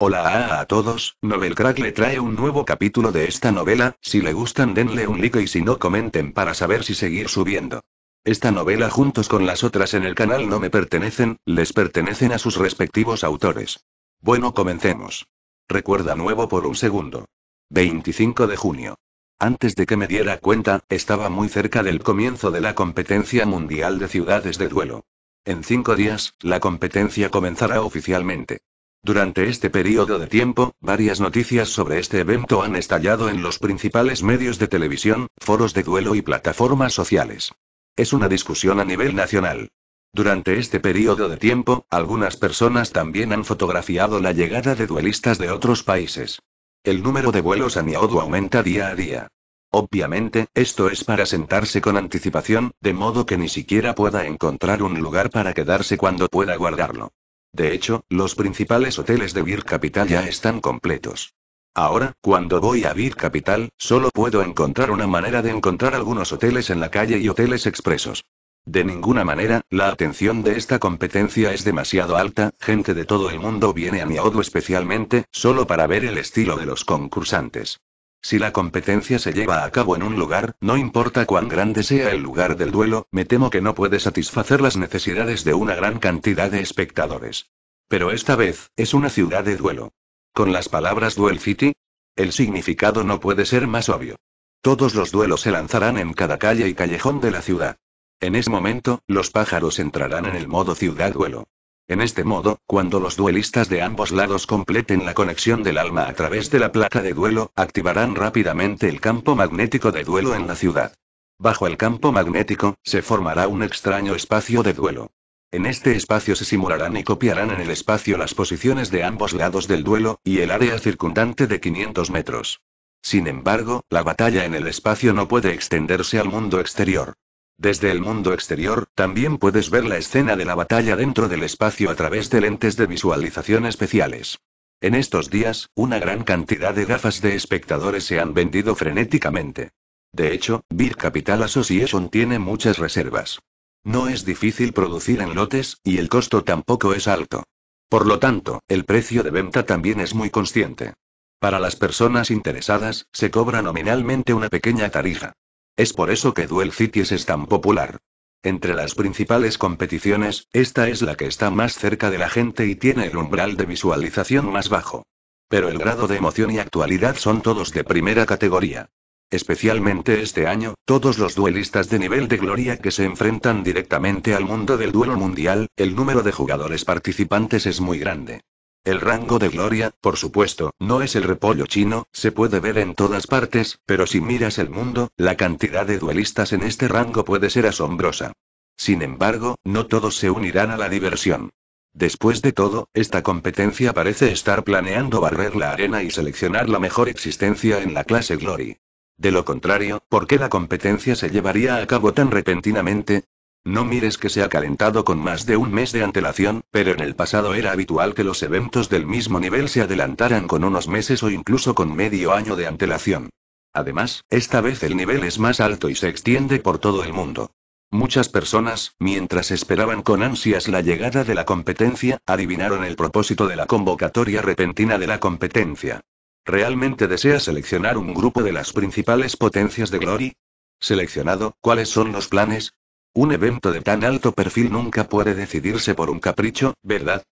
Hola a, todos, Novel Crack le trae un nuevo capítulo de esta novela, si le gustan denle un like y si no comenten para saber si seguir subiendo. Esta novela juntos con las otras en el canal no me pertenecen, les pertenecen a sus respectivos autores. Bueno, comencemos. Recuerda nuevo por un segundo. 25 de junio. Antes de que me diera cuenta, estaba muy cerca del comienzo de la competencia mundial de ciudades de duelo. En cinco días, la competencia comenzará oficialmente. Durante este periodo de tiempo, varias noticias sobre este evento han estallado en los principales medios de televisión, foros de duelo y plataformas sociales. Es una discusión a nivel nacional. Durante este periodo de tiempo, algunas personas también han fotografiado la llegada de duelistas de otros países. El número de vuelos a Niaodu aumenta día a día. Obviamente, esto es para sentarse con anticipación, de modo que ni siquiera pueda encontrar un lugar para quedarse cuando pueda guardarlo. De hecho, los principales hoteles de Vir Capital ya están completos. Ahora, cuando voy a Vir Capital, solo puedo encontrar una manera de encontrar algunos hoteles en la calle y hoteles expresos. De ninguna manera, la atención de esta competencia es demasiado alta, gente de todo el mundo viene a mi Odo especialmente, solo para ver el estilo de los concursantes. Si la competencia se lleva a cabo en un lugar, no importa cuán grande sea el lugar del duelo, me temo que no puede satisfacer las necesidades de una gran cantidad de espectadores. Pero esta vez, es una ciudad de duelo. Con las palabras Duel City, el significado no puede ser más obvio. Todos los duelos se lanzarán en cada calle y callejón de la ciudad. En ese momento, los pájaros entrarán en el modo ciudad duelo. En este modo, cuando los duelistas de ambos lados completen la conexión del alma a través de la placa de duelo, activarán rápidamente el campo magnético de duelo en la ciudad. Bajo el campo magnético, se formará un extraño espacio de duelo. En este espacio se simularán y copiarán en el espacio las posiciones de ambos lados del duelo, y el área circundante de 500 metros. Sin embargo, la batalla en el espacio no puede extenderse al mundo exterior. Desde el mundo exterior, también puedes ver la escena de la batalla dentro del espacio a través de lentes de visualización especiales. En estos días, una gran cantidad de gafas de espectadores se han vendido frenéticamente. De hecho, Big Capital Association tiene muchas reservas. No es difícil producir en lotes, y el costo tampoco es alto. Por lo tanto, el precio de venta también es muy consciente. Para las personas interesadas, se cobra nominalmente una pequeña tarifa. Es por eso que Duel Cities es tan popular. Entre las principales competiciones, esta es la que está más cerca de la gente y tiene el umbral de visualización más bajo. Pero el grado de emoción y actualidad son todos de primera categoría. Especialmente este año, todos los duelistas de nivel de gloria que se enfrentan directamente al mundo del duelo mundial, el número de jugadores participantes es muy grande. El rango de gloria, por supuesto, no es el repollo chino, se puede ver en todas partes, pero si miras el mundo, la cantidad de duelistas en este rango puede ser asombrosa. Sin embargo, no todos se unirán a la diversión. Después de todo, esta competencia parece estar planeando barrer la arena y seleccionar la mejor existencia en la clase Glory. De lo contrario, ¿por qué la competencia se llevaría a cabo tan repentinamente? No mires que se ha calentado con más de un mes de antelación, pero en el pasado era habitual que los eventos del mismo nivel se adelantaran con unos meses o incluso con medio año de antelación. Además, esta vez el nivel es más alto y se extiende por todo el mundo. Muchas personas, mientras esperaban con ansias la llegada de la competencia, adivinaron el propósito de la convocatoria repentina de la competencia. ¿Realmente desea seleccionar un grupo de las principales potencias de Glory? Seleccionado, ¿cuáles son los planes? Un evento de tan alto perfil nunca puede decidirse por un capricho, ¿verdad?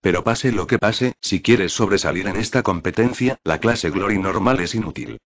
Pero pase lo que pase, si quieres sobresalir en esta competencia, la clase Glory normal es inútil.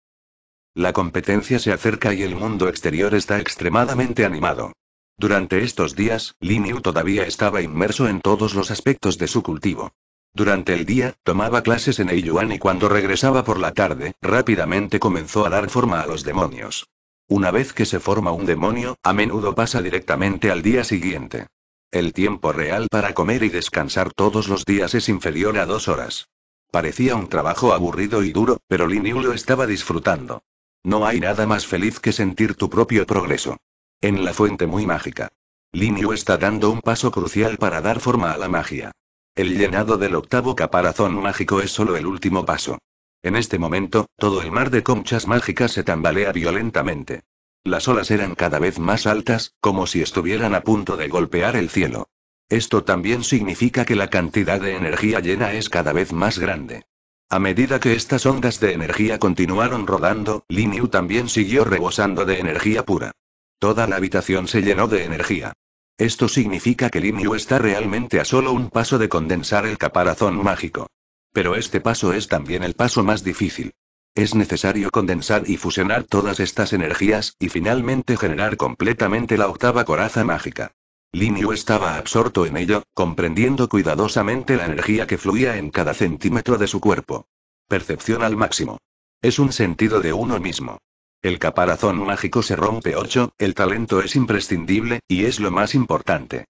La competencia se acerca y el mundo exterior está extremadamente animado. Durante estos días, Lin Yu todavía estaba inmerso en todos los aspectos de su cultivo. Durante el día, tomaba clases en Eiyuan y cuando regresaba por la tarde, rápidamente comenzó a dar forma a los demonios. Una vez que se forma un demonio, a menudo pasa directamente al día siguiente. El tiempo real para comer y descansar todos los días es inferior a dos horas. Parecía un trabajo aburrido y duro, pero Lin lo estaba disfrutando. No hay nada más feliz que sentir tu propio progreso. En la fuente muy mágica. Lin está dando un paso crucial para dar forma a la magia. El llenado del octavo caparazón mágico es solo el último paso. En este momento, todo el mar de conchas mágicas se tambalea violentamente. Las olas eran cada vez más altas, como si estuvieran a punto de golpear el cielo. Esto también significa que la cantidad de energía llena es cada vez más grande. A medida que estas ondas de energía continuaron rodando, Liniu también siguió rebosando de energía pura. Toda la habitación se llenó de energía. Esto significa que Liniu está realmente a solo un paso de condensar el caparazón mágico. Pero este paso es también el paso más difícil. Es necesario condensar y fusionar todas estas energías, y finalmente generar completamente la octava coraza mágica. Yu estaba absorto en ello, comprendiendo cuidadosamente la energía que fluía en cada centímetro de su cuerpo. Percepción al máximo. Es un sentido de uno mismo. El caparazón mágico se rompe 8, el talento es imprescindible, y es lo más importante.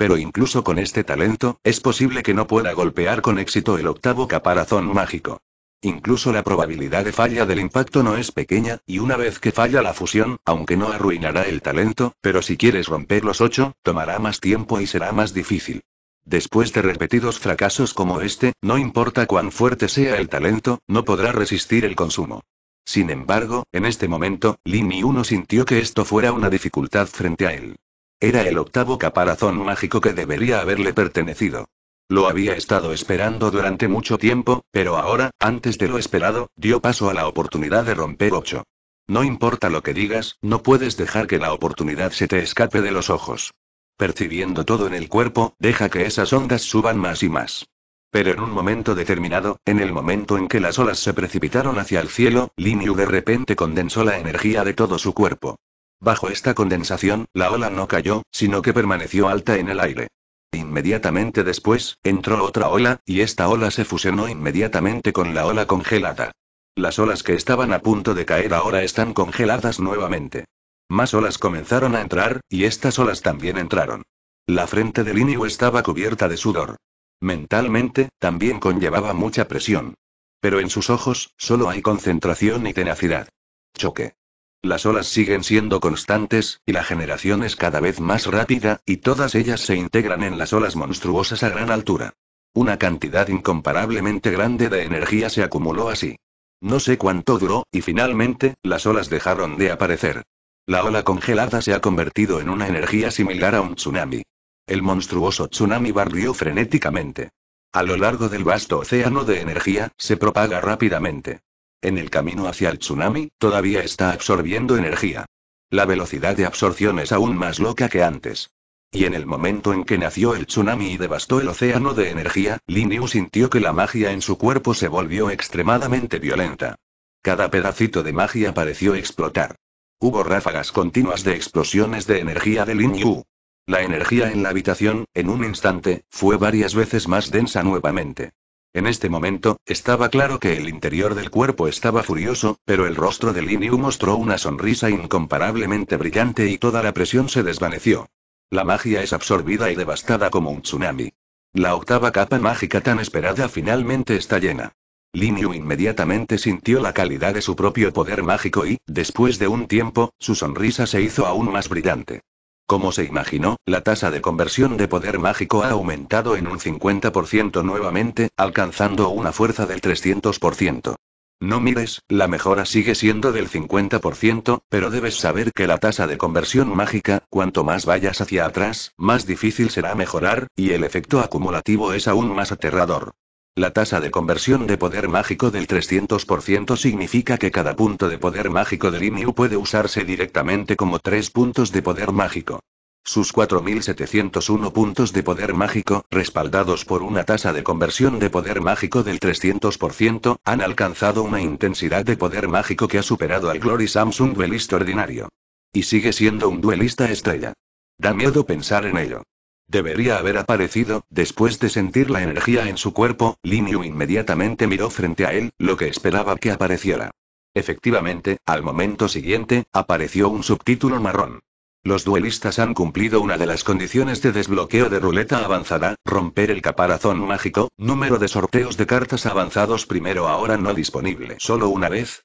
Pero incluso con este talento, es posible que no pueda golpear con éxito el octavo caparazón mágico. Incluso la probabilidad de falla del impacto no es pequeña, y una vez que falla la fusión, aunque no arruinará el talento, pero si quieres romper los ocho, tomará más tiempo y será más difícil. Después de repetidos fracasos como este, no importa cuán fuerte sea el talento, no podrá resistir el consumo. Sin embargo, en este momento, Lin 1 sintió que esto fuera una dificultad frente a él. Era el octavo caparazón mágico que debería haberle pertenecido. Lo había estado esperando durante mucho tiempo, pero ahora, antes de lo esperado, dio paso a la oportunidad de romper ocho. No importa lo que digas, no puedes dejar que la oportunidad se te escape de los ojos. Percibiendo todo en el cuerpo, deja que esas ondas suban más y más. Pero en un momento determinado, en el momento en que las olas se precipitaron hacia el cielo, Lin de repente condensó la energía de todo su cuerpo. Bajo esta condensación, la ola no cayó, sino que permaneció alta en el aire. Inmediatamente después, entró otra ola, y esta ola se fusionó inmediatamente con la ola congelada. Las olas que estaban a punto de caer ahora están congeladas nuevamente. Más olas comenzaron a entrar, y estas olas también entraron. La frente de Linio estaba cubierta de sudor. Mentalmente, también conllevaba mucha presión. Pero en sus ojos, solo hay concentración y tenacidad. Choque. Las olas siguen siendo constantes, y la generación es cada vez más rápida, y todas ellas se integran en las olas monstruosas a gran altura. Una cantidad incomparablemente grande de energía se acumuló así. No sé cuánto duró, y finalmente, las olas dejaron de aparecer. La ola congelada se ha convertido en una energía similar a un tsunami. El monstruoso tsunami barrió frenéticamente. A lo largo del vasto océano de energía, se propaga rápidamente en el camino hacia el tsunami, todavía está absorbiendo energía. La velocidad de absorción es aún más loca que antes. Y en el momento en que nació el tsunami y devastó el océano de energía, Lin Yu sintió que la magia en su cuerpo se volvió extremadamente violenta. Cada pedacito de magia pareció explotar. Hubo ráfagas continuas de explosiones de energía de Lin Yu. La energía en la habitación, en un instante, fue varias veces más densa nuevamente. En este momento, estaba claro que el interior del cuerpo estaba furioso, pero el rostro de Lin Yu mostró una sonrisa incomparablemente brillante y toda la presión se desvaneció. La magia es absorbida y devastada como un tsunami. La octava capa mágica tan esperada finalmente está llena. Lin Yu inmediatamente sintió la calidad de su propio poder mágico y, después de un tiempo, su sonrisa se hizo aún más brillante. Como se imaginó, la tasa de conversión de poder mágico ha aumentado en un 50% nuevamente, alcanzando una fuerza del 300%. No mires, la mejora sigue siendo del 50%, pero debes saber que la tasa de conversión mágica, cuanto más vayas hacia atrás, más difícil será mejorar, y el efecto acumulativo es aún más aterrador. La tasa de conversión de poder mágico del 300% significa que cada punto de poder mágico del Limiu puede usarse directamente como 3 puntos de poder mágico. Sus 4.701 puntos de poder mágico, respaldados por una tasa de conversión de poder mágico del 300%, han alcanzado una intensidad de poder mágico que ha superado al Glory Samsung duelista ordinario. Y sigue siendo un duelista estrella. Da miedo pensar en ello. Debería haber aparecido, después de sentir la energía en su cuerpo, Yu inmediatamente miró frente a él, lo que esperaba que apareciera. Efectivamente, al momento siguiente, apareció un subtítulo marrón. Los duelistas han cumplido una de las condiciones de desbloqueo de ruleta avanzada, romper el caparazón mágico, número de sorteos de cartas avanzados primero ahora no disponible solo una vez.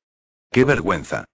¡Qué vergüenza!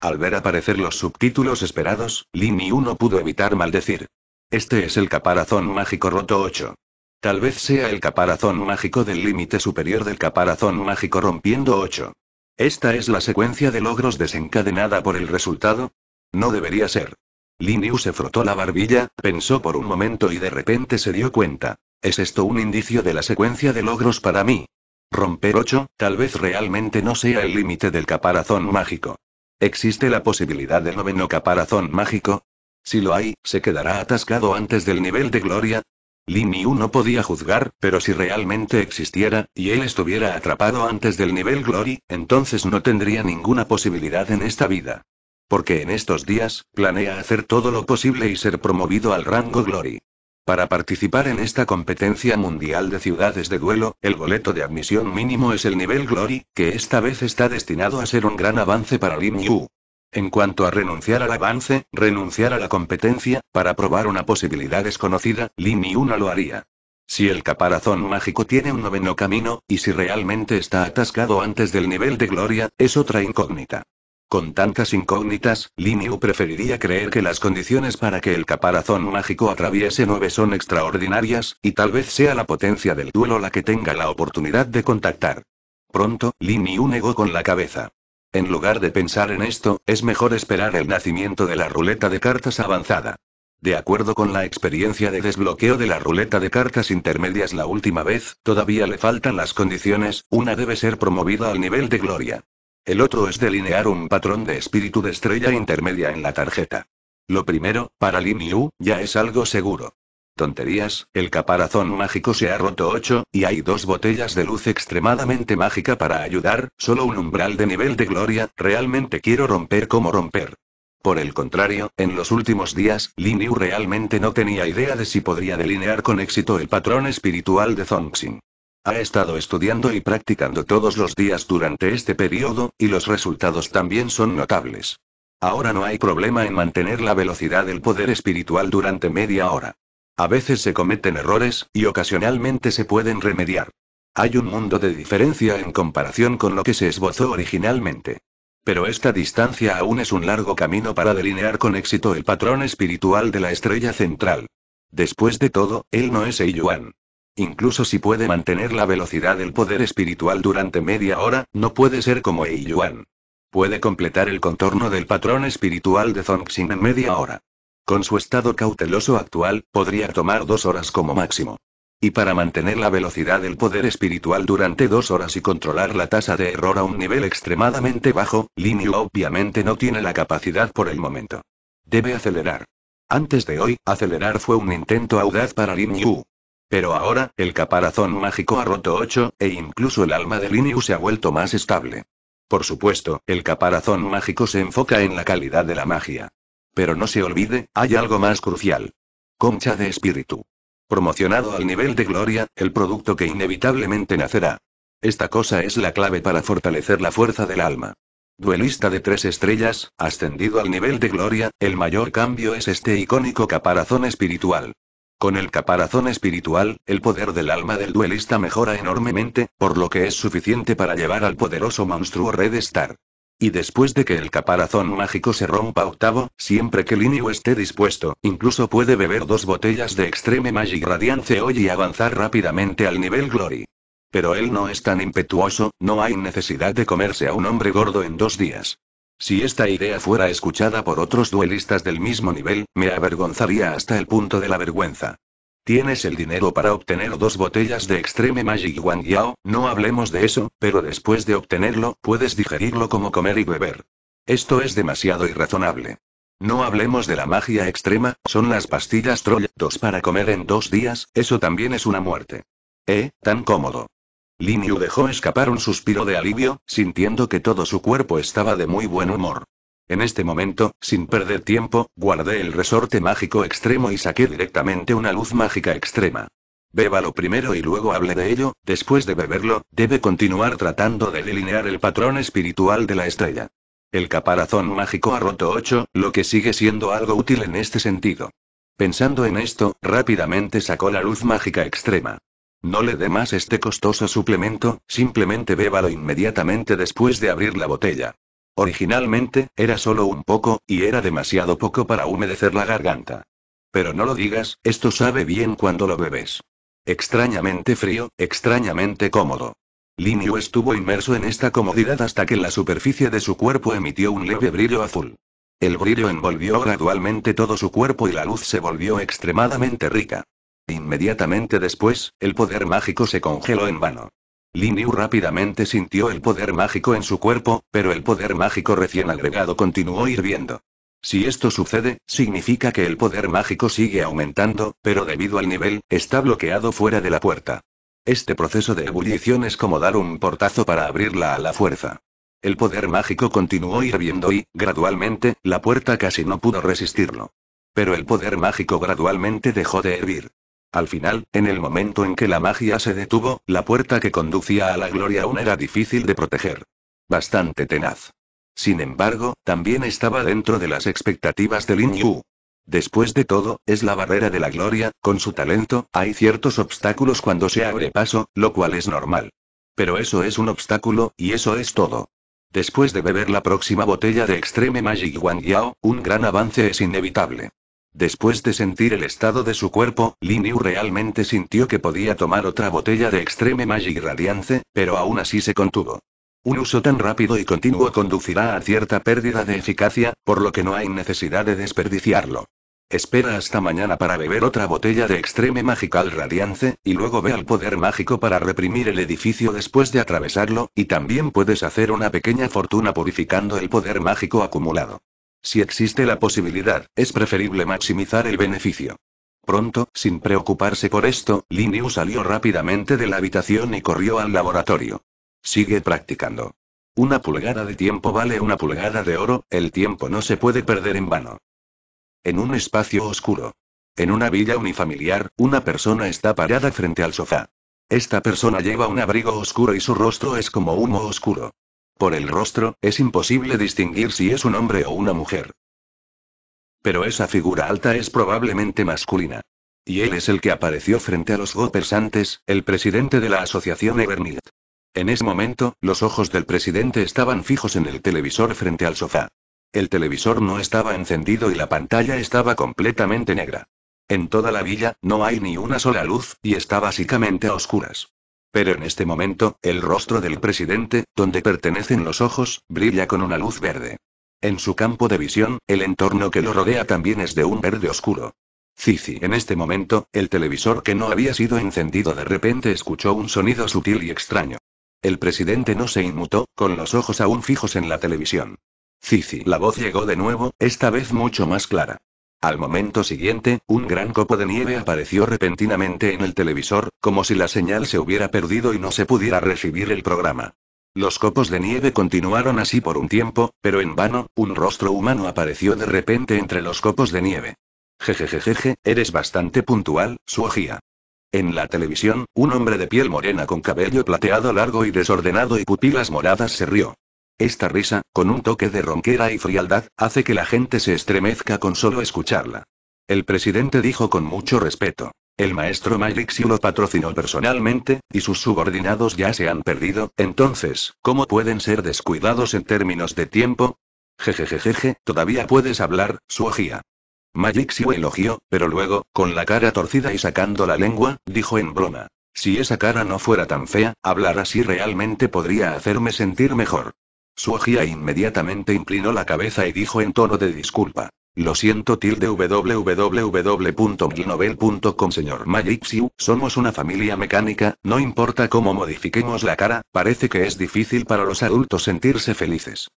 Al ver aparecer los subtítulos esperados, Lin Yu no pudo evitar maldecir. Este es el caparazón mágico roto 8. Tal vez sea el caparazón mágico del límite superior del caparazón mágico rompiendo 8. ¿Esta es la secuencia de logros desencadenada por el resultado? No debería ser. Liniu se frotó la barbilla, pensó por un momento y de repente se dio cuenta. ¿Es esto un indicio de la secuencia de logros para mí? Romper 8, tal vez realmente no sea el límite del caparazón mágico. ¿Existe la posibilidad del noveno caparazón mágico? Si lo hay, se quedará atascado antes del nivel de gloria. Lin Yu no podía juzgar, pero si realmente existiera, y él estuviera atrapado antes del nivel glory, entonces no tendría ninguna posibilidad en esta vida. Porque en estos días, planea hacer todo lo posible y ser promovido al rango glory. Para participar en esta competencia mundial de ciudades de duelo, el boleto de admisión mínimo es el nivel Glory, que esta vez está destinado a ser un gran avance para Lin Yu. En cuanto a renunciar al avance, renunciar a la competencia, para probar una posibilidad desconocida, Lin y una lo haría. Si el caparazón mágico tiene un noveno camino, y si realmente está atascado antes del nivel de gloria, es otra incógnita. Con tantas incógnitas, Yu preferiría creer que las condiciones para que el caparazón mágico atraviese nueve son extraordinarias, y tal vez sea la potencia del duelo la que tenga la oportunidad de contactar. Pronto, Yu negó con la cabeza. En lugar de pensar en esto, es mejor esperar el nacimiento de la ruleta de cartas avanzada. De acuerdo con la experiencia de desbloqueo de la ruleta de cartas intermedias la última vez, todavía le faltan las condiciones, una debe ser promovida al nivel de gloria. El otro es delinear un patrón de espíritu de estrella intermedia en la tarjeta. Lo primero, para Li Yu, ya es algo seguro. Tonterías, el caparazón mágico se ha roto 8, y hay dos botellas de luz extremadamente mágica para ayudar, solo un umbral de nivel de gloria, realmente quiero romper como romper. Por el contrario, en los últimos días, Lin Yu realmente no tenía idea de si podría delinear con éxito el patrón espiritual de Zongxin. Ha estado estudiando y practicando todos los días durante este periodo, y los resultados también son notables. Ahora no hay problema en mantener la velocidad del poder espiritual durante media hora. A veces se cometen errores, y ocasionalmente se pueden remediar. Hay un mundo de diferencia en comparación con lo que se esbozó originalmente. Pero esta distancia aún es un largo camino para delinear con éxito el patrón espiritual de la estrella central. Después de todo, él no es Yuan. Incluso si puede mantener la velocidad del poder espiritual durante media hora, no puede ser como Yuan. Puede completar el contorno del patrón espiritual de Zongxin en media hora. Con su estado cauteloso actual, podría tomar dos horas como máximo. Y para mantener la velocidad del poder espiritual durante dos horas y controlar la tasa de error a un nivel extremadamente bajo, Lin Yu obviamente no tiene la capacidad por el momento. Debe acelerar. Antes de hoy, acelerar fue un intento audaz para Lin Yu. Pero ahora, el caparazón mágico ha roto 8, e incluso el alma de Lin Yu se ha vuelto más estable. Por supuesto, el caparazón mágico se enfoca en la calidad de la magia. Pero no se olvide, hay algo más crucial. Concha de espíritu. Promocionado al nivel de gloria, el producto que inevitablemente nacerá. Esta cosa es la clave para fortalecer la fuerza del alma. Duelista de tres estrellas, ascendido al nivel de gloria, el mayor cambio es este icónico caparazón espiritual. Con el caparazón espiritual, el poder del alma del duelista mejora enormemente, por lo que es suficiente para llevar al poderoso monstruo Red Star. Y después de que el caparazón mágico se rompa octavo, siempre que Linio esté dispuesto, incluso puede beber dos botellas de Extreme Magic Radiance hoy y avanzar rápidamente al nivel Glory. Pero él no es tan impetuoso, no hay necesidad de comerse a un hombre gordo en dos días. Si esta idea fuera escuchada por otros duelistas del mismo nivel, me avergonzaría hasta el punto de la vergüenza. Tienes el dinero para obtener dos botellas de Extreme Magic Yao, no hablemos de eso, pero después de obtenerlo, puedes digerirlo como comer y beber. Esto es demasiado irrazonable. No hablemos de la magia extrema, son las pastillas Troll dos para comer en dos días, eso también es una muerte. Eh, tan cómodo. Lin Yu dejó escapar un suspiro de alivio, sintiendo que todo su cuerpo estaba de muy buen humor. En este momento, sin perder tiempo, guardé el resorte mágico extremo y saqué directamente una luz mágica extrema. Bébalo primero y luego hable de ello, después de beberlo, debe continuar tratando de delinear el patrón espiritual de la estrella. El caparazón mágico ha roto 8, lo que sigue siendo algo útil en este sentido. Pensando en esto, rápidamente sacó la luz mágica extrema. No le dé más este costoso suplemento, simplemente bébalo inmediatamente después de abrir la botella. Originalmente, era solo un poco, y era demasiado poco para humedecer la garganta. Pero no lo digas, esto sabe bien cuando lo bebes. Extrañamente frío, extrañamente cómodo. Yu estuvo inmerso en esta comodidad hasta que la superficie de su cuerpo emitió un leve brillo azul. El brillo envolvió gradualmente todo su cuerpo y la luz se volvió extremadamente rica. Inmediatamente después, el poder mágico se congeló en vano. Lin rápidamente sintió el poder mágico en su cuerpo, pero el poder mágico recién agregado continuó hirviendo. Si esto sucede, significa que el poder mágico sigue aumentando, pero debido al nivel, está bloqueado fuera de la puerta. Este proceso de ebullición es como dar un portazo para abrirla a la fuerza. El poder mágico continuó hirviendo y, gradualmente, la puerta casi no pudo resistirlo. Pero el poder mágico gradualmente dejó de hervir. Al final, en el momento en que la magia se detuvo, la puerta que conducía a la gloria aún era difícil de proteger. Bastante tenaz. Sin embargo, también estaba dentro de las expectativas de Lin Yu. Después de todo, es la barrera de la gloria, con su talento, hay ciertos obstáculos cuando se abre paso, lo cual es normal. Pero eso es un obstáculo, y eso es todo. Después de beber la próxima botella de Extreme Magic Wang Yao, un gran avance es inevitable. Después de sentir el estado de su cuerpo, Lin Yu realmente sintió que podía tomar otra botella de Extreme Magic Radiance, pero aún así se contuvo. Un uso tan rápido y continuo conducirá a cierta pérdida de eficacia, por lo que no hay necesidad de desperdiciarlo. Espera hasta mañana para beber otra botella de Extreme Magical Radiance, y luego ve al poder mágico para reprimir el edificio después de atravesarlo, y también puedes hacer una pequeña fortuna purificando el poder mágico acumulado. Si existe la posibilidad, es preferible maximizar el beneficio. Pronto, sin preocuparse por esto, Lin salió rápidamente de la habitación y corrió al laboratorio. Sigue practicando. Una pulgada de tiempo vale una pulgada de oro, el tiempo no se puede perder en vano. En un espacio oscuro. En una villa unifamiliar, una persona está parada frente al sofá. Esta persona lleva un abrigo oscuro y su rostro es como humo oscuro. Por el rostro, es imposible distinguir si es un hombre o una mujer. Pero esa figura alta es probablemente masculina. Y él es el que apareció frente a los Goppers antes, el presidente de la asociación Evernight. En ese momento, los ojos del presidente estaban fijos en el televisor frente al sofá. El televisor no estaba encendido y la pantalla estaba completamente negra. En toda la villa, no hay ni una sola luz, y está básicamente a oscuras. Pero en este momento, el rostro del presidente, donde pertenecen los ojos, brilla con una luz verde. En su campo de visión, el entorno que lo rodea también es de un verde oscuro. Cici. En este momento, el televisor que no había sido encendido de repente escuchó un sonido sutil y extraño. El presidente no se inmutó, con los ojos aún fijos en la televisión. Cici. La voz llegó de nuevo, esta vez mucho más clara. Al momento siguiente, un gran copo de nieve apareció repentinamente en el televisor, como si la señal se hubiera perdido y no se pudiera recibir el programa. Los copos de nieve continuaron así por un tiempo, pero en vano, un rostro humano apareció de repente entre los copos de nieve. Jejejejeje, eres bastante puntual, suogía. En la televisión, un hombre de piel morena con cabello plateado largo y desordenado y pupilas moradas se rió. Esta risa, con un toque de ronquera y frialdad, hace que la gente se estremezca con solo escucharla. El presidente dijo con mucho respeto. El maestro Malixio lo patrocinó personalmente, y sus subordinados ya se han perdido, entonces, ¿cómo pueden ser descuidados en términos de tiempo? Jejejejeje, todavía puedes hablar, suojía. lo elogió, pero luego, con la cara torcida y sacando la lengua, dijo en broma. Si esa cara no fuera tan fea, hablar así realmente podría hacerme sentir mejor. Suojia inmediatamente inclinó la cabeza y dijo en tono de disculpa. Lo siento tilde www.glinovel.com señor Magixiu, somos una familia mecánica, no importa cómo modifiquemos la cara, parece que es difícil para los adultos sentirse felices.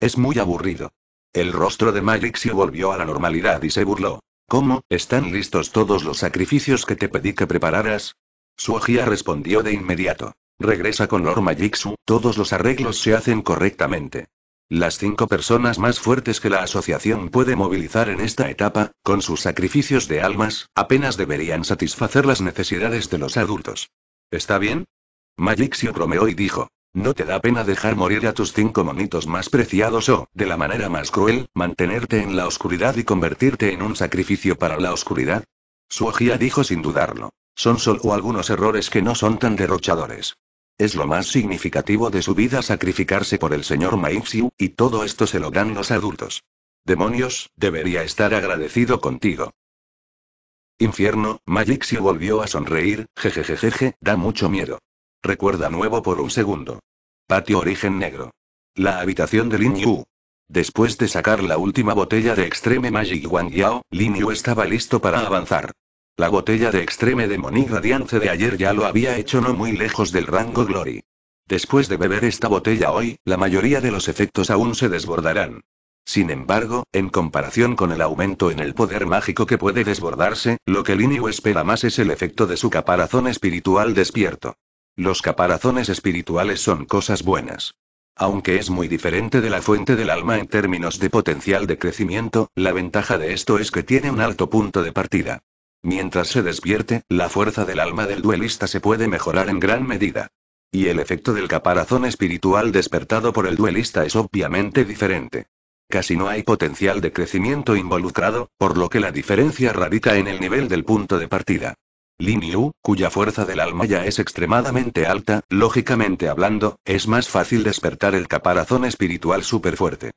Es muy aburrido. El rostro de Magixiu volvió a la normalidad y se burló. ¿Cómo, están listos todos los sacrificios que te pedí que prepararas? Suojia respondió de inmediato. Regresa con Lord Magixu, todos los arreglos se hacen correctamente. Las cinco personas más fuertes que la asociación puede movilizar en esta etapa, con sus sacrificios de almas, apenas deberían satisfacer las necesidades de los adultos. ¿Está bien? Magixio bromeó y dijo. ¿No te da pena dejar morir a tus cinco monitos más preciados o, de la manera más cruel, mantenerte en la oscuridad y convertirte en un sacrificio para la oscuridad? Su dijo sin dudarlo. Son solo algunos errores que no son tan derrochadores. Es lo más significativo de su vida sacrificarse por el señor Maixiu, y todo esto se lo dan los adultos. Demonios, debería estar agradecido contigo. Infierno, Maixiu volvió a sonreír, jejejejeje, da mucho miedo. Recuerda nuevo por un segundo. Patio Origen Negro. La habitación de Lin Yu. Después de sacar la última botella de Extreme Magic Wang Yao, Lin Yu estaba listo para avanzar. La botella de Extreme Demonic Radiance de ayer ya lo había hecho no muy lejos del rango Glory. Después de beber esta botella hoy, la mayoría de los efectos aún se desbordarán. Sin embargo, en comparación con el aumento en el poder mágico que puede desbordarse, lo que Linio espera más es el efecto de su caparazón espiritual despierto. Los caparazones espirituales son cosas buenas. Aunque es muy diferente de la fuente del alma en términos de potencial de crecimiento, la ventaja de esto es que tiene un alto punto de partida. Mientras se despierte, la fuerza del alma del duelista se puede mejorar en gran medida. Y el efecto del caparazón espiritual despertado por el duelista es obviamente diferente. Casi no hay potencial de crecimiento involucrado, por lo que la diferencia radica en el nivel del punto de partida. Lin Yu, cuya fuerza del alma ya es extremadamente alta, lógicamente hablando, es más fácil despertar el caparazón espiritual superfuerte.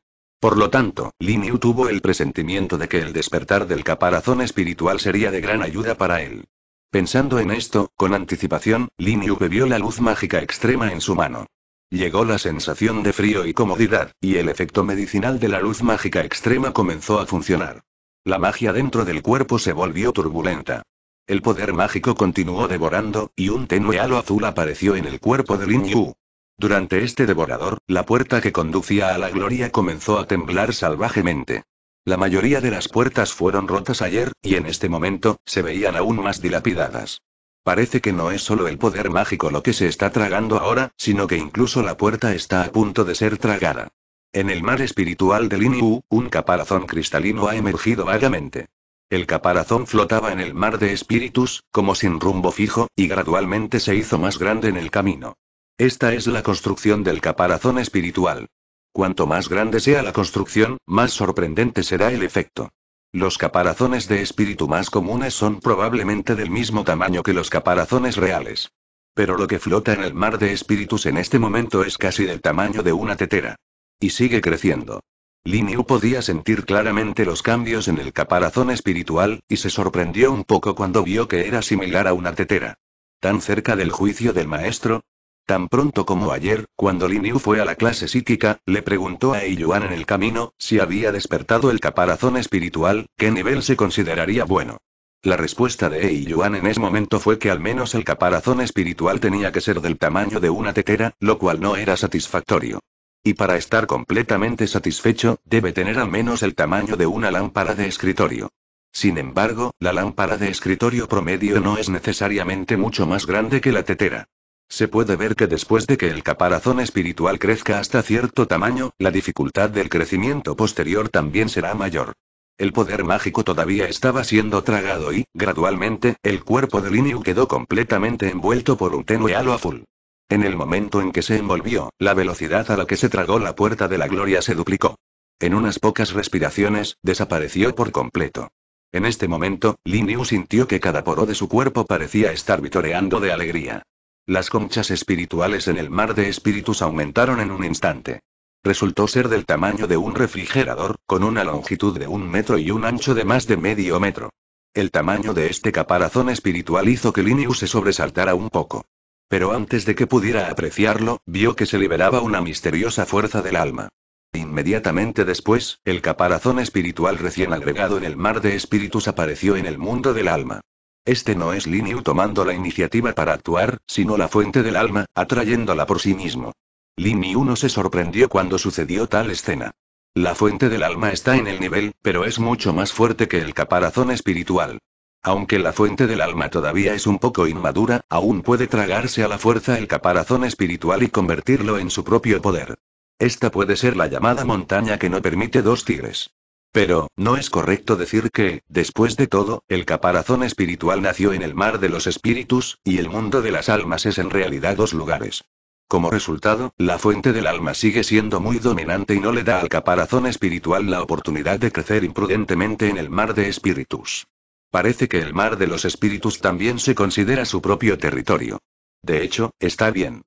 Por lo tanto, Lin Yu tuvo el presentimiento de que el despertar del caparazón espiritual sería de gran ayuda para él. Pensando en esto, con anticipación, Lin Yu bebió la luz mágica extrema en su mano. Llegó la sensación de frío y comodidad, y el efecto medicinal de la luz mágica extrema comenzó a funcionar. La magia dentro del cuerpo se volvió turbulenta. El poder mágico continuó devorando, y un tenue halo azul apareció en el cuerpo de Lin Yu. Durante este devorador, la puerta que conducía a la gloria comenzó a temblar salvajemente. La mayoría de las puertas fueron rotas ayer, y en este momento, se veían aún más dilapidadas. Parece que no es solo el poder mágico lo que se está tragando ahora, sino que incluso la puerta está a punto de ser tragada. En el mar espiritual del Inu, un caparazón cristalino ha emergido vagamente. El caparazón flotaba en el mar de espíritus, como sin rumbo fijo, y gradualmente se hizo más grande en el camino. Esta es la construcción del caparazón espiritual. Cuanto más grande sea la construcción, más sorprendente será el efecto. Los caparazones de espíritu más comunes son probablemente del mismo tamaño que los caparazones reales. Pero lo que flota en el mar de espíritus en este momento es casi del tamaño de una tetera. Y sigue creciendo. Yu podía sentir claramente los cambios en el caparazón espiritual, y se sorprendió un poco cuando vio que era similar a una tetera. Tan cerca del juicio del maestro, Tan pronto como ayer, cuando Lin Yu fue a la clase psíquica, le preguntó a Yuan en el camino, si había despertado el caparazón espiritual, qué nivel se consideraría bueno. La respuesta de Yuan en ese momento fue que al menos el caparazón espiritual tenía que ser del tamaño de una tetera, lo cual no era satisfactorio. Y para estar completamente satisfecho, debe tener al menos el tamaño de una lámpara de escritorio. Sin embargo, la lámpara de escritorio promedio no es necesariamente mucho más grande que la tetera. Se puede ver que después de que el caparazón espiritual crezca hasta cierto tamaño, la dificultad del crecimiento posterior también será mayor. El poder mágico todavía estaba siendo tragado y, gradualmente, el cuerpo de Liniu quedó completamente envuelto por un tenue halo azul. En el momento en que se envolvió, la velocidad a la que se tragó la puerta de la gloria se duplicó. En unas pocas respiraciones, desapareció por completo. En este momento, Liniu sintió que cada poro de su cuerpo parecía estar vitoreando de alegría. Las conchas espirituales en el mar de espíritus aumentaron en un instante. Resultó ser del tamaño de un refrigerador, con una longitud de un metro y un ancho de más de medio metro. El tamaño de este caparazón espiritual hizo que Linus se sobresaltara un poco. Pero antes de que pudiera apreciarlo, vio que se liberaba una misteriosa fuerza del alma. Inmediatamente después, el caparazón espiritual recién agregado en el mar de espíritus apareció en el mundo del alma. Este no es Lin tomando la iniciativa para actuar, sino la fuente del alma, atrayéndola por sí mismo. Lin Yu no se sorprendió cuando sucedió tal escena. La fuente del alma está en el nivel, pero es mucho más fuerte que el caparazón espiritual. Aunque la fuente del alma todavía es un poco inmadura, aún puede tragarse a la fuerza el caparazón espiritual y convertirlo en su propio poder. Esta puede ser la llamada montaña que no permite dos tigres. Pero, no es correcto decir que, después de todo, el caparazón espiritual nació en el mar de los espíritus, y el mundo de las almas es en realidad dos lugares. Como resultado, la fuente del alma sigue siendo muy dominante y no le da al caparazón espiritual la oportunidad de crecer imprudentemente en el mar de espíritus. Parece que el mar de los espíritus también se considera su propio territorio. De hecho, está bien.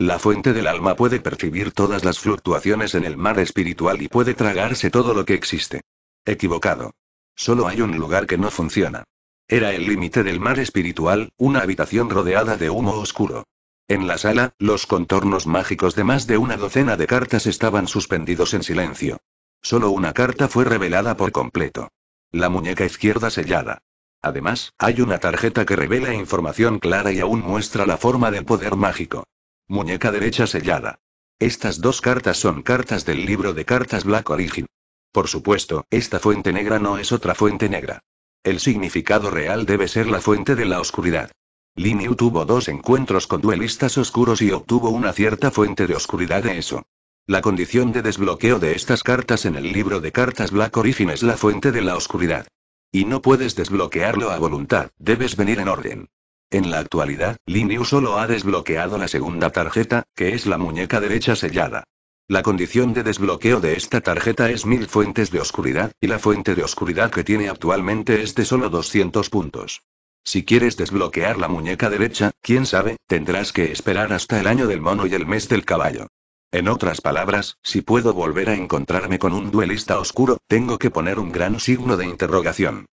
La fuente del alma puede percibir todas las fluctuaciones en el mar espiritual y puede tragarse todo lo que existe. Equivocado. Solo hay un lugar que no funciona. Era el límite del mar espiritual, una habitación rodeada de humo oscuro. En la sala, los contornos mágicos de más de una docena de cartas estaban suspendidos en silencio. Solo una carta fue revelada por completo. La muñeca izquierda sellada. Además, hay una tarjeta que revela información clara y aún muestra la forma del poder mágico. Muñeca derecha sellada. Estas dos cartas son cartas del libro de cartas Black Origin. Por supuesto, esta fuente negra no es otra fuente negra. El significado real debe ser la fuente de la oscuridad. Lin tuvo dos encuentros con duelistas oscuros y obtuvo una cierta fuente de oscuridad de eso. La condición de desbloqueo de estas cartas en el libro de cartas Black Origin es la fuente de la oscuridad. Y no puedes desbloquearlo a voluntad, debes venir en orden. En la actualidad, Lin solo ha desbloqueado la segunda tarjeta, que es la muñeca derecha sellada. La condición de desbloqueo de esta tarjeta es mil fuentes de oscuridad, y la fuente de oscuridad que tiene actualmente es de solo 200 puntos. Si quieres desbloquear la muñeca derecha, quién sabe, tendrás que esperar hasta el año del mono y el mes del caballo. En otras palabras, si puedo volver a encontrarme con un duelista oscuro, tengo que poner un gran signo de interrogación.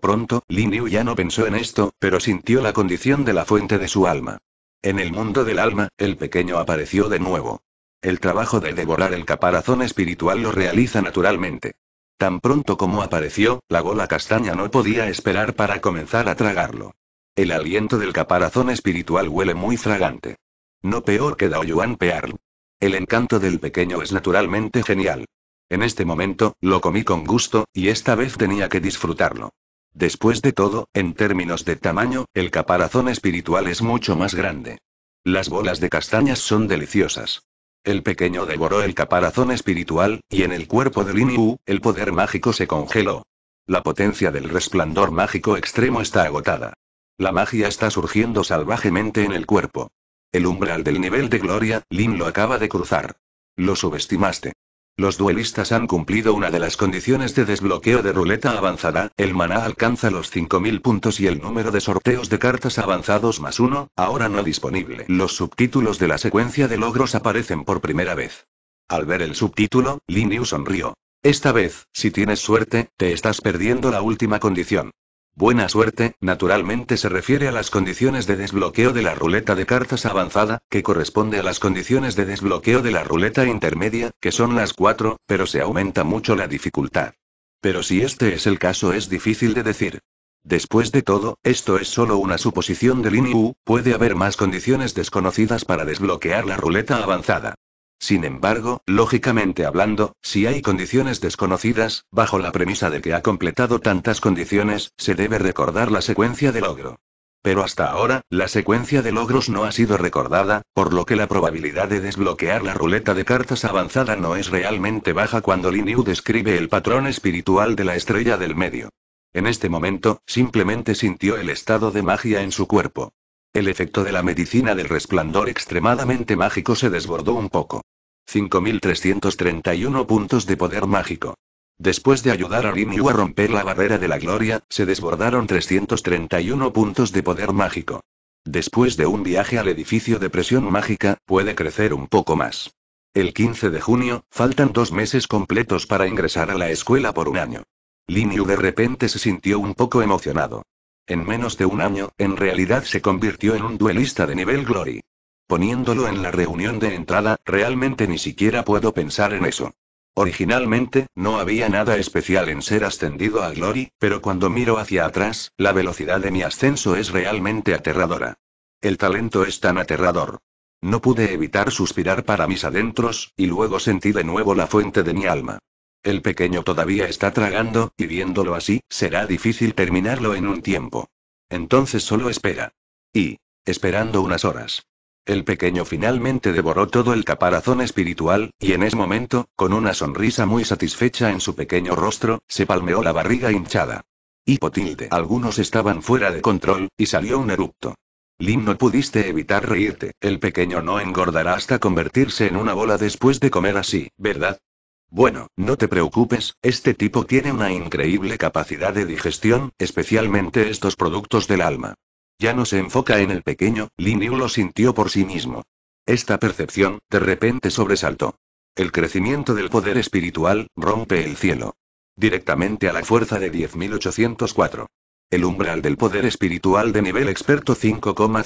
Pronto, Lin Yu ya no pensó en esto, pero sintió la condición de la fuente de su alma. En el mundo del alma, el pequeño apareció de nuevo. El trabajo de devorar el caparazón espiritual lo realiza naturalmente. Tan pronto como apareció, la bola castaña no podía esperar para comenzar a tragarlo. El aliento del caparazón espiritual huele muy fragante. No peor que Daoyuan Pearl. El encanto del pequeño es naturalmente genial. En este momento, lo comí con gusto, y esta vez tenía que disfrutarlo. Después de todo, en términos de tamaño, el caparazón espiritual es mucho más grande. Las bolas de castañas son deliciosas. El pequeño devoró el caparazón espiritual, y en el cuerpo de Lin Yu, el poder mágico se congeló. La potencia del resplandor mágico extremo está agotada. La magia está surgiendo salvajemente en el cuerpo. El umbral del nivel de gloria, Lin lo acaba de cruzar. Lo subestimaste. Los duelistas han cumplido una de las condiciones de desbloqueo de ruleta avanzada, el maná alcanza los 5.000 puntos y el número de sorteos de cartas avanzados más uno, ahora no disponible. Los subtítulos de la secuencia de logros aparecen por primera vez. Al ver el subtítulo, Linus sonrió. Esta vez, si tienes suerte, te estás perdiendo la última condición. Buena suerte, naturalmente se refiere a las condiciones de desbloqueo de la ruleta de cartas avanzada, que corresponde a las condiciones de desbloqueo de la ruleta intermedia, que son las cuatro, pero se aumenta mucho la dificultad. Pero si este es el caso es difícil de decir. Después de todo, esto es solo una suposición de Lin puede haber más condiciones desconocidas para desbloquear la ruleta avanzada. Sin embargo, lógicamente hablando, si hay condiciones desconocidas, bajo la premisa de que ha completado tantas condiciones, se debe recordar la secuencia de logro. Pero hasta ahora, la secuencia de logros no ha sido recordada, por lo que la probabilidad de desbloquear la ruleta de cartas avanzada no es realmente baja cuando Lin describe el patrón espiritual de la estrella del medio. En este momento, simplemente sintió el estado de magia en su cuerpo. El efecto de la medicina del resplandor extremadamente mágico se desbordó un poco. 5331 puntos de poder mágico. Después de ayudar a Yu a romper la barrera de la gloria, se desbordaron 331 puntos de poder mágico. Después de un viaje al edificio de presión mágica, puede crecer un poco más. El 15 de junio, faltan dos meses completos para ingresar a la escuela por un año. Yu de repente se sintió un poco emocionado. En menos de un año, en realidad se convirtió en un duelista de nivel Glory poniéndolo en la reunión de entrada, realmente ni siquiera puedo pensar en eso. Originalmente, no había nada especial en ser ascendido a Glory, pero cuando miro hacia atrás, la velocidad de mi ascenso es realmente aterradora. El talento es tan aterrador. No pude evitar suspirar para mis adentros, y luego sentí de nuevo la fuente de mi alma. El pequeño todavía está tragando, y viéndolo así, será difícil terminarlo en un tiempo. Entonces solo espera. Y, esperando unas horas. El pequeño finalmente devoró todo el caparazón espiritual, y en ese momento, con una sonrisa muy satisfecha en su pequeño rostro, se palmeó la barriga hinchada. Hipotilde. Algunos estaban fuera de control, y salió un erupto. Lin no pudiste evitar reírte. El pequeño no engordará hasta convertirse en una bola después de comer así, ¿verdad? Bueno, no te preocupes, este tipo tiene una increíble capacidad de digestión, especialmente estos productos del alma. Ya no se enfoca en el pequeño, Lin lo sintió por sí mismo. Esta percepción, de repente sobresaltó. El crecimiento del poder espiritual, rompe el cielo. Directamente a la fuerza de 10.804. El umbral del poder espiritual de nivel experto 5,000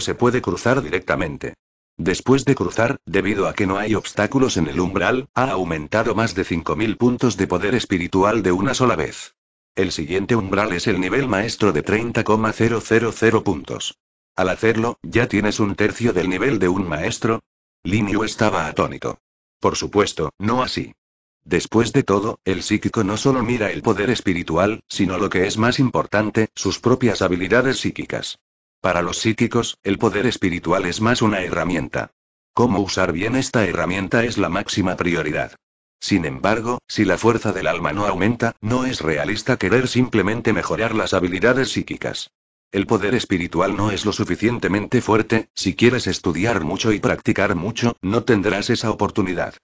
se puede cruzar directamente. Después de cruzar, debido a que no hay obstáculos en el umbral, ha aumentado más de 5.000 puntos de poder espiritual de una sola vez. El siguiente umbral es el nivel maestro de 30,000 puntos. Al hacerlo, ya tienes un tercio del nivel de un maestro. Yu estaba atónito. Por supuesto, no así. Después de todo, el psíquico no solo mira el poder espiritual, sino lo que es más importante, sus propias habilidades psíquicas. Para los psíquicos, el poder espiritual es más una herramienta. Cómo usar bien esta herramienta es la máxima prioridad. Sin embargo, si la fuerza del alma no aumenta, no es realista querer simplemente mejorar las habilidades psíquicas. El poder espiritual no es lo suficientemente fuerte, si quieres estudiar mucho y practicar mucho, no tendrás esa oportunidad.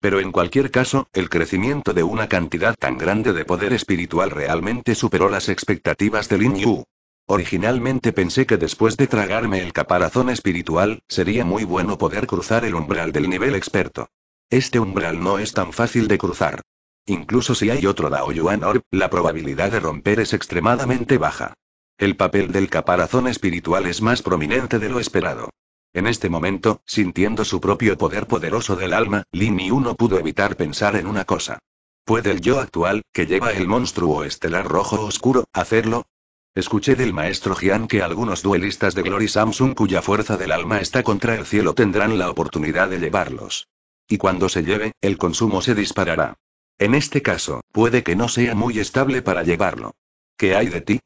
Pero en cualquier caso, el crecimiento de una cantidad tan grande de poder espiritual realmente superó las expectativas de Lin Yu. Originalmente pensé que después de tragarme el caparazón espiritual, sería muy bueno poder cruzar el umbral del nivel experto. Este umbral no es tan fácil de cruzar. Incluso si hay otro Daoyuan Orb, la probabilidad de romper es extremadamente baja. El papel del caparazón espiritual es más prominente de lo esperado. En este momento, sintiendo su propio poder poderoso del alma, Lin Ni no pudo evitar pensar en una cosa. ¿Puede el yo actual, que lleva el monstruo estelar rojo oscuro, hacerlo? Escuché del maestro Jian que algunos duelistas de Glory Samsung cuya fuerza del alma está contra el cielo tendrán la oportunidad de llevarlos. Y cuando se lleve, el consumo se disparará. En este caso, puede que no sea muy estable para llevarlo. ¿Qué hay de ti?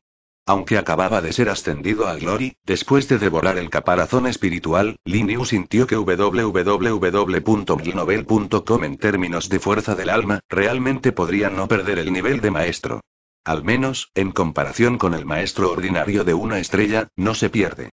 Aunque acababa de ser ascendido a Glory, después de devorar el caparazón espiritual, Yu sintió que www.glinovel.com en términos de fuerza del alma, realmente podría no perder el nivel de maestro. Al menos, en comparación con el maestro ordinario de una estrella, no se pierde.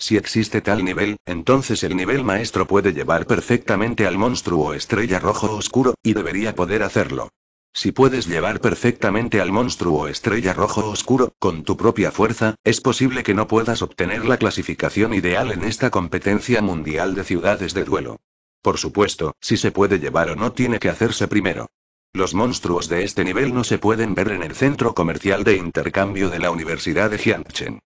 Si existe tal nivel, entonces el nivel maestro puede llevar perfectamente al monstruo estrella rojo oscuro, y debería poder hacerlo. Si puedes llevar perfectamente al monstruo estrella rojo oscuro, con tu propia fuerza, es posible que no puedas obtener la clasificación ideal en esta competencia mundial de ciudades de duelo. Por supuesto, si se puede llevar o no tiene que hacerse primero. Los monstruos de este nivel no se pueden ver en el centro comercial de intercambio de la Universidad de Jiangchen.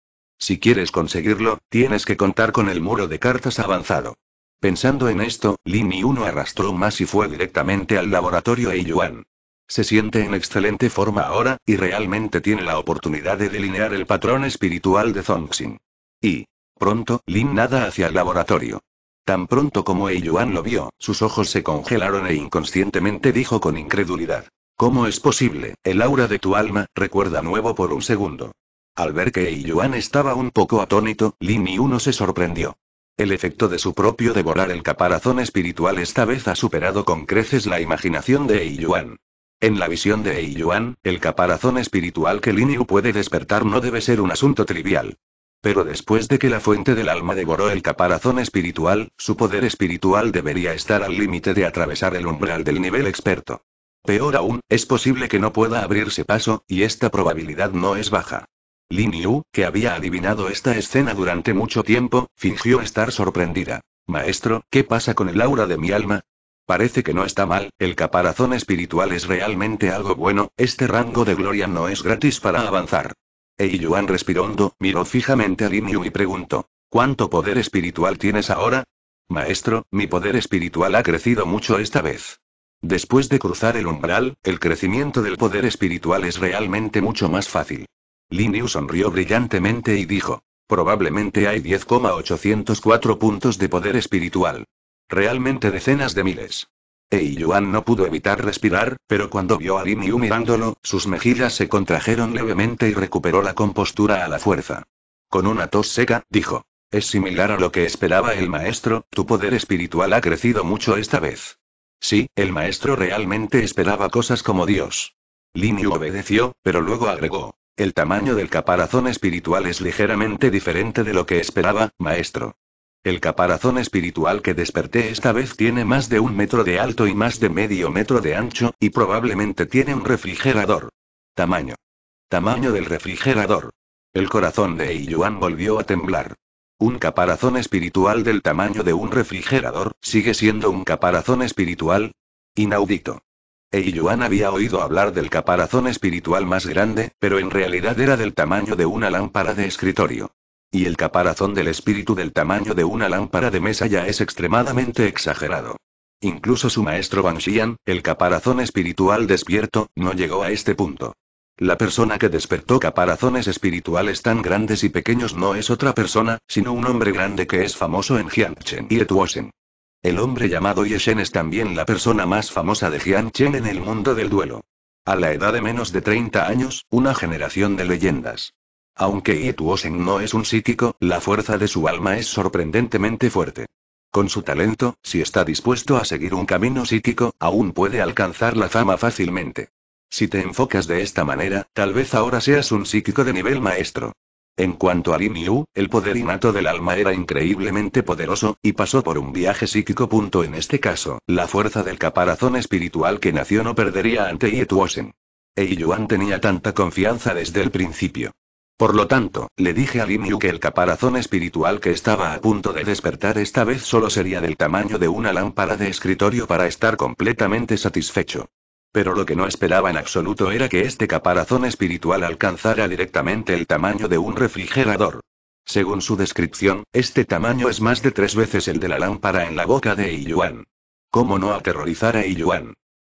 Si quieres conseguirlo, tienes que contar con el muro de cartas avanzado. Pensando en esto, Lin y uno arrastró más y fue directamente al laboratorio e Yuan. Se siente en excelente forma ahora, y realmente tiene la oportunidad de delinear el patrón espiritual de Zongxin. Y, pronto, Lin nada hacia el laboratorio. Tan pronto como e Yuan lo vio, sus ojos se congelaron e inconscientemente dijo con incredulidad. ¿Cómo es posible? El aura de tu alma, recuerda nuevo por un segundo. Al ver que Yuan estaba un poco atónito, Lin no se sorprendió. El efecto de su propio devorar el caparazón espiritual esta vez ha superado con creces la imaginación de Yuan. En la visión de Yuan, el caparazón espiritual que Lin Yu puede despertar no debe ser un asunto trivial. Pero después de que la fuente del alma devoró el caparazón espiritual, su poder espiritual debería estar al límite de atravesar el umbral del nivel experto. Peor aún, es posible que no pueda abrirse paso, y esta probabilidad no es baja. Lin Yu, que había adivinado esta escena durante mucho tiempo, fingió estar sorprendida. Maestro, ¿qué pasa con el aura de mi alma? Parece que no está mal, el caparazón espiritual es realmente algo bueno, este rango de gloria no es gratis para avanzar. Ei Yuan respiró hondo, miró fijamente a Lin Yu y preguntó: ¿Cuánto poder espiritual tienes ahora? Maestro, mi poder espiritual ha crecido mucho esta vez. Después de cruzar el umbral, el crecimiento del poder espiritual es realmente mucho más fácil. Lin sonrió brillantemente y dijo. Probablemente hay 10,804 puntos de poder espiritual. Realmente decenas de miles. Ei Yuan no pudo evitar respirar, pero cuando vio a Lin Yu mirándolo, sus mejillas se contrajeron levemente y recuperó la compostura a la fuerza. Con una tos seca, dijo. Es similar a lo que esperaba el maestro, tu poder espiritual ha crecido mucho esta vez. Sí, el maestro realmente esperaba cosas como Dios. Lin Yu obedeció, pero luego agregó. El tamaño del caparazón espiritual es ligeramente diferente de lo que esperaba, maestro. El caparazón espiritual que desperté esta vez tiene más de un metro de alto y más de medio metro de ancho, y probablemente tiene un refrigerador. Tamaño. Tamaño del refrigerador. El corazón de Iyuan volvió a temblar. Un caparazón espiritual del tamaño de un refrigerador, sigue siendo un caparazón espiritual. Inaudito. Yuan e había oído hablar del caparazón espiritual más grande, pero en realidad era del tamaño de una lámpara de escritorio. Y el caparazón del espíritu del tamaño de una lámpara de mesa ya es extremadamente exagerado. Incluso su maestro Xian, el caparazón espiritual despierto, no llegó a este punto. La persona que despertó caparazones espirituales tan grandes y pequeños no es otra persona, sino un hombre grande que es famoso en Jiangchen y Etuosen. El hombre llamado Yeshen es también la persona más famosa de Jianchen en el mundo del duelo. A la edad de menos de 30 años, una generación de leyendas. Aunque Ituosen no es un psíquico, la fuerza de su alma es sorprendentemente fuerte. Con su talento, si está dispuesto a seguir un camino psíquico, aún puede alcanzar la fama fácilmente. Si te enfocas de esta manera, tal vez ahora seas un psíquico de nivel maestro. En cuanto a Lin Yu, el poder innato del alma era increíblemente poderoso, y pasó por un viaje psíquico. Punto en este caso, la fuerza del caparazón espiritual que nació no perdería ante Yetuosen. Ei Yuan tenía tanta confianza desde el principio. Por lo tanto, le dije a Lin Yu que el caparazón espiritual que estaba a punto de despertar esta vez solo sería del tamaño de una lámpara de escritorio para estar completamente satisfecho. Pero lo que no esperaba en absoluto era que este caparazón espiritual alcanzara directamente el tamaño de un refrigerador. Según su descripción, este tamaño es más de tres veces el de la lámpara en la boca de yuan ¿Cómo no aterrorizar a yuan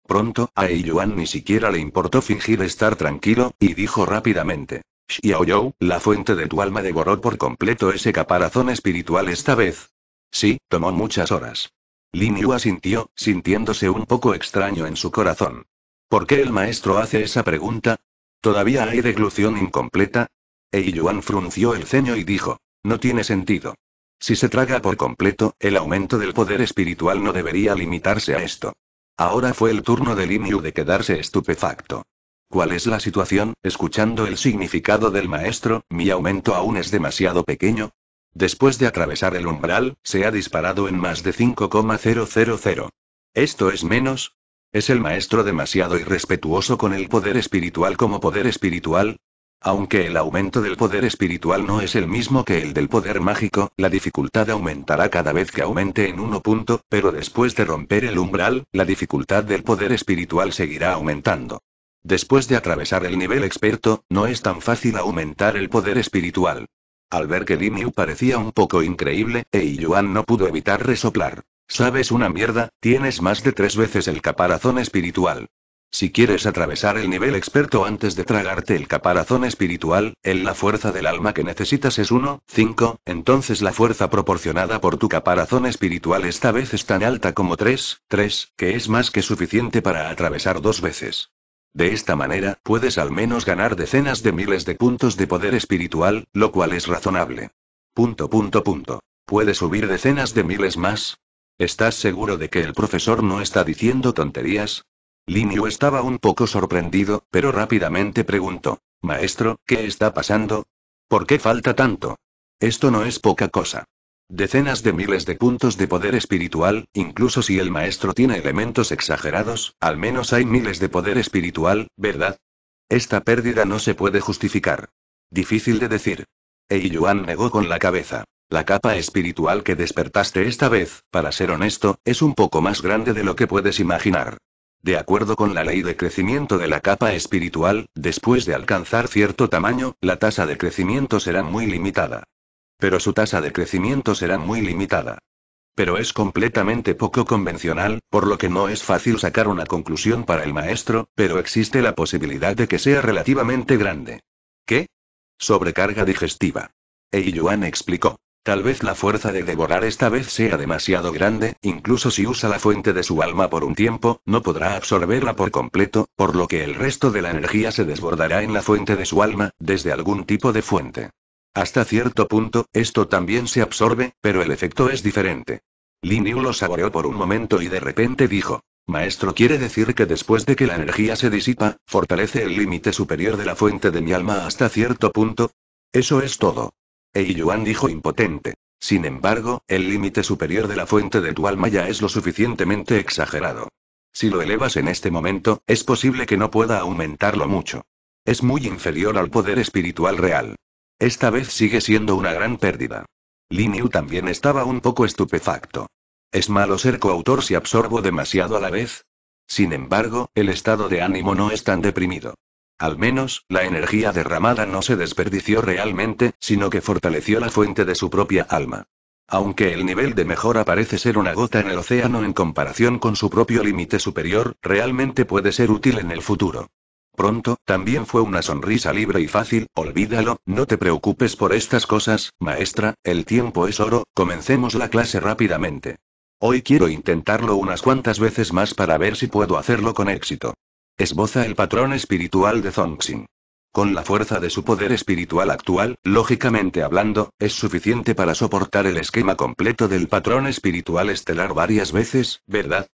Pronto, a Yuan ni siquiera le importó fingir estar tranquilo, y dijo rápidamente. Xiaoyou, la fuente de tu alma devoró por completo ese caparazón espiritual esta vez. Sí, tomó muchas horas. Lin Yu asintió, sintiéndose un poco extraño en su corazón. ¿Por qué el maestro hace esa pregunta? ¿Todavía hay deglución incompleta? Ei Yuan frunció el ceño y dijo, no tiene sentido. Si se traga por completo, el aumento del poder espiritual no debería limitarse a esto. Ahora fue el turno de Lin Yu de quedarse estupefacto. ¿Cuál es la situación? Escuchando el significado del maestro, mi aumento aún es demasiado pequeño, Después de atravesar el umbral, se ha disparado en más de 5,000. Esto es menos. ¿Es el maestro demasiado irrespetuoso con el poder espiritual como poder espiritual? Aunque el aumento del poder espiritual no es el mismo que el del poder mágico, la dificultad aumentará cada vez que aumente en uno punto, pero después de romper el umbral, la dificultad del poder espiritual seguirá aumentando. Después de atravesar el nivel experto, no es tan fácil aumentar el poder espiritual. Al ver que Limiu parecía un poco increíble, Ei Yuan no pudo evitar resoplar. Sabes una mierda, tienes más de tres veces el caparazón espiritual. Si quieres atravesar el nivel experto antes de tragarte el caparazón espiritual, en la fuerza del alma que necesitas es 1, 5, entonces la fuerza proporcionada por tu caparazón espiritual esta vez es tan alta como 3, 3, que es más que suficiente para atravesar dos veces. De esta manera, puedes al menos ganar decenas de miles de puntos de poder espiritual, lo cual es razonable. Punto punto punto. ¿Puedes subir decenas de miles más? ¿Estás seguro de que el profesor no está diciendo tonterías? Linio estaba un poco sorprendido, pero rápidamente preguntó. Maestro, ¿qué está pasando? ¿Por qué falta tanto? Esto no es poca cosa. Decenas de miles de puntos de poder espiritual, incluso si el maestro tiene elementos exagerados, al menos hay miles de poder espiritual, ¿verdad? Esta pérdida no se puede justificar. Difícil de decir. Ei Yuan negó con la cabeza. La capa espiritual que despertaste esta vez, para ser honesto, es un poco más grande de lo que puedes imaginar. De acuerdo con la ley de crecimiento de la capa espiritual, después de alcanzar cierto tamaño, la tasa de crecimiento será muy limitada. Pero su tasa de crecimiento será muy limitada. Pero es completamente poco convencional, por lo que no es fácil sacar una conclusión para el maestro, pero existe la posibilidad de que sea relativamente grande. ¿Qué? Sobrecarga digestiva. Eiyuan explicó. Tal vez la fuerza de devorar esta vez sea demasiado grande, incluso si usa la fuente de su alma por un tiempo, no podrá absorberla por completo, por lo que el resto de la energía se desbordará en la fuente de su alma, desde algún tipo de fuente. Hasta cierto punto, esto también se absorbe, pero el efecto es diferente. Lin Yu lo saboreó por un momento y de repente dijo. Maestro quiere decir que después de que la energía se disipa, fortalece el límite superior de la fuente de mi alma hasta cierto punto. Eso es todo. Ei Yuan dijo impotente. Sin embargo, el límite superior de la fuente de tu alma ya es lo suficientemente exagerado. Si lo elevas en este momento, es posible que no pueda aumentarlo mucho. Es muy inferior al poder espiritual real. Esta vez sigue siendo una gran pérdida. Yu también estaba un poco estupefacto. ¿Es malo ser coautor si absorbo demasiado a la vez? Sin embargo, el estado de ánimo no es tan deprimido. Al menos, la energía derramada no se desperdició realmente, sino que fortaleció la fuente de su propia alma. Aunque el nivel de mejora parece ser una gota en el océano en comparación con su propio límite superior, realmente puede ser útil en el futuro. Pronto, también fue una sonrisa libre y fácil, olvídalo, no te preocupes por estas cosas, maestra, el tiempo es oro, comencemos la clase rápidamente. Hoy quiero intentarlo unas cuantas veces más para ver si puedo hacerlo con éxito. Esboza el patrón espiritual de Zongxin. Con la fuerza de su poder espiritual actual, lógicamente hablando, es suficiente para soportar el esquema completo del patrón espiritual estelar varias veces, ¿verdad?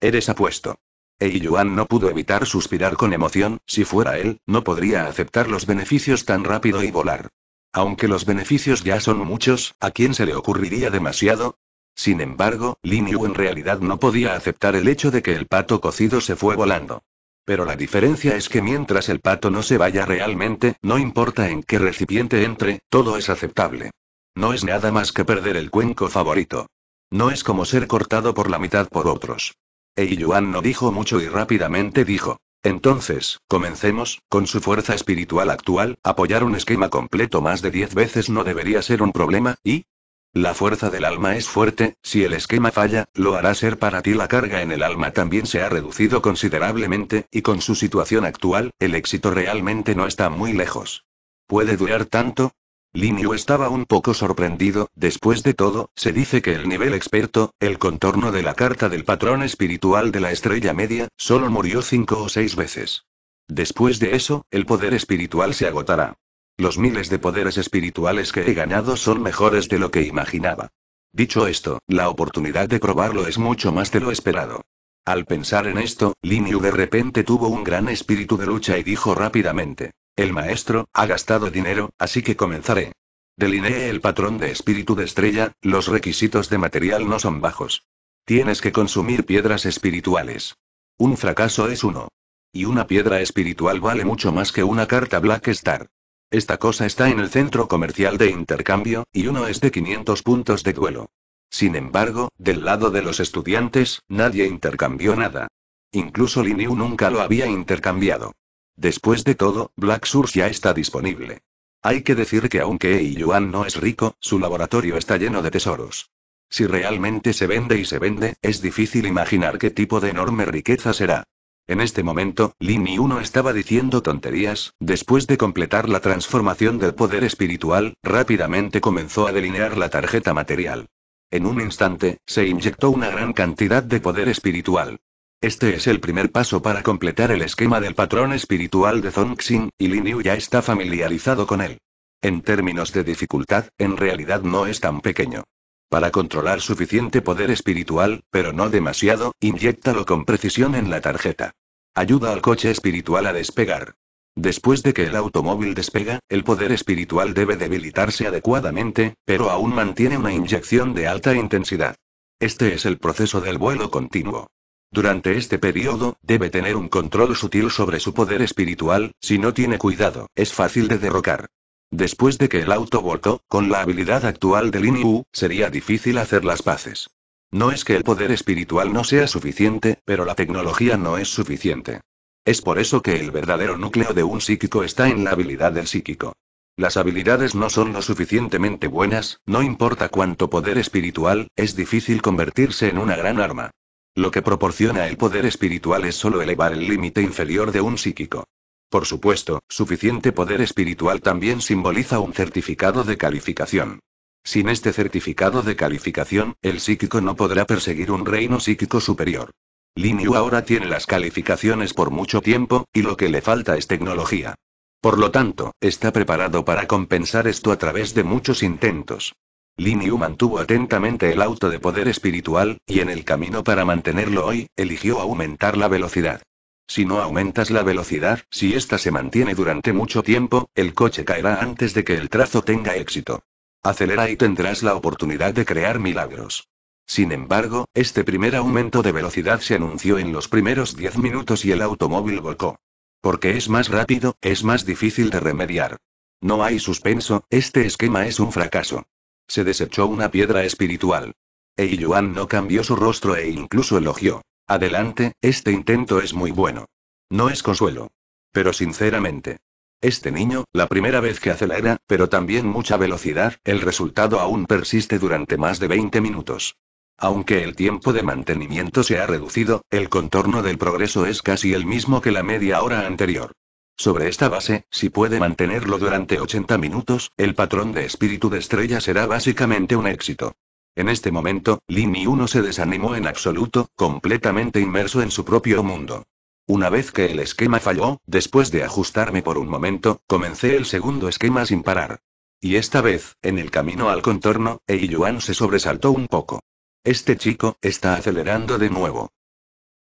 Eres apuesto. Ei Yuan no pudo evitar suspirar con emoción, si fuera él, no podría aceptar los beneficios tan rápido y volar. Aunque los beneficios ya son muchos, ¿a quién se le ocurriría demasiado? Sin embargo, Lin Yu en realidad no podía aceptar el hecho de que el pato cocido se fue volando. Pero la diferencia es que mientras el pato no se vaya realmente, no importa en qué recipiente entre, todo es aceptable. No es nada más que perder el cuenco favorito. No es como ser cortado por la mitad por otros. E Yuan no dijo mucho y rápidamente dijo. Entonces, comencemos, con su fuerza espiritual actual, apoyar un esquema completo más de 10 veces no debería ser un problema, y... La fuerza del alma es fuerte, si el esquema falla, lo hará ser para ti la carga en el alma también se ha reducido considerablemente, y con su situación actual, el éxito realmente no está muy lejos. Puede durar tanto, Yu estaba un poco sorprendido, después de todo, se dice que el nivel experto, el contorno de la carta del patrón espiritual de la estrella media, solo murió cinco o seis veces. Después de eso, el poder espiritual se agotará. Los miles de poderes espirituales que he ganado son mejores de lo que imaginaba. Dicho esto, la oportunidad de probarlo es mucho más de lo esperado. Al pensar en esto, Yu de repente tuvo un gran espíritu de lucha y dijo rápidamente. El maestro, ha gastado dinero, así que comenzaré. Delineé el patrón de espíritu de estrella, los requisitos de material no son bajos. Tienes que consumir piedras espirituales. Un fracaso es uno. Y una piedra espiritual vale mucho más que una carta Black Star. Esta cosa está en el centro comercial de intercambio, y uno es de 500 puntos de duelo. Sin embargo, del lado de los estudiantes, nadie intercambió nada. Incluso Liniu nunca lo había intercambiado. Después de todo, Black Source ya está disponible. Hay que decir que aunque Ei Yuan no es rico, su laboratorio está lleno de tesoros. Si realmente se vende y se vende, es difícil imaginar qué tipo de enorme riqueza será. En este momento, Lin y uno estaba diciendo tonterías, después de completar la transformación del poder espiritual, rápidamente comenzó a delinear la tarjeta material. En un instante, se inyectó una gran cantidad de poder espiritual. Este es el primer paso para completar el esquema del patrón espiritual de Zongxin, y Lin Yu ya está familiarizado con él. En términos de dificultad, en realidad no es tan pequeño. Para controlar suficiente poder espiritual, pero no demasiado, inyéctalo con precisión en la tarjeta. Ayuda al coche espiritual a despegar. Después de que el automóvil despega, el poder espiritual debe debilitarse adecuadamente, pero aún mantiene una inyección de alta intensidad. Este es el proceso del vuelo continuo. Durante este periodo, debe tener un control sutil sobre su poder espiritual, si no tiene cuidado, es fácil de derrocar. Después de que el auto volcó, con la habilidad actual de Lin sería difícil hacer las paces. No es que el poder espiritual no sea suficiente, pero la tecnología no es suficiente. Es por eso que el verdadero núcleo de un psíquico está en la habilidad del psíquico. Las habilidades no son lo suficientemente buenas, no importa cuánto poder espiritual, es difícil convertirse en una gran arma. Lo que proporciona el poder espiritual es solo elevar el límite inferior de un psíquico. Por supuesto, suficiente poder espiritual también simboliza un certificado de calificación. Sin este certificado de calificación, el psíquico no podrá perseguir un reino psíquico superior. Lin Yu ahora tiene las calificaciones por mucho tiempo, y lo que le falta es tecnología. Por lo tanto, está preparado para compensar esto a través de muchos intentos. Lin mantuvo atentamente el auto de poder espiritual, y en el camino para mantenerlo hoy, eligió aumentar la velocidad. Si no aumentas la velocidad, si ésta se mantiene durante mucho tiempo, el coche caerá antes de que el trazo tenga éxito. Acelera y tendrás la oportunidad de crear milagros. Sin embargo, este primer aumento de velocidad se anunció en los primeros 10 minutos y el automóvil volcó. Porque es más rápido, es más difícil de remediar. No hay suspenso, este esquema es un fracaso. Se desechó una piedra espiritual. Ei Yuan no cambió su rostro e incluso elogió. Adelante, este intento es muy bueno. No es consuelo. Pero sinceramente. Este niño, la primera vez que acelera, pero también mucha velocidad, el resultado aún persiste durante más de 20 minutos. Aunque el tiempo de mantenimiento se ha reducido, el contorno del progreso es casi el mismo que la media hora anterior. Sobre esta base, si puede mantenerlo durante 80 minutos, el patrón de espíritu de estrella será básicamente un éxito. En este momento, Lin y uno se desanimó en absoluto, completamente inmerso en su propio mundo. Una vez que el esquema falló, después de ajustarme por un momento, comencé el segundo esquema sin parar. Y esta vez, en el camino al contorno, Yuan se sobresaltó un poco. Este chico, está acelerando de nuevo.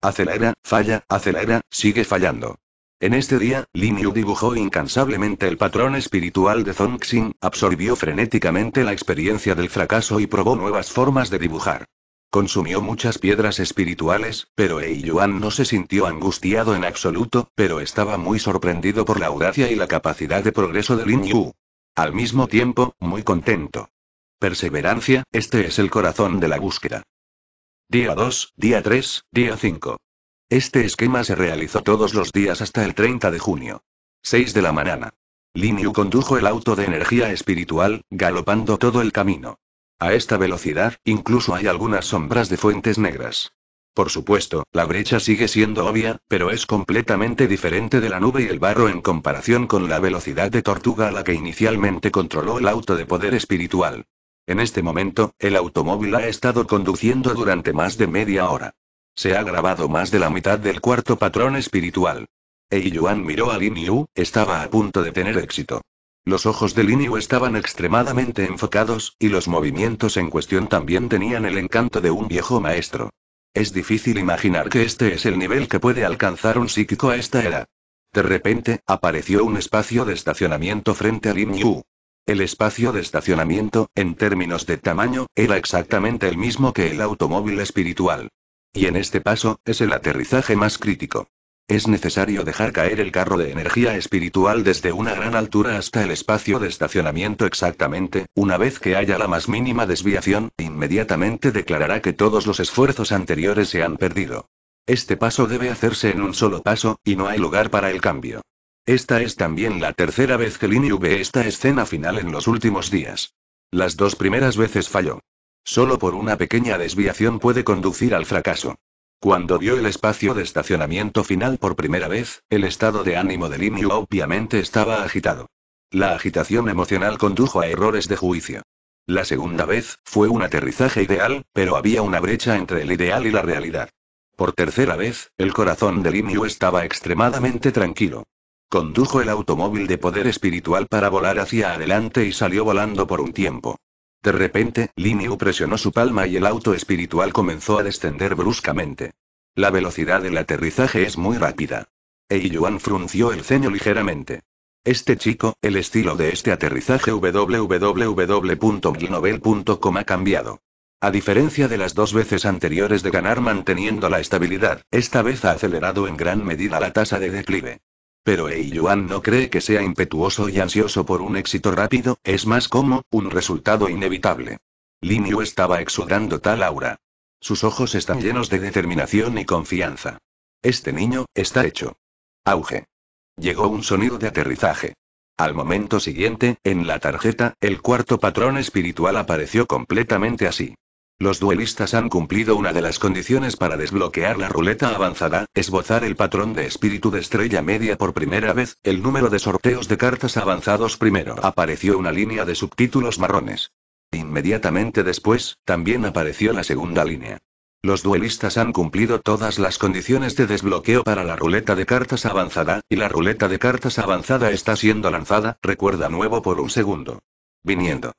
Acelera, falla, acelera, sigue fallando. En este día, Lin Yu dibujó incansablemente el patrón espiritual de Zongxin, absorbió frenéticamente la experiencia del fracaso y probó nuevas formas de dibujar. Consumió muchas piedras espirituales, pero Ei Yuan no se sintió angustiado en absoluto, pero estaba muy sorprendido por la audacia y la capacidad de progreso de Lin Yu. Al mismo tiempo, muy contento. Perseverancia, este es el corazón de la búsqueda. Día 2, día 3, día 5. Este esquema se realizó todos los días hasta el 30 de junio. 6 de la mañana. Lin Yu condujo el auto de energía espiritual, galopando todo el camino. A esta velocidad, incluso hay algunas sombras de fuentes negras. Por supuesto, la brecha sigue siendo obvia, pero es completamente diferente de la nube y el barro en comparación con la velocidad de tortuga a la que inicialmente controló el auto de poder espiritual. En este momento, el automóvil ha estado conduciendo durante más de media hora. Se ha grabado más de la mitad del cuarto patrón espiritual. Ei Yuan miró a Lin Yu, estaba a punto de tener éxito. Los ojos de Lin Yu estaban extremadamente enfocados, y los movimientos en cuestión también tenían el encanto de un viejo maestro. Es difícil imaginar que este es el nivel que puede alcanzar un psíquico a esta era. De repente, apareció un espacio de estacionamiento frente a Lin Yu. El espacio de estacionamiento, en términos de tamaño, era exactamente el mismo que el automóvil espiritual. Y en este paso, es el aterrizaje más crítico. Es necesario dejar caer el carro de energía espiritual desde una gran altura hasta el espacio de estacionamiento exactamente, una vez que haya la más mínima desviación, inmediatamente declarará que todos los esfuerzos anteriores se han perdido. Este paso debe hacerse en un solo paso, y no hay lugar para el cambio. Esta es también la tercera vez que Yu ve esta escena final en los últimos días. Las dos primeras veces falló. Solo por una pequeña desviación puede conducir al fracaso. Cuando vio el espacio de estacionamiento final por primera vez, el estado de ánimo de Lin Yu obviamente estaba agitado. La agitación emocional condujo a errores de juicio. La segunda vez, fue un aterrizaje ideal, pero había una brecha entre el ideal y la realidad. Por tercera vez, el corazón de Lin Yu estaba extremadamente tranquilo. Condujo el automóvil de poder espiritual para volar hacia adelante y salió volando por un tiempo. De repente, Yu presionó su palma y el auto espiritual comenzó a descender bruscamente. La velocidad del aterrizaje es muy rápida. E Yuan frunció el ceño ligeramente. Este chico, el estilo de este aterrizaje www.glinovel.com ha cambiado. A diferencia de las dos veces anteriores de ganar manteniendo la estabilidad, esta vez ha acelerado en gran medida la tasa de declive. Pero Yuan no cree que sea impetuoso y ansioso por un éxito rápido, es más como, un resultado inevitable. Lin Yu estaba exudando tal aura. Sus ojos están llenos de determinación y confianza. Este niño, está hecho. Auge. Llegó un sonido de aterrizaje. Al momento siguiente, en la tarjeta, el cuarto patrón espiritual apareció completamente así. Los duelistas han cumplido una de las condiciones para desbloquear la ruleta avanzada, esbozar el patrón de espíritu de estrella media por primera vez, el número de sorteos de cartas avanzados primero. Apareció una línea de subtítulos marrones. Inmediatamente después, también apareció la segunda línea. Los duelistas han cumplido todas las condiciones de desbloqueo para la ruleta de cartas avanzada, y la ruleta de cartas avanzada está siendo lanzada, recuerda nuevo por un segundo. Viniendo.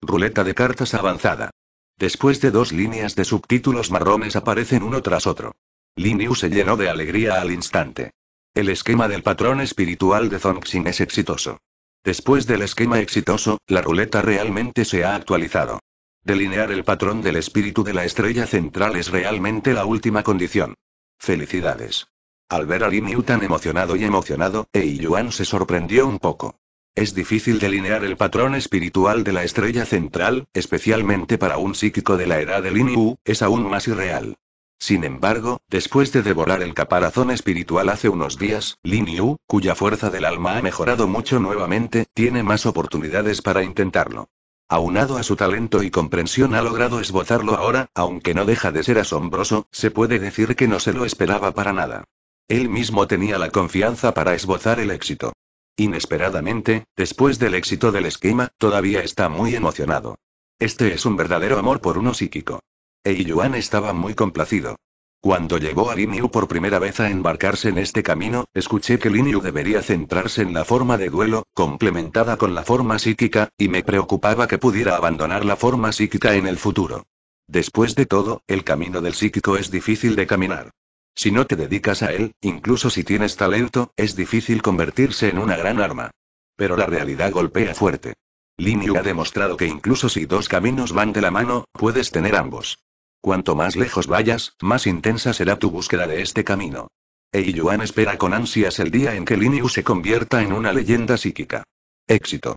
Ruleta de cartas avanzada. Después de dos líneas de subtítulos marrones aparecen uno tras otro. Yu se llenó de alegría al instante. El esquema del patrón espiritual de Zongxin es exitoso. Después del esquema exitoso, la ruleta realmente se ha actualizado. Delinear el patrón del espíritu de la estrella central es realmente la última condición. Felicidades. Al ver a Lin Yu tan emocionado y emocionado, Ei Yuan se sorprendió un poco. Es difícil delinear el patrón espiritual de la estrella central, especialmente para un psíquico de la edad Lin Yu, es aún más irreal. Sin embargo, después de devorar el caparazón espiritual hace unos días, Lin Yu, cuya fuerza del alma ha mejorado mucho nuevamente, tiene más oportunidades para intentarlo. Aunado a su talento y comprensión ha logrado esbozarlo ahora, aunque no deja de ser asombroso, se puede decir que no se lo esperaba para nada. Él mismo tenía la confianza para esbozar el éxito. Inesperadamente, después del éxito del esquema, todavía está muy emocionado. Este es un verdadero amor por uno psíquico. Ei Yuan estaba muy complacido. Cuando llegó a Lin Yu por primera vez a embarcarse en este camino, escuché que Lin Yu debería centrarse en la forma de duelo, complementada con la forma psíquica, y me preocupaba que pudiera abandonar la forma psíquica en el futuro. Después de todo, el camino del psíquico es difícil de caminar. Si no te dedicas a él, incluso si tienes talento, es difícil convertirse en una gran arma. Pero la realidad golpea fuerte. Lin Yu ha demostrado que incluso si dos caminos van de la mano, puedes tener ambos. Cuanto más lejos vayas, más intensa será tu búsqueda de este camino. Ei Yuan espera con ansias el día en que Lin Yu se convierta en una leyenda psíquica. Éxito.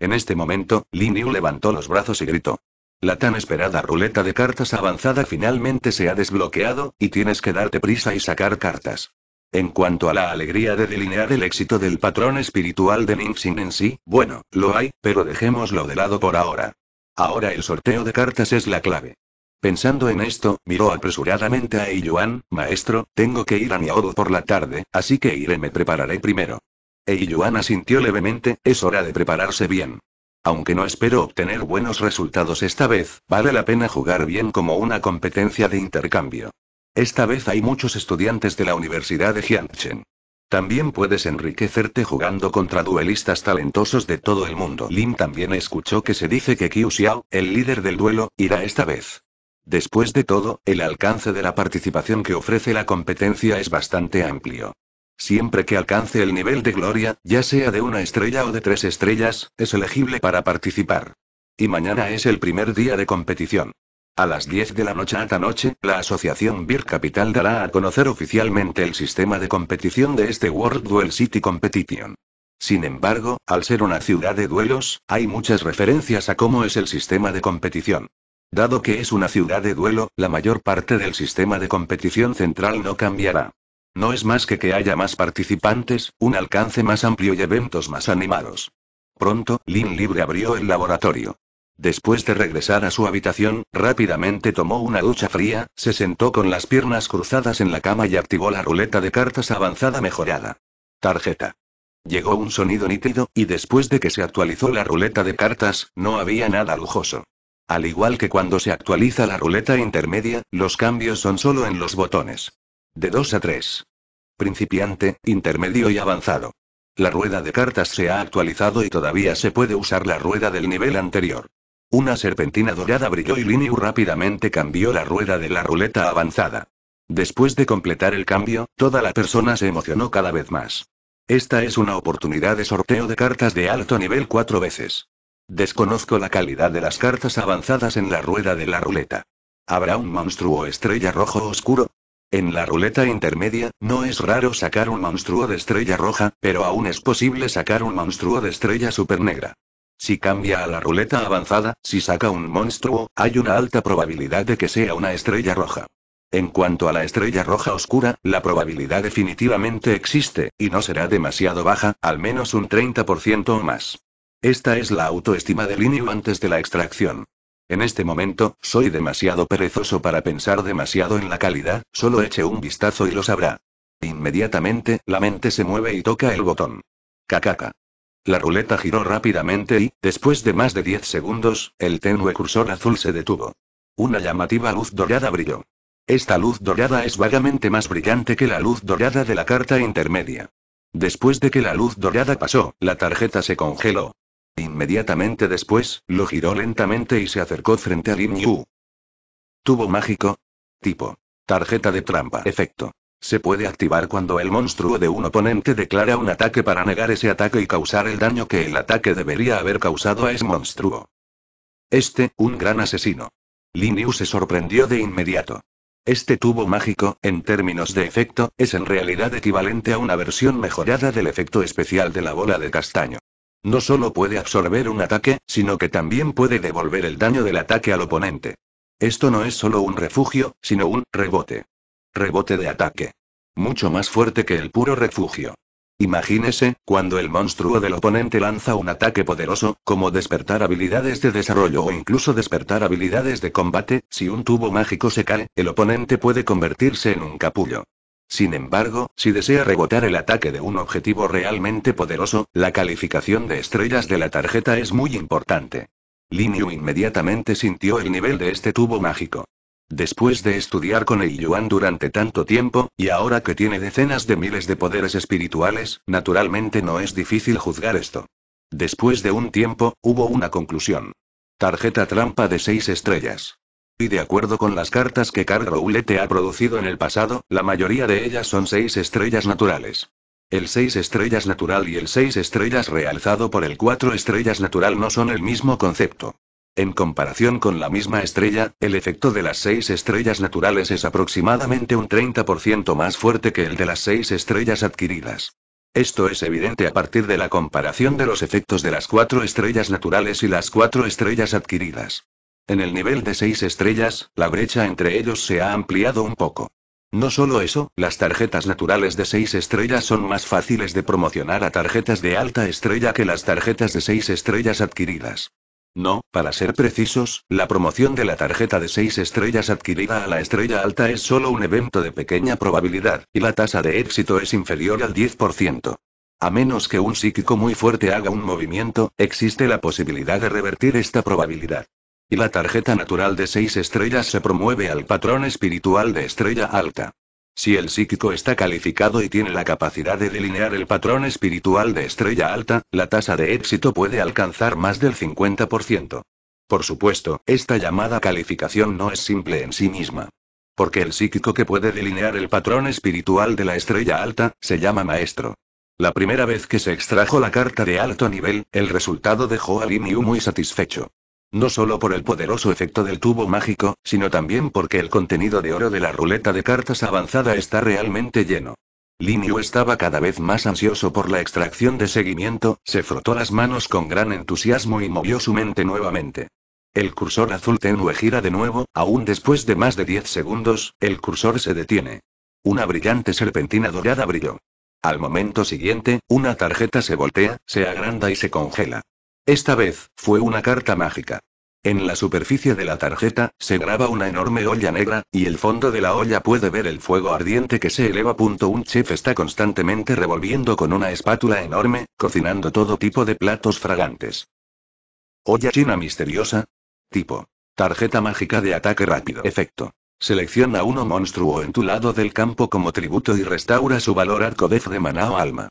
En este momento, Lin Yu levantó los brazos y gritó. La tan esperada ruleta de cartas avanzada finalmente se ha desbloqueado, y tienes que darte prisa y sacar cartas. En cuanto a la alegría de delinear el éxito del patrón espiritual de Ningxin en sí, bueno, lo hay, pero dejémoslo de lado por ahora. Ahora el sorteo de cartas es la clave. Pensando en esto, miró apresuradamente a Yuan, maestro, tengo que ir a Niaodo por la tarde, así que iré me prepararé primero. Yuan asintió levemente, es hora de prepararse bien. Aunque no espero obtener buenos resultados esta vez, vale la pena jugar bien como una competencia de intercambio. Esta vez hay muchos estudiantes de la Universidad de Jiangchen. También puedes enriquecerte jugando contra duelistas talentosos de todo el mundo. Lim también escuchó que se dice que Qiu Xiao, el líder del duelo, irá esta vez. Después de todo, el alcance de la participación que ofrece la competencia es bastante amplio. Siempre que alcance el nivel de gloria, ya sea de una estrella o de tres estrellas, es elegible para participar. Y mañana es el primer día de competición. A las 10 de la noche a noche, la asociación Beer Capital dará a conocer oficialmente el sistema de competición de este World Duel City Competition. Sin embargo, al ser una ciudad de duelos, hay muchas referencias a cómo es el sistema de competición. Dado que es una ciudad de duelo, la mayor parte del sistema de competición central no cambiará. No es más que que haya más participantes, un alcance más amplio y eventos más animados. Pronto, Lin Libre abrió el laboratorio. Después de regresar a su habitación, rápidamente tomó una ducha fría, se sentó con las piernas cruzadas en la cama y activó la ruleta de cartas avanzada mejorada. Tarjeta. Llegó un sonido nítido, y después de que se actualizó la ruleta de cartas, no había nada lujoso. Al igual que cuando se actualiza la ruleta intermedia, los cambios son solo en los botones. De 2 a 3. Principiante, intermedio y avanzado. La rueda de cartas se ha actualizado y todavía se puede usar la rueda del nivel anterior. Una serpentina dorada brilló y Liniu rápidamente cambió la rueda de la ruleta avanzada. Después de completar el cambio, toda la persona se emocionó cada vez más. Esta es una oportunidad de sorteo de cartas de alto nivel cuatro veces. Desconozco la calidad de las cartas avanzadas en la rueda de la ruleta. ¿Habrá un monstruo estrella rojo oscuro? En la ruleta intermedia, no es raro sacar un monstruo de estrella roja, pero aún es posible sacar un monstruo de estrella supernegra. Si cambia a la ruleta avanzada, si saca un monstruo, hay una alta probabilidad de que sea una estrella roja. En cuanto a la estrella roja oscura, la probabilidad definitivamente existe, y no será demasiado baja, al menos un 30% o más. Esta es la autoestima de Linio antes de la extracción. En este momento, soy demasiado perezoso para pensar demasiado en la calidad, solo eche un vistazo y lo sabrá. Inmediatamente, la mente se mueve y toca el botón. Kakaka. La ruleta giró rápidamente y, después de más de 10 segundos, el tenue cursor azul se detuvo. Una llamativa luz dorada brilló. Esta luz dorada es vagamente más brillante que la luz dorada de la carta intermedia. Después de que la luz dorada pasó, la tarjeta se congeló. Inmediatamente después, lo giró lentamente y se acercó frente a Lin Yu. Tubo mágico. Tipo. Tarjeta de trampa. Efecto. Se puede activar cuando el monstruo de un oponente declara un ataque para negar ese ataque y causar el daño que el ataque debería haber causado a ese monstruo. Este, un gran asesino. Lin Yu se sorprendió de inmediato. Este tubo mágico, en términos de efecto, es en realidad equivalente a una versión mejorada del efecto especial de la bola de castaño. No solo puede absorber un ataque, sino que también puede devolver el daño del ataque al oponente. Esto no es solo un refugio, sino un rebote. Rebote de ataque. Mucho más fuerte que el puro refugio. Imagínese, cuando el monstruo del oponente lanza un ataque poderoso, como despertar habilidades de desarrollo o incluso despertar habilidades de combate, si un tubo mágico se cae, el oponente puede convertirse en un capullo. Sin embargo, si desea rebotar el ataque de un objetivo realmente poderoso, la calificación de estrellas de la tarjeta es muy importante. Lin Yu inmediatamente sintió el nivel de este tubo mágico. Después de estudiar con el Yuan durante tanto tiempo, y ahora que tiene decenas de miles de poderes espirituales, naturalmente no es difícil juzgar esto. Después de un tiempo, hubo una conclusión. Tarjeta trampa de seis estrellas. Y de acuerdo con las cartas que Cargoulete ha producido en el pasado, la mayoría de ellas son seis estrellas naturales. El 6 estrellas natural y el seis estrellas realzado por el cuatro estrellas natural no son el mismo concepto. En comparación con la misma estrella, el efecto de las seis estrellas naturales es aproximadamente un 30% más fuerte que el de las seis estrellas adquiridas. Esto es evidente a partir de la comparación de los efectos de las cuatro estrellas naturales y las cuatro estrellas adquiridas. En el nivel de 6 estrellas, la brecha entre ellos se ha ampliado un poco. No solo eso, las tarjetas naturales de 6 estrellas son más fáciles de promocionar a tarjetas de alta estrella que las tarjetas de 6 estrellas adquiridas. No, para ser precisos, la promoción de la tarjeta de 6 estrellas adquirida a la estrella alta es solo un evento de pequeña probabilidad, y la tasa de éxito es inferior al 10%. A menos que un psíquico muy fuerte haga un movimiento, existe la posibilidad de revertir esta probabilidad. Y la tarjeta natural de seis estrellas se promueve al patrón espiritual de estrella alta. Si el psíquico está calificado y tiene la capacidad de delinear el patrón espiritual de estrella alta, la tasa de éxito puede alcanzar más del 50%. Por supuesto, esta llamada calificación no es simple en sí misma. Porque el psíquico que puede delinear el patrón espiritual de la estrella alta, se llama maestro. La primera vez que se extrajo la carta de alto nivel, el resultado dejó a Limiu muy satisfecho. No solo por el poderoso efecto del tubo mágico, sino también porque el contenido de oro de la ruleta de cartas avanzada está realmente lleno. Yu estaba cada vez más ansioso por la extracción de seguimiento, se frotó las manos con gran entusiasmo y movió su mente nuevamente. El cursor azul tenue gira de nuevo, aún después de más de 10 segundos, el cursor se detiene. Una brillante serpentina dorada brilló. Al momento siguiente, una tarjeta se voltea, se agranda y se congela. Esta vez, fue una carta mágica. En la superficie de la tarjeta, se graba una enorme olla negra, y el fondo de la olla puede ver el fuego ardiente que se eleva. Un chef está constantemente revolviendo con una espátula enorme, cocinando todo tipo de platos fragantes. Olla china misteriosa. Tipo. Tarjeta mágica de ataque rápido. Efecto. Selecciona uno monstruo en tu lado del campo como tributo y restaura su valor arco de maná o alma.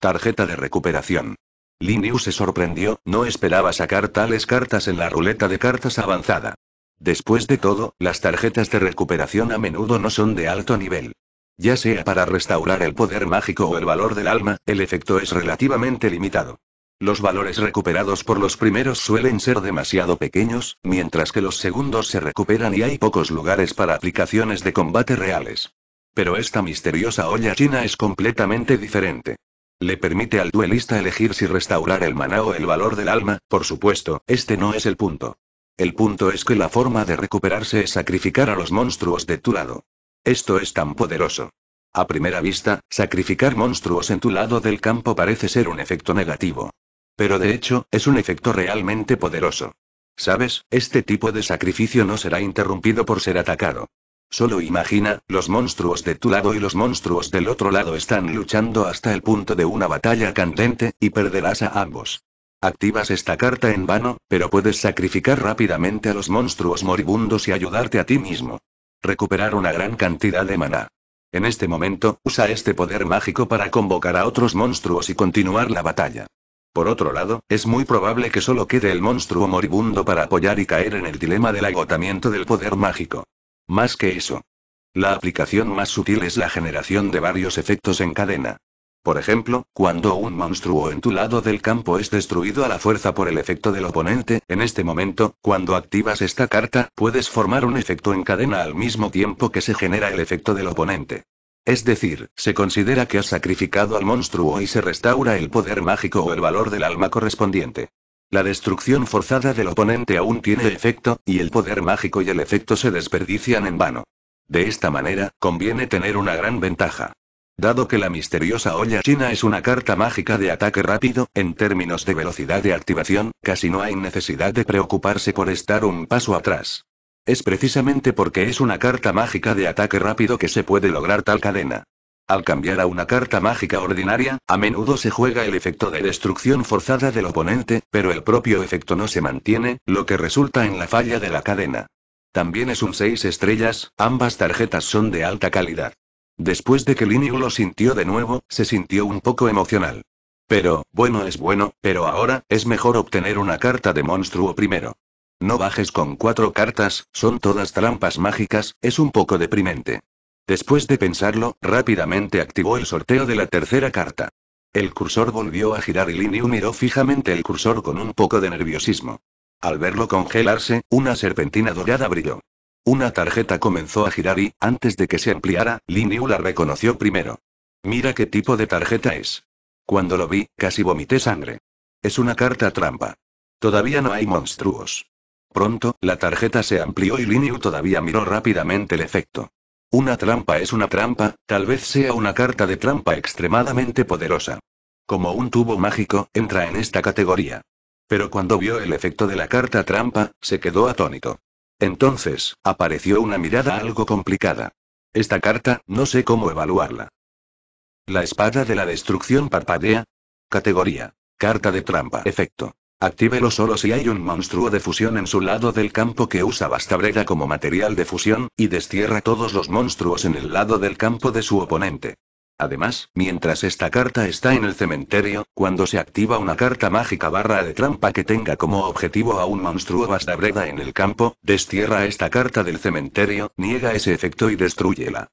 Tarjeta de recuperación. Linus se sorprendió, no esperaba sacar tales cartas en la ruleta de cartas avanzada. Después de todo, las tarjetas de recuperación a menudo no son de alto nivel. Ya sea para restaurar el poder mágico o el valor del alma, el efecto es relativamente limitado. Los valores recuperados por los primeros suelen ser demasiado pequeños, mientras que los segundos se recuperan y hay pocos lugares para aplicaciones de combate reales. Pero esta misteriosa olla china es completamente diferente. Le permite al duelista elegir si restaurar el maná o el valor del alma, por supuesto, este no es el punto. El punto es que la forma de recuperarse es sacrificar a los monstruos de tu lado. Esto es tan poderoso. A primera vista, sacrificar monstruos en tu lado del campo parece ser un efecto negativo. Pero de hecho, es un efecto realmente poderoso. ¿Sabes? Este tipo de sacrificio no será interrumpido por ser atacado. Solo imagina, los monstruos de tu lado y los monstruos del otro lado están luchando hasta el punto de una batalla candente, y perderás a ambos. Activas esta carta en vano, pero puedes sacrificar rápidamente a los monstruos moribundos y ayudarte a ti mismo. Recuperar una gran cantidad de maná. En este momento, usa este poder mágico para convocar a otros monstruos y continuar la batalla. Por otro lado, es muy probable que solo quede el monstruo moribundo para apoyar y caer en el dilema del agotamiento del poder mágico. Más que eso. La aplicación más sutil es la generación de varios efectos en cadena. Por ejemplo, cuando un monstruo en tu lado del campo es destruido a la fuerza por el efecto del oponente, en este momento, cuando activas esta carta, puedes formar un efecto en cadena al mismo tiempo que se genera el efecto del oponente. Es decir, se considera que has sacrificado al monstruo y se restaura el poder mágico o el valor del alma correspondiente. La destrucción forzada del oponente aún tiene efecto, y el poder mágico y el efecto se desperdician en vano. De esta manera, conviene tener una gran ventaja. Dado que la misteriosa olla china es una carta mágica de ataque rápido, en términos de velocidad de activación, casi no hay necesidad de preocuparse por estar un paso atrás. Es precisamente porque es una carta mágica de ataque rápido que se puede lograr tal cadena. Al cambiar a una carta mágica ordinaria, a menudo se juega el efecto de destrucción forzada del oponente, pero el propio efecto no se mantiene, lo que resulta en la falla de la cadena. También es un 6 estrellas, ambas tarjetas son de alta calidad. Después de que Liniu lo sintió de nuevo, se sintió un poco emocional. Pero, bueno es bueno, pero ahora, es mejor obtener una carta de monstruo primero. No bajes con cuatro cartas, son todas trampas mágicas, es un poco deprimente. Después de pensarlo, rápidamente activó el sorteo de la tercera carta. El cursor volvió a girar y Yu miró fijamente el cursor con un poco de nerviosismo. Al verlo congelarse, una serpentina dorada brilló. Una tarjeta comenzó a girar y, antes de que se ampliara, Yu la reconoció primero. Mira qué tipo de tarjeta es. Cuando lo vi, casi vomité sangre. Es una carta trampa. Todavía no hay monstruos. Pronto, la tarjeta se amplió y Yu todavía miró rápidamente el efecto. Una trampa es una trampa, tal vez sea una carta de trampa extremadamente poderosa. Como un tubo mágico, entra en esta categoría. Pero cuando vio el efecto de la carta trampa, se quedó atónito. Entonces, apareció una mirada algo complicada. Esta carta, no sé cómo evaluarla. La espada de la destrucción parpadea. Categoría. Carta de trampa. Efecto. Actívelo solo si hay un monstruo de fusión en su lado del campo que usa bastabreda como material de fusión, y destierra todos los monstruos en el lado del campo de su oponente. Además, mientras esta carta está en el cementerio, cuando se activa una carta mágica barra de trampa que tenga como objetivo a un monstruo Bastabreda en el campo, destierra esta carta del cementerio, niega ese efecto y destruyela.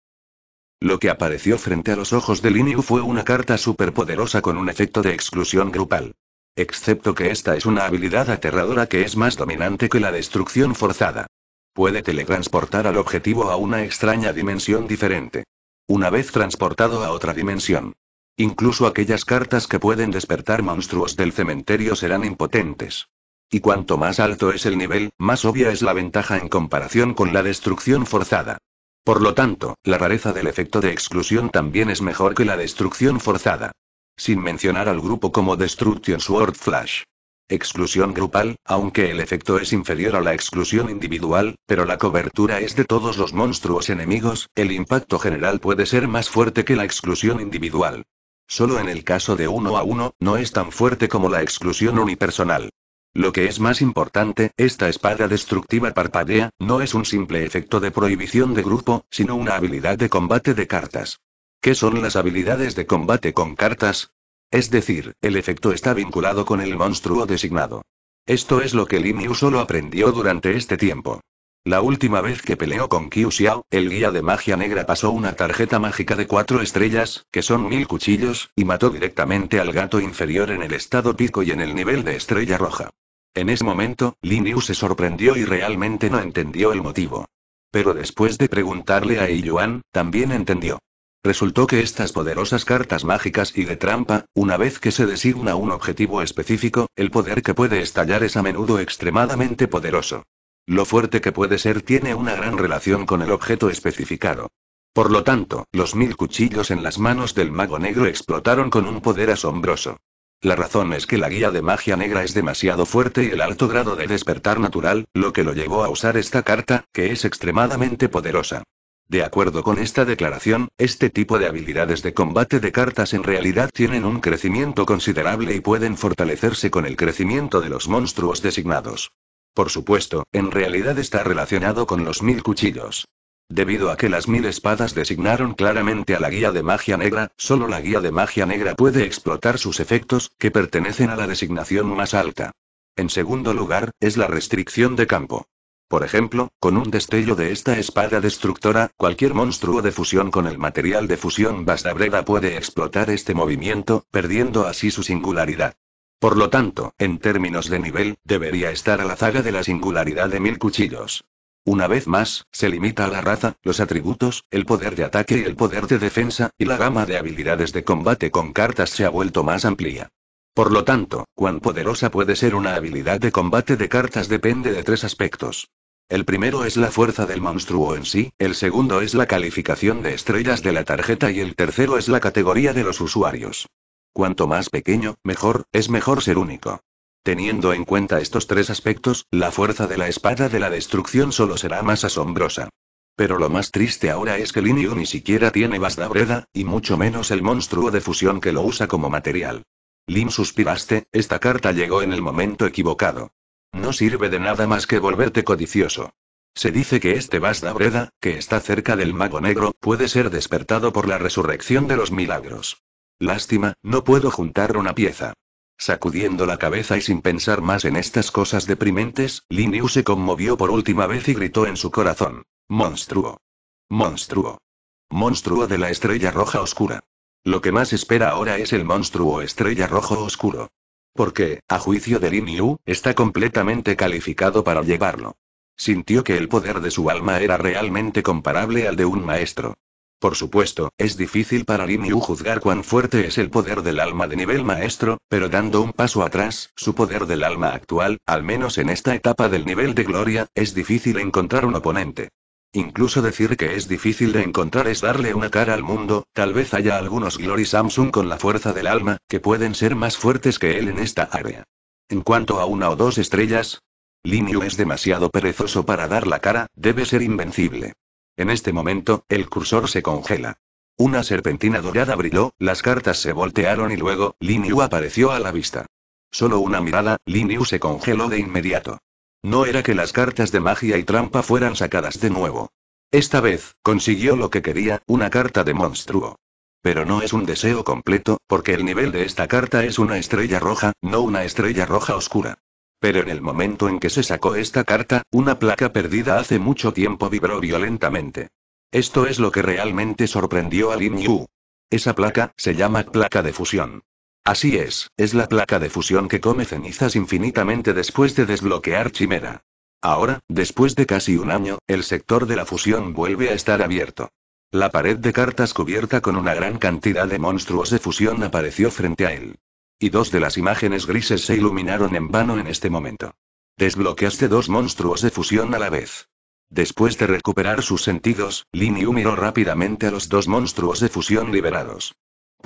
Lo que apareció frente a los ojos de Liniu fue una carta superpoderosa con un efecto de exclusión grupal. Excepto que esta es una habilidad aterradora que es más dominante que la destrucción forzada. Puede teletransportar al objetivo a una extraña dimensión diferente. Una vez transportado a otra dimensión. Incluso aquellas cartas que pueden despertar monstruos del cementerio serán impotentes. Y cuanto más alto es el nivel, más obvia es la ventaja en comparación con la destrucción forzada. Por lo tanto, la rareza del efecto de exclusión también es mejor que la destrucción forzada sin mencionar al grupo como Destruction Sword Flash. Exclusión grupal, aunque el efecto es inferior a la exclusión individual, pero la cobertura es de todos los monstruos enemigos, el impacto general puede ser más fuerte que la exclusión individual. Solo en el caso de uno a uno, no es tan fuerte como la exclusión unipersonal. Lo que es más importante, esta espada destructiva parpadea, no es un simple efecto de prohibición de grupo, sino una habilidad de combate de cartas. ¿Qué son las habilidades de combate con cartas? Es decir, el efecto está vinculado con el monstruo designado. Esto es lo que Yu solo aprendió durante este tiempo. La última vez que peleó con Qiu Xiao, el guía de magia negra pasó una tarjeta mágica de cuatro estrellas, que son mil cuchillos, y mató directamente al gato inferior en el estado pico y en el nivel de estrella roja. En ese momento, Yu se sorprendió y realmente no entendió el motivo. Pero después de preguntarle a Yuan, también entendió. Resultó que estas poderosas cartas mágicas y de trampa, una vez que se designa un objetivo específico, el poder que puede estallar es a menudo extremadamente poderoso. Lo fuerte que puede ser tiene una gran relación con el objeto especificado. Por lo tanto, los mil cuchillos en las manos del mago negro explotaron con un poder asombroso. La razón es que la guía de magia negra es demasiado fuerte y el alto grado de despertar natural, lo que lo llevó a usar esta carta, que es extremadamente poderosa. De acuerdo con esta declaración, este tipo de habilidades de combate de cartas en realidad tienen un crecimiento considerable y pueden fortalecerse con el crecimiento de los monstruos designados. Por supuesto, en realidad está relacionado con los mil cuchillos. Debido a que las mil espadas designaron claramente a la guía de magia negra, solo la guía de magia negra puede explotar sus efectos, que pertenecen a la designación más alta. En segundo lugar, es la restricción de campo. Por ejemplo, con un destello de esta espada destructora, cualquier monstruo de fusión con el material de fusión bastabreda puede explotar este movimiento, perdiendo así su singularidad. Por lo tanto, en términos de nivel, debería estar a la zaga de la singularidad de mil cuchillos. Una vez más, se limita a la raza, los atributos, el poder de ataque y el poder de defensa, y la gama de habilidades de combate con cartas se ha vuelto más amplia. Por lo tanto, cuán poderosa puede ser una habilidad de combate de cartas depende de tres aspectos. El primero es la fuerza del monstruo en sí, el segundo es la calificación de estrellas de la tarjeta y el tercero es la categoría de los usuarios. Cuanto más pequeño, mejor, es mejor ser único. Teniendo en cuenta estos tres aspectos, la fuerza de la espada de la destrucción solo será más asombrosa. Pero lo más triste ahora es que Linio ni siquiera tiene breda, y mucho menos el monstruo de fusión que lo usa como material. Lim suspiraste, esta carta llegó en el momento equivocado. No sirve de nada más que volverte codicioso. Se dice que este da Breda, que está cerca del Mago Negro, puede ser despertado por la resurrección de los milagros. Lástima, no puedo juntar una pieza. Sacudiendo la cabeza y sin pensar más en estas cosas deprimentes, Liniu se conmovió por última vez y gritó en su corazón. Monstruo. Monstruo. Monstruo de la estrella roja oscura. Lo que más espera ahora es el monstruo estrella rojo oscuro. Porque, a juicio de Lin Yu, está completamente calificado para llevarlo. Sintió que el poder de su alma era realmente comparable al de un maestro. Por supuesto, es difícil para Lin Yu juzgar cuán fuerte es el poder del alma de nivel maestro, pero dando un paso atrás, su poder del alma actual, al menos en esta etapa del nivel de gloria, es difícil encontrar un oponente. Incluso decir que es difícil de encontrar es darle una cara al mundo, tal vez haya algunos Glory Samsung con la fuerza del alma, que pueden ser más fuertes que él en esta área. En cuanto a una o dos estrellas, Lin Yu es demasiado perezoso para dar la cara, debe ser invencible. En este momento, el cursor se congela. Una serpentina dorada brilló, las cartas se voltearon y luego, Lin Yu apareció a la vista. Solo una mirada, Yu se congeló de inmediato. No era que las cartas de magia y trampa fueran sacadas de nuevo. Esta vez, consiguió lo que quería, una carta de monstruo. Pero no es un deseo completo, porque el nivel de esta carta es una estrella roja, no una estrella roja oscura. Pero en el momento en que se sacó esta carta, una placa perdida hace mucho tiempo vibró violentamente. Esto es lo que realmente sorprendió a Lin Yu. Esa placa se llama placa de fusión. Así es, es la placa de fusión que come cenizas infinitamente después de desbloquear Chimera. Ahora, después de casi un año, el sector de la fusión vuelve a estar abierto. La pared de cartas cubierta con una gran cantidad de monstruos de fusión apareció frente a él. Y dos de las imágenes grises se iluminaron en vano en este momento. Desbloqueaste dos monstruos de fusión a la vez. Después de recuperar sus sentidos, Lin miró rápidamente a los dos monstruos de fusión liberados.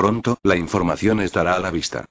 Pronto, la información estará a la vista.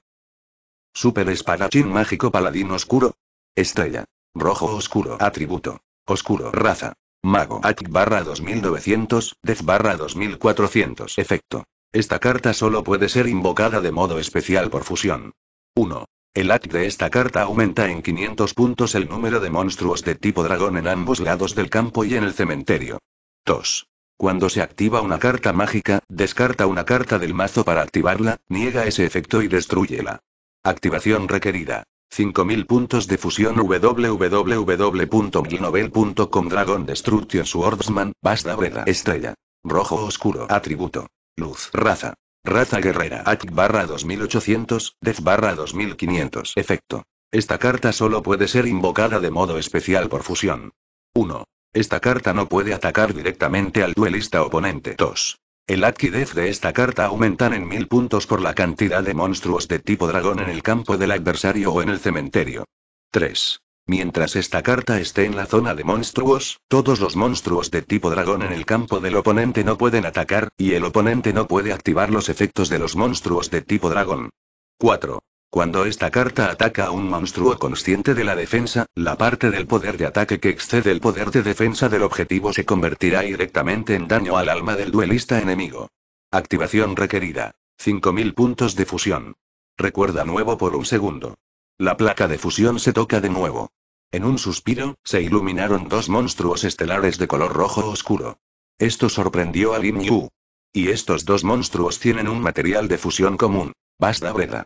Super Esparachín mágico paladín oscuro. Estrella. Rojo oscuro. Atributo. Oscuro. Raza. Mago. Atk barra 2900, Dez barra 2400. Efecto. Esta carta solo puede ser invocada de modo especial por fusión. 1. El atk de esta carta aumenta en 500 puntos el número de monstruos de tipo dragón en ambos lados del campo y en el cementerio. 2. Cuando se activa una carta mágica, descarta una carta del mazo para activarla, niega ese efecto y destruyela. Activación requerida. 5000 puntos de fusión www.milnovel.com Dragon Destruction Swordsman, Basta Breda Estrella. Rojo Oscuro Atributo. Luz Raza. Raza Guerrera H barra 2800, Dez barra 2500 Efecto. Esta carta solo puede ser invocada de modo especial por fusión. 1. Esta carta no puede atacar directamente al duelista oponente. 2. El adquidez de esta carta aumentan en 1000 puntos por la cantidad de monstruos de tipo dragón en el campo del adversario o en el cementerio. 3. Mientras esta carta esté en la zona de monstruos, todos los monstruos de tipo dragón en el campo del oponente no pueden atacar, y el oponente no puede activar los efectos de los monstruos de tipo dragón. 4. Cuando esta carta ataca a un monstruo consciente de la defensa, la parte del poder de ataque que excede el poder de defensa del objetivo se convertirá directamente en daño al alma del duelista enemigo. Activación requerida. 5000 puntos de fusión. Recuerda nuevo por un segundo. La placa de fusión se toca de nuevo. En un suspiro, se iluminaron dos monstruos estelares de color rojo oscuro. Esto sorprendió a Lin Yu. Y estos dos monstruos tienen un material de fusión común. Basta breda.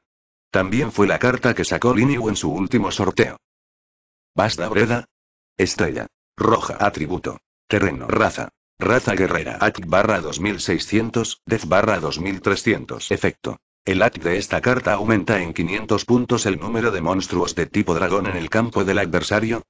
También fue la carta que sacó Liniu en su último sorteo. Basta Breda. Estrella. Roja. Atributo. Terreno. Raza. Raza guerrera. Act barra 2600. Def barra 2300. Efecto. El act de esta carta aumenta en 500 puntos el número de monstruos de tipo dragón en el campo del adversario.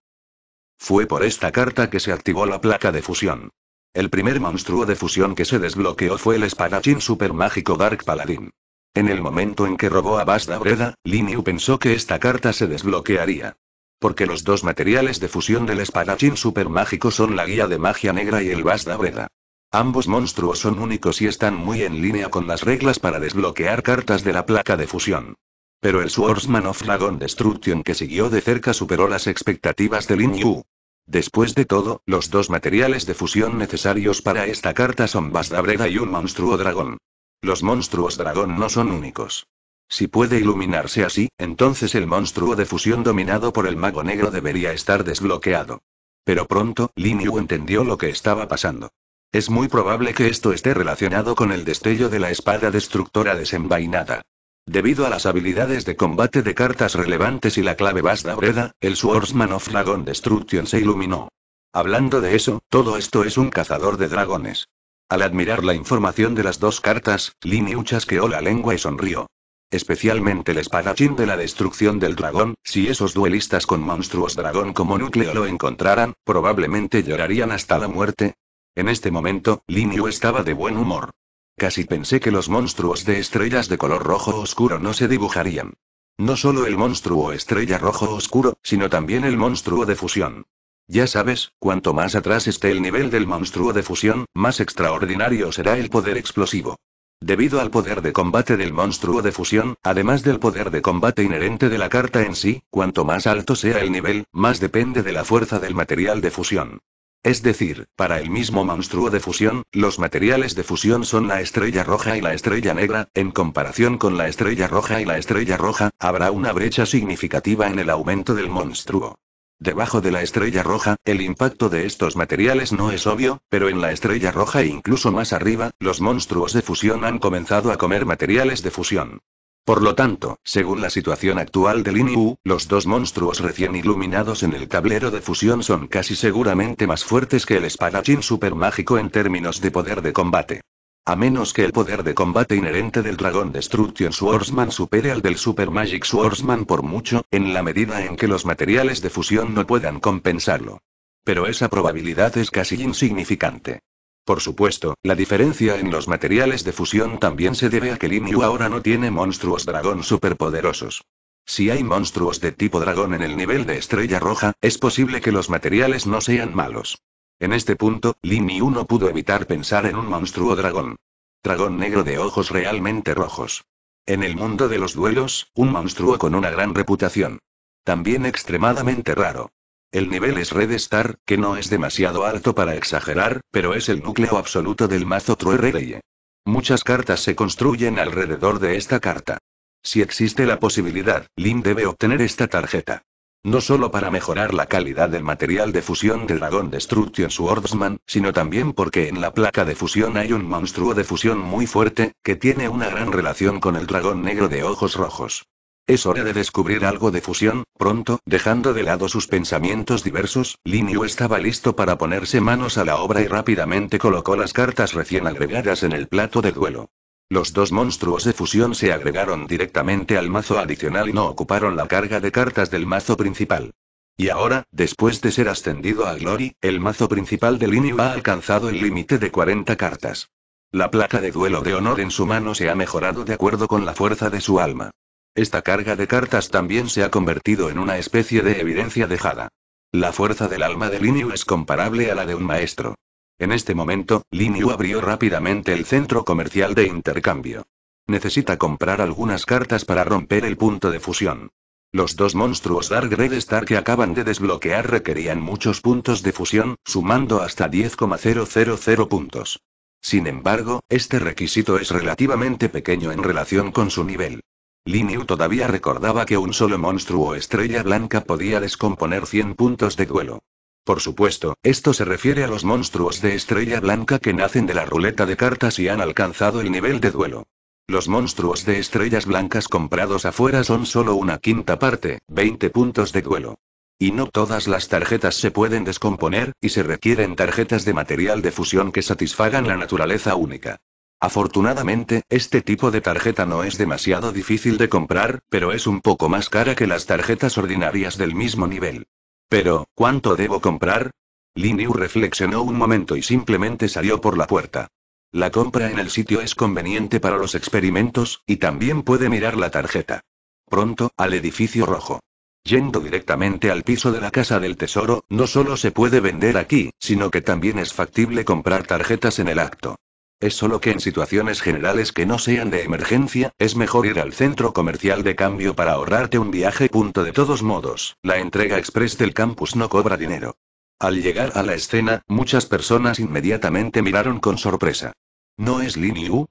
Fue por esta carta que se activó la placa de fusión. El primer monstruo de fusión que se desbloqueó fue el espadachín supermágico Dark Paladin. En el momento en que robó a Basda Breda, Yu pensó que esta carta se desbloquearía. Porque los dos materiales de fusión del espadachín supermágico son la guía de magia negra y el Basda Breda. Ambos monstruos son únicos y están muy en línea con las reglas para desbloquear cartas de la placa de fusión. Pero el Swordsman of Dragon Destruction que siguió de cerca superó las expectativas de Lin Yu. Después de todo, los dos materiales de fusión necesarios para esta carta son Breda y un monstruo dragón. Los monstruos dragón no son únicos. Si puede iluminarse así, entonces el monstruo de fusión dominado por el mago negro debería estar desbloqueado. Pero pronto, Lin Yu entendió lo que estaba pasando. Es muy probable que esto esté relacionado con el destello de la espada destructora desenvainada. Debido a las habilidades de combate de cartas relevantes y la clave Vasda Breda, el Swordsman of Dragon Destruction se iluminó. Hablando de eso, todo esto es un cazador de dragones. Al admirar la información de las dos cartas, Lin chasqueó la lengua y sonrió. Especialmente el espadachín de la destrucción del dragón, si esos duelistas con monstruos dragón como núcleo lo encontraran, probablemente llorarían hasta la muerte. En este momento, Lin estaba de buen humor. Casi pensé que los monstruos de estrellas de color rojo oscuro no se dibujarían. No solo el monstruo estrella rojo oscuro, sino también el monstruo de fusión. Ya sabes, cuanto más atrás esté el nivel del monstruo de fusión, más extraordinario será el poder explosivo. Debido al poder de combate del monstruo de fusión, además del poder de combate inherente de la carta en sí, cuanto más alto sea el nivel, más depende de la fuerza del material de fusión. Es decir, para el mismo monstruo de fusión, los materiales de fusión son la estrella roja y la estrella negra, en comparación con la estrella roja y la estrella roja, habrá una brecha significativa en el aumento del monstruo. Debajo de la estrella roja, el impacto de estos materiales no es obvio, pero en la estrella roja e incluso más arriba, los monstruos de fusión han comenzado a comer materiales de fusión. Por lo tanto, según la situación actual del INI-U, los dos monstruos recién iluminados en el tablero de fusión son casi seguramente más fuertes que el espadachín supermágico en términos de poder de combate. A menos que el poder de combate inherente del dragón Destruction Swordsman supere al del Super Magic Swordsman por mucho, en la medida en que los materiales de fusión no puedan compensarlo. Pero esa probabilidad es casi insignificante. Por supuesto, la diferencia en los materiales de fusión también se debe a que Lin ahora no tiene monstruos dragón superpoderosos. Si hay monstruos de tipo dragón en el nivel de estrella roja, es posible que los materiales no sean malos. En este punto, Lin y uno pudo evitar pensar en un monstruo dragón. Dragón negro de ojos realmente rojos. En el mundo de los duelos, un monstruo con una gran reputación. También extremadamente raro. El nivel es Red Star, que no es demasiado alto para exagerar, pero es el núcleo absoluto del mazo True Truerreye. Muchas cartas se construyen alrededor de esta carta. Si existe la posibilidad, Lin debe obtener esta tarjeta. No solo para mejorar la calidad del material de fusión de Dragon Destruction Swordsman, sino también porque en la placa de fusión hay un monstruo de fusión muy fuerte, que tiene una gran relación con el dragón negro de ojos rojos. Es hora de descubrir algo de fusión, pronto, dejando de lado sus pensamientos diversos, Linio estaba listo para ponerse manos a la obra y rápidamente colocó las cartas recién agregadas en el plato de duelo. Los dos monstruos de fusión se agregaron directamente al mazo adicional y no ocuparon la carga de cartas del mazo principal. Y ahora, después de ser ascendido a Glory, el mazo principal de Linio ha alcanzado el límite de 40 cartas. La placa de duelo de honor en su mano se ha mejorado de acuerdo con la fuerza de su alma. Esta carga de cartas también se ha convertido en una especie de evidencia dejada. La fuerza del alma de Linio es comparable a la de un maestro. En este momento, Lin Yu abrió rápidamente el centro comercial de intercambio. Necesita comprar algunas cartas para romper el punto de fusión. Los dos monstruos Dark Red Star que acaban de desbloquear requerían muchos puntos de fusión, sumando hasta 10,000 puntos. Sin embargo, este requisito es relativamente pequeño en relación con su nivel. Lin Yu todavía recordaba que un solo monstruo estrella blanca podía descomponer 100 puntos de duelo. Por supuesto, esto se refiere a los monstruos de estrella blanca que nacen de la ruleta de cartas y han alcanzado el nivel de duelo. Los monstruos de estrellas blancas comprados afuera son solo una quinta parte, 20 puntos de duelo. Y no todas las tarjetas se pueden descomponer, y se requieren tarjetas de material de fusión que satisfagan la naturaleza única. Afortunadamente, este tipo de tarjeta no es demasiado difícil de comprar, pero es un poco más cara que las tarjetas ordinarias del mismo nivel. Pero, ¿cuánto debo comprar? Lin reflexionó un momento y simplemente salió por la puerta. La compra en el sitio es conveniente para los experimentos, y también puede mirar la tarjeta. Pronto, al edificio rojo. Yendo directamente al piso de la Casa del Tesoro, no solo se puede vender aquí, sino que también es factible comprar tarjetas en el acto. Es solo que en situaciones generales que no sean de emergencia, es mejor ir al centro comercial de cambio para ahorrarte un viaje. Punto de todos modos, la entrega express del campus no cobra dinero. Al llegar a la escena, muchas personas inmediatamente miraron con sorpresa. ¿No es Lin Yu?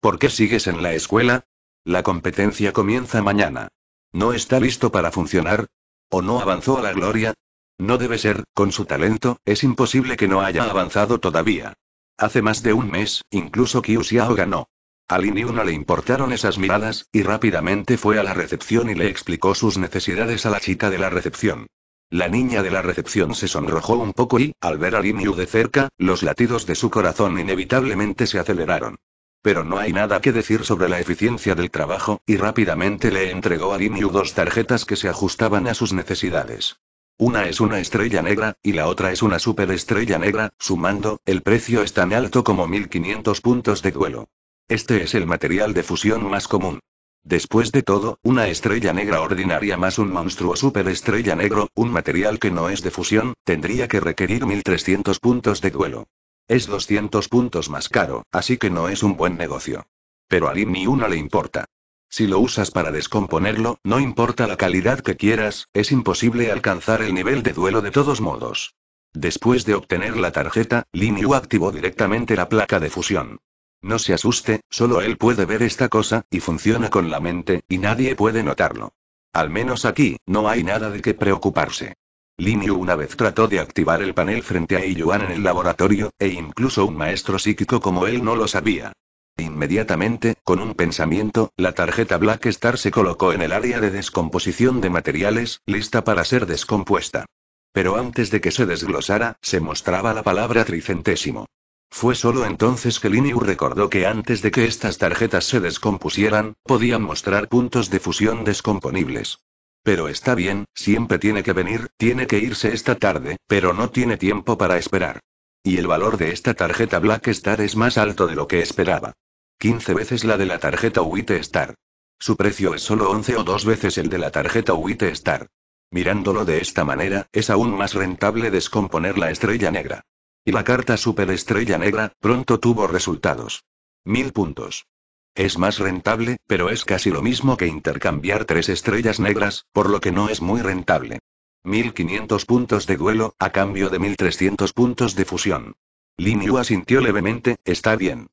¿Por qué sigues en la escuela? La competencia comienza mañana. ¿No está listo para funcionar? ¿O no avanzó a la gloria? No debe ser, con su talento, es imposible que no haya avanzado todavía. Hace más de un mes, incluso Qiu ganó. A Lin no le importaron esas miradas, y rápidamente fue a la recepción y le explicó sus necesidades a la chica de la recepción. La niña de la recepción se sonrojó un poco y, al ver a Lin Yu de cerca, los latidos de su corazón inevitablemente se aceleraron. Pero no hay nada que decir sobre la eficiencia del trabajo, y rápidamente le entregó a Lin dos tarjetas que se ajustaban a sus necesidades. Una es una estrella negra, y la otra es una superestrella negra, sumando, el precio es tan alto como 1500 puntos de duelo. Este es el material de fusión más común. Después de todo, una estrella negra ordinaria más un monstruo superestrella negro, un material que no es de fusión, tendría que requerir 1300 puntos de duelo. Es 200 puntos más caro, así que no es un buen negocio. Pero a Lim ni una le importa. Si lo usas para descomponerlo, no importa la calidad que quieras, es imposible alcanzar el nivel de duelo de todos modos. Después de obtener la tarjeta, Lin Yu activó directamente la placa de fusión. No se asuste, solo él puede ver esta cosa, y funciona con la mente, y nadie puede notarlo. Al menos aquí, no hay nada de qué preocuparse. Lin Yu una vez trató de activar el panel frente a Yuan en el laboratorio, e incluso un maestro psíquico como él no lo sabía. Inmediatamente, con un pensamiento, la tarjeta Black Star se colocó en el área de descomposición de materiales, lista para ser descompuesta. Pero antes de que se desglosara, se mostraba la palabra tricentésimo. Fue solo entonces que Liniu recordó que antes de que estas tarjetas se descompusieran, podían mostrar puntos de fusión descomponibles. Pero está bien, siempre tiene que venir, tiene que irse esta tarde, pero no tiene tiempo para esperar. Y el valor de esta tarjeta Black Star es más alto de lo que esperaba. 15 veces la de la tarjeta UIT Star. Su precio es solo 11 o dos veces el de la tarjeta UIT Star. Mirándolo de esta manera, es aún más rentable descomponer la estrella negra. Y la carta superestrella negra, pronto tuvo resultados. Mil puntos. Es más rentable, pero es casi lo mismo que intercambiar tres estrellas negras, por lo que no es muy rentable. 1500 puntos de duelo, a cambio de 1300 puntos de fusión. Lin Yu asintió levemente, está bien.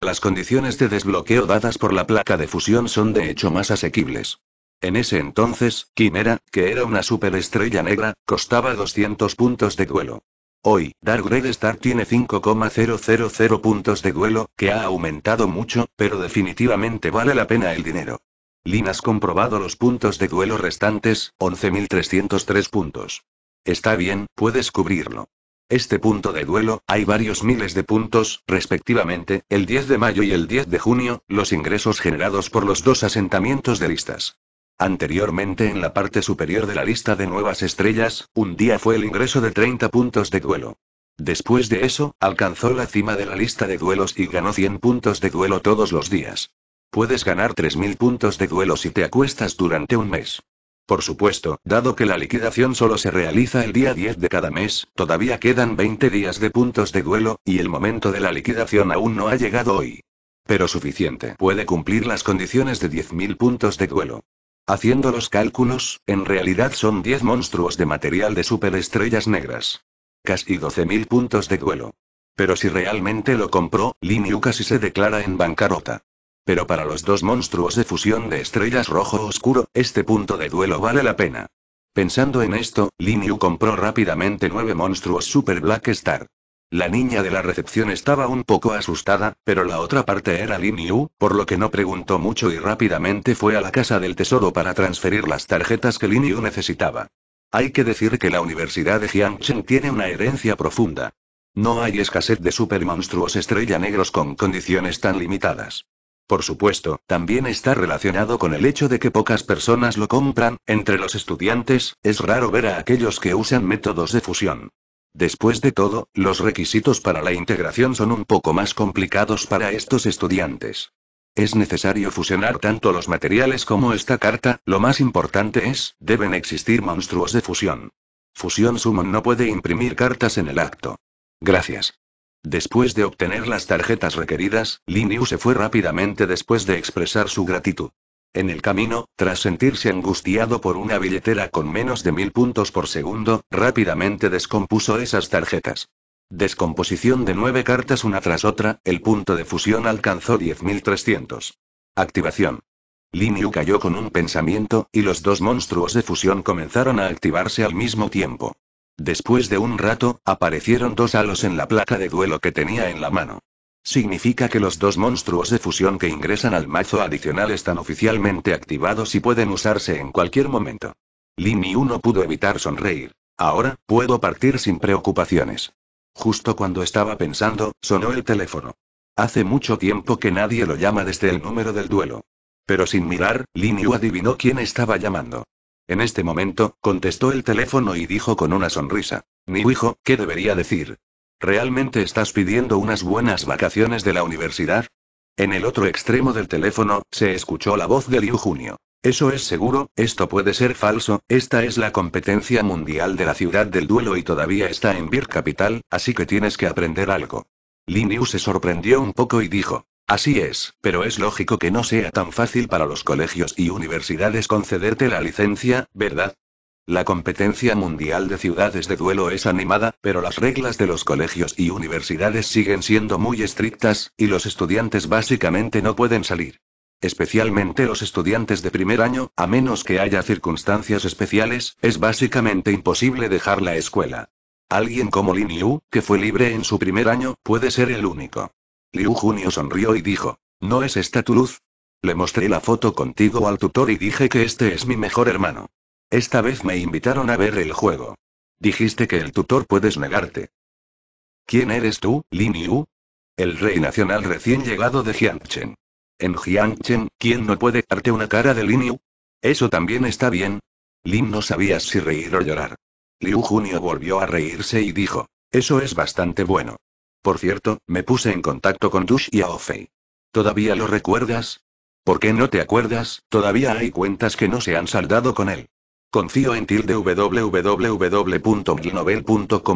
Las condiciones de desbloqueo dadas por la placa de fusión son de hecho más asequibles. En ese entonces, Quimera, que era una superestrella negra, costaba 200 puntos de duelo. Hoy, Dark Red Star tiene 5,000 puntos de duelo, que ha aumentado mucho, pero definitivamente vale la pena el dinero. Lin has comprobado los puntos de duelo restantes, 11.303 puntos. Está bien, puedes cubrirlo. Este punto de duelo, hay varios miles de puntos, respectivamente, el 10 de mayo y el 10 de junio, los ingresos generados por los dos asentamientos de listas. Anteriormente en la parte superior de la lista de nuevas estrellas, un día fue el ingreso de 30 puntos de duelo. Después de eso, alcanzó la cima de la lista de duelos y ganó 100 puntos de duelo todos los días. Puedes ganar 3.000 puntos de duelo si te acuestas durante un mes. Por supuesto, dado que la liquidación solo se realiza el día 10 de cada mes, todavía quedan 20 días de puntos de duelo, y el momento de la liquidación aún no ha llegado hoy. Pero suficiente. Puede cumplir las condiciones de 10.000 puntos de duelo. Haciendo los cálculos, en realidad son 10 monstruos de material de superestrellas negras. Casi 12.000 puntos de duelo. Pero si realmente lo compró, Lin Yu casi se declara en bancarrota pero para los dos monstruos de fusión de estrellas rojo oscuro, este punto de duelo vale la pena. Pensando en esto, Lin Yu compró rápidamente nueve monstruos Super Black Star. La niña de la recepción estaba un poco asustada, pero la otra parte era Lin Yu, por lo que no preguntó mucho y rápidamente fue a la casa del tesoro para transferir las tarjetas que Lin Yu necesitaba. Hay que decir que la Universidad de Jiangchen tiene una herencia profunda. No hay escasez de super monstruos estrella negros con condiciones tan limitadas. Por supuesto, también está relacionado con el hecho de que pocas personas lo compran, entre los estudiantes, es raro ver a aquellos que usan métodos de fusión. Después de todo, los requisitos para la integración son un poco más complicados para estos estudiantes. Es necesario fusionar tanto los materiales como esta carta, lo más importante es, deben existir monstruos de fusión. Fusión Summon no puede imprimir cartas en el acto. Gracias. Después de obtener las tarjetas requeridas, Lin se fue rápidamente después de expresar su gratitud. En el camino, tras sentirse angustiado por una billetera con menos de mil puntos por segundo, rápidamente descompuso esas tarjetas. Descomposición de nueve cartas una tras otra, el punto de fusión alcanzó 10.300. Activación. Lin cayó con un pensamiento, y los dos monstruos de fusión comenzaron a activarse al mismo tiempo. Después de un rato, aparecieron dos halos en la placa de duelo que tenía en la mano. Significa que los dos monstruos de fusión que ingresan al mazo adicional están oficialmente activados y pueden usarse en cualquier momento. Lin no pudo evitar sonreír. Ahora, puedo partir sin preocupaciones. Justo cuando estaba pensando, sonó el teléfono. Hace mucho tiempo que nadie lo llama desde el número del duelo. Pero sin mirar, Lin Yu adivinó quién estaba llamando. En este momento, contestó el teléfono y dijo con una sonrisa. Mi hijo, ¿qué debería decir? ¿Realmente estás pidiendo unas buenas vacaciones de la universidad? En el otro extremo del teléfono, se escuchó la voz de Liu Junio. Eso es seguro, esto puede ser falso, esta es la competencia mundial de la ciudad del duelo y todavía está en Vir Capital, así que tienes que aprender algo. Linus se sorprendió un poco y dijo. Así es, pero es lógico que no sea tan fácil para los colegios y universidades concederte la licencia, ¿verdad? La competencia mundial de ciudades de duelo es animada, pero las reglas de los colegios y universidades siguen siendo muy estrictas, y los estudiantes básicamente no pueden salir. Especialmente los estudiantes de primer año, a menos que haya circunstancias especiales, es básicamente imposible dejar la escuela. Alguien como Lin Yu, que fue libre en su primer año, puede ser el único. Liu Junio sonrió y dijo, ¿no es esta tu luz? Le mostré la foto contigo al tutor y dije que este es mi mejor hermano. Esta vez me invitaron a ver el juego. Dijiste que el tutor puedes negarte. ¿Quién eres tú, Lin Yu? El rey nacional recién llegado de Jiangchen. En Jiangchen, ¿quién no puede darte una cara de Lin Yu? Eso también está bien. Lin no sabía si reír o llorar. Liu Junio volvió a reírse y dijo. Eso es bastante bueno. Por cierto, me puse en contacto con Dush y Aofei. ¿Todavía lo recuerdas? ¿Por qué no te acuerdas? Todavía hay cuentas que no se han saldado con él. Confío en tilde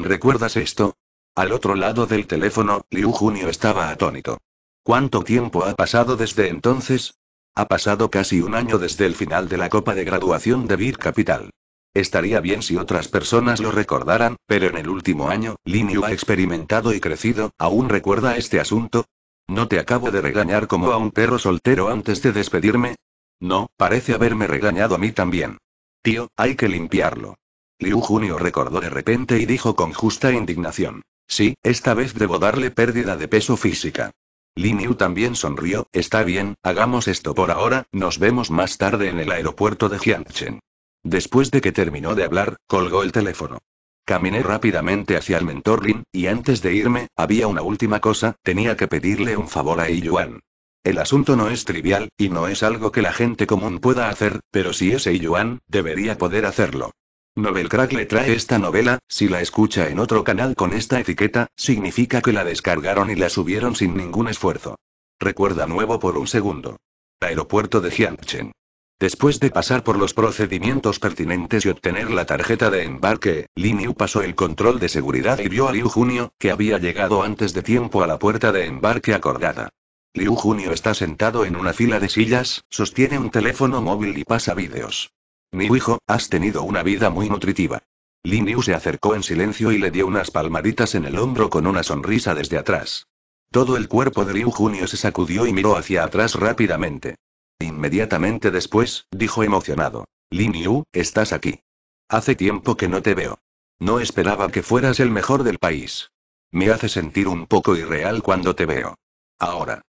¿Recuerdas esto? Al otro lado del teléfono, Liu Junio estaba atónito. ¿Cuánto tiempo ha pasado desde entonces? Ha pasado casi un año desde el final de la copa de graduación de Vir Capital. Estaría bien si otras personas lo recordaran, pero en el último año, Lin Yu ha experimentado y crecido, ¿aún recuerda este asunto? ¿No te acabo de regañar como a un perro soltero antes de despedirme? No, parece haberme regañado a mí también. Tío, hay que limpiarlo. Liu Junio recordó de repente y dijo con justa indignación. Sí, esta vez debo darle pérdida de peso física. Lin Yu también sonrió, está bien, hagamos esto por ahora, nos vemos más tarde en el aeropuerto de Jiangchen. Después de que terminó de hablar, colgó el teléfono. Caminé rápidamente hacia el mentor Lin, y antes de irme, había una última cosa, tenía que pedirle un favor a Yuan. El asunto no es trivial, y no es algo que la gente común pueda hacer, pero si es Yuan, debería poder hacerlo. Novelcrack le trae esta novela, si la escucha en otro canal con esta etiqueta, significa que la descargaron y la subieron sin ningún esfuerzo. Recuerda nuevo por un segundo. Aeropuerto de Jiangchen. Después de pasar por los procedimientos pertinentes y obtener la tarjeta de embarque, Lin pasó el control de seguridad y vio a Liu Junio, que había llegado antes de tiempo a la puerta de embarque acordada. Liu Junio está sentado en una fila de sillas, sostiene un teléfono móvil y pasa vídeos. Mi hijo, has tenido una vida muy nutritiva. Lin Yu se acercó en silencio y le dio unas palmaditas en el hombro con una sonrisa desde atrás. Todo el cuerpo de Liu Junio se sacudió y miró hacia atrás rápidamente. Inmediatamente después, dijo emocionado. Lin Yu, estás aquí. Hace tiempo que no te veo. No esperaba que fueras el mejor del país. Me hace sentir un poco irreal cuando te veo. Ahora.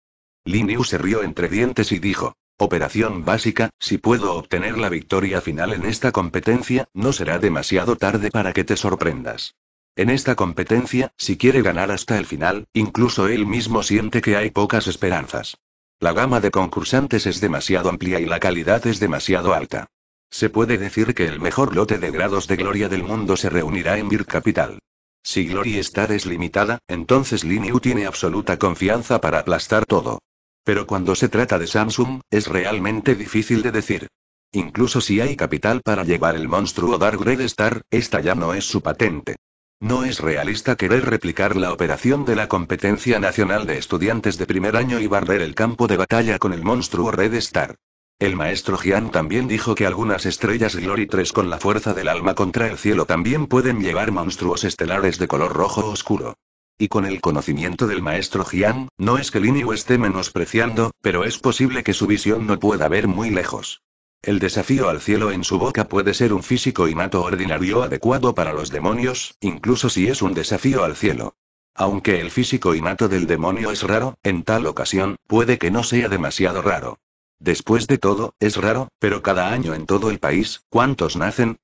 Lin Yu se rió entre dientes y dijo. Operación básica, si puedo obtener la victoria final en esta competencia, no será demasiado tarde para que te sorprendas. En esta competencia, si quiere ganar hasta el final, incluso él mismo siente que hay pocas esperanzas. La gama de concursantes es demasiado amplia y la calidad es demasiado alta. Se puede decir que el mejor lote de grados de gloria del mundo se reunirá en Vir Capital. Si Glory Star es limitada, entonces Liniu tiene absoluta confianza para aplastar todo. Pero cuando se trata de Samsung, es realmente difícil de decir. Incluso si hay capital para llevar el monstruo Dark Red Star, esta ya no es su patente. No es realista querer replicar la operación de la competencia nacional de estudiantes de primer año y barrer el campo de batalla con el monstruo Red Star. El maestro Gian también dijo que algunas estrellas Glory 3 con la fuerza del alma contra el cielo también pueden llevar monstruos estelares de color rojo oscuro. Y con el conocimiento del maestro Gian, no es que Linio esté menospreciando, pero es posible que su visión no pueda ver muy lejos. El desafío al cielo en su boca puede ser un físico innato ordinario adecuado para los demonios, incluso si es un desafío al cielo. Aunque el físico innato del demonio es raro, en tal ocasión, puede que no sea demasiado raro. Después de todo, es raro, pero cada año en todo el país, ¿cuántos nacen?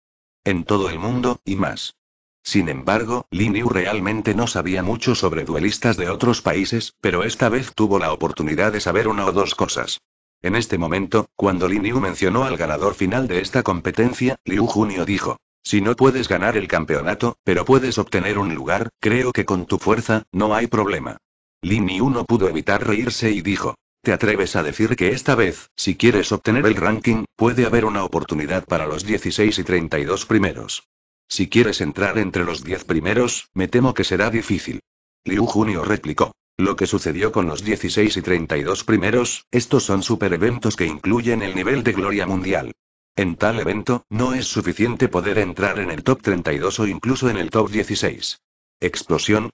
En todo el mundo, y más. Sin embargo, Yu realmente no sabía mucho sobre duelistas de otros países, pero esta vez tuvo la oportunidad de saber una o dos cosas. En este momento, cuando Lin Yu mencionó al ganador final de esta competencia, Liu Junio dijo. Si no puedes ganar el campeonato, pero puedes obtener un lugar, creo que con tu fuerza, no hay problema. Lin Yu no pudo evitar reírse y dijo. ¿Te atreves a decir que esta vez, si quieres obtener el ranking, puede haber una oportunidad para los 16 y 32 primeros? Si quieres entrar entre los 10 primeros, me temo que será difícil. Liu Junio replicó. Lo que sucedió con los 16 y 32 primeros, estos son super eventos que incluyen el nivel de gloria mundial. En tal evento, no es suficiente poder entrar en el top 32 o incluso en el top 16. ¿Explosión?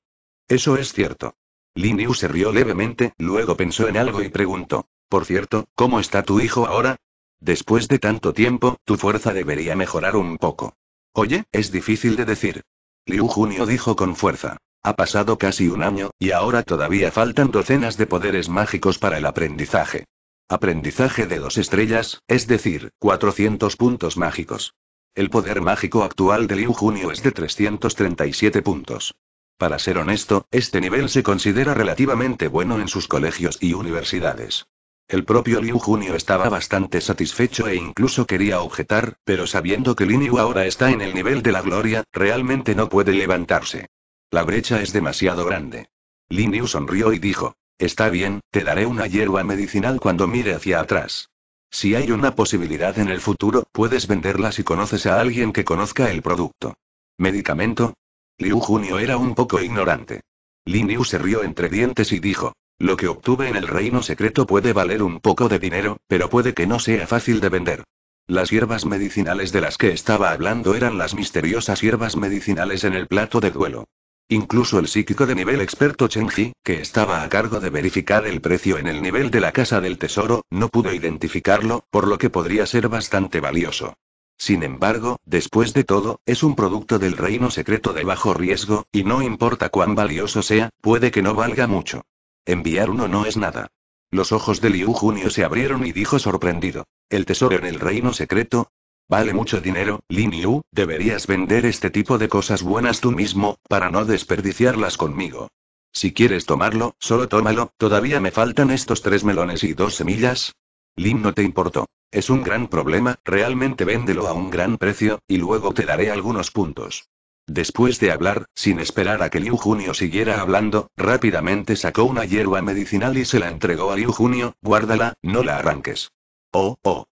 Eso es cierto. Liu se rió levemente, luego pensó en algo y preguntó. Por cierto, ¿cómo está tu hijo ahora? Después de tanto tiempo, tu fuerza debería mejorar un poco. Oye, es difícil de decir. Liu Junio dijo con fuerza. Ha pasado casi un año, y ahora todavía faltan docenas de poderes mágicos para el aprendizaje. Aprendizaje de dos estrellas, es decir, 400 puntos mágicos. El poder mágico actual de Liu Junio es de 337 puntos. Para ser honesto, este nivel se considera relativamente bueno en sus colegios y universidades. El propio Liu Junio estaba bastante satisfecho e incluso quería objetar, pero sabiendo que Lin Yu ahora está en el nivel de la gloria, realmente no puede levantarse. La brecha es demasiado grande. Yu sonrió y dijo, Está bien, te daré una hierba medicinal cuando mire hacia atrás. Si hay una posibilidad en el futuro, puedes venderla si conoces a alguien que conozca el producto. ¿Medicamento? Liu Junio era un poco ignorante. Liniu se rió entre dientes y dijo, lo que obtuve en el reino secreto puede valer un poco de dinero, pero puede que no sea fácil de vender. Las hierbas medicinales de las que estaba hablando eran las misteriosas hierbas medicinales en el plato de duelo. Incluso el psíquico de nivel experto Chen Ji, que estaba a cargo de verificar el precio en el nivel de la Casa del Tesoro, no pudo identificarlo, por lo que podría ser bastante valioso. Sin embargo, después de todo, es un producto del reino secreto de bajo riesgo, y no importa cuán valioso sea, puede que no valga mucho. Enviar uno no es nada. Los ojos de Liu Junio se abrieron y dijo sorprendido. El tesoro en el reino secreto, Vale mucho dinero, Lin Yu, deberías vender este tipo de cosas buenas tú mismo, para no desperdiciarlas conmigo. Si quieres tomarlo, solo tómalo, todavía me faltan estos tres melones y dos semillas. Lin no te importó. Es un gran problema, realmente véndelo a un gran precio, y luego te daré algunos puntos. Después de hablar, sin esperar a que Liu Junio siguiera hablando, rápidamente sacó una hierba medicinal y se la entregó a Liu Junio, guárdala, no la arranques. Oh, oh.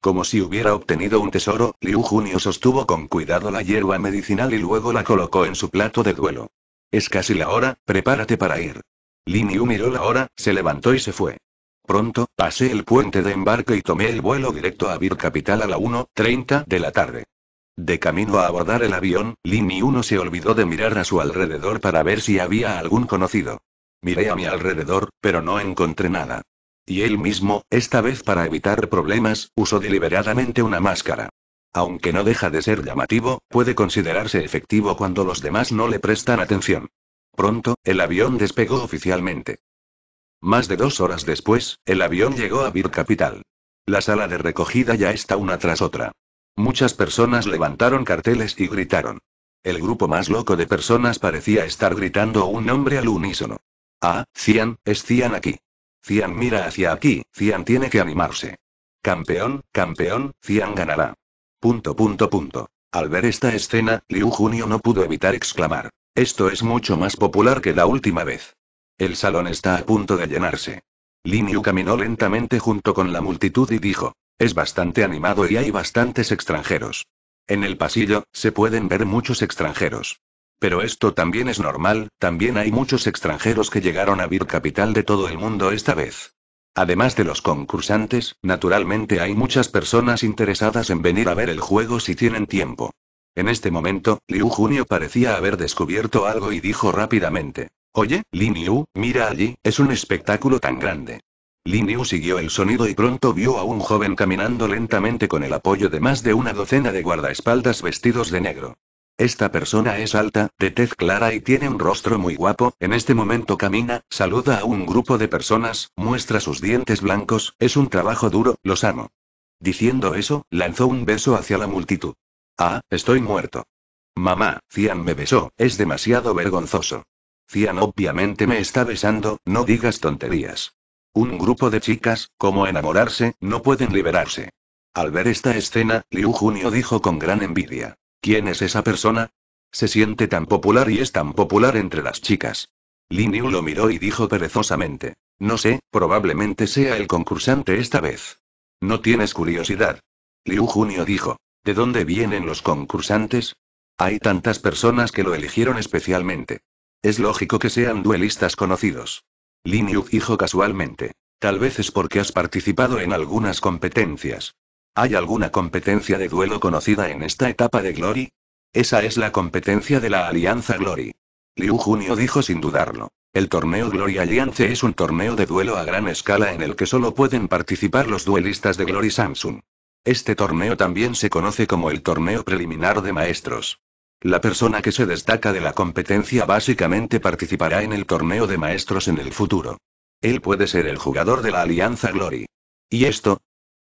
Como si hubiera obtenido un tesoro, Liu Junio sostuvo con cuidado la hierba medicinal y luego la colocó en su plato de duelo. Es casi la hora, prepárate para ir. Lin Yu miró la hora, se levantó y se fue. Pronto, pasé el puente de embarque y tomé el vuelo directo a Vir Capital a la 1.30 de la tarde. De camino a abordar el avión, Lin Yu no se olvidó de mirar a su alrededor para ver si había algún conocido. Miré a mi alrededor, pero no encontré nada. Y él mismo, esta vez para evitar problemas, usó deliberadamente una máscara. Aunque no deja de ser llamativo, puede considerarse efectivo cuando los demás no le prestan atención. Pronto, el avión despegó oficialmente. Más de dos horas después, el avión llegó a Vir Capital. La sala de recogida ya está una tras otra. Muchas personas levantaron carteles y gritaron. El grupo más loco de personas parecía estar gritando un nombre al unísono. Ah, Cian, es Cian aquí. Cian mira hacia aquí, Cian tiene que animarse. Campeón, campeón, Cian ganará. Punto, punto, punto. Al ver esta escena, Liu Junio no pudo evitar exclamar. Esto es mucho más popular que la última vez. El salón está a punto de llenarse. Lin Yu caminó lentamente junto con la multitud y dijo. Es bastante animado y hay bastantes extranjeros. En el pasillo, se pueden ver muchos extranjeros. Pero esto también es normal, también hay muchos extranjeros que llegaron a Vir Capital de todo el mundo esta vez. Además de los concursantes, naturalmente hay muchas personas interesadas en venir a ver el juego si tienen tiempo. En este momento, Liu Junio parecía haber descubierto algo y dijo rápidamente. Oye, Lin Yu, mira allí, es un espectáculo tan grande. Lin Yu siguió el sonido y pronto vio a un joven caminando lentamente con el apoyo de más de una docena de guardaespaldas vestidos de negro. Esta persona es alta, de tez clara y tiene un rostro muy guapo, en este momento camina, saluda a un grupo de personas, muestra sus dientes blancos, es un trabajo duro, los amo. Diciendo eso, lanzó un beso hacia la multitud. Ah, estoy muerto. Mamá, Cian me besó, es demasiado vergonzoso. Cian obviamente me está besando, no digas tonterías. Un grupo de chicas, como enamorarse, no pueden liberarse. Al ver esta escena, Liu Junio dijo con gran envidia. ¿Quién es esa persona? Se siente tan popular y es tan popular entre las chicas. Lin Yu lo miró y dijo perezosamente. No sé, probablemente sea el concursante esta vez. No tienes curiosidad. Liu Junio dijo. ¿De dónde vienen los concursantes? Hay tantas personas que lo eligieron especialmente. Es lógico que sean duelistas conocidos. Yu dijo casualmente. Tal vez es porque has participado en algunas competencias. ¿Hay alguna competencia de duelo conocida en esta etapa de Glory? Esa es la competencia de la Alianza Glory. Liu Junio dijo sin dudarlo. El torneo Glory Alliance es un torneo de duelo a gran escala en el que solo pueden participar los duelistas de Glory Samsung. Este torneo también se conoce como el torneo preliminar de maestros. La persona que se destaca de la competencia básicamente participará en el torneo de maestros en el futuro. Él puede ser el jugador de la Alianza Glory. Y esto,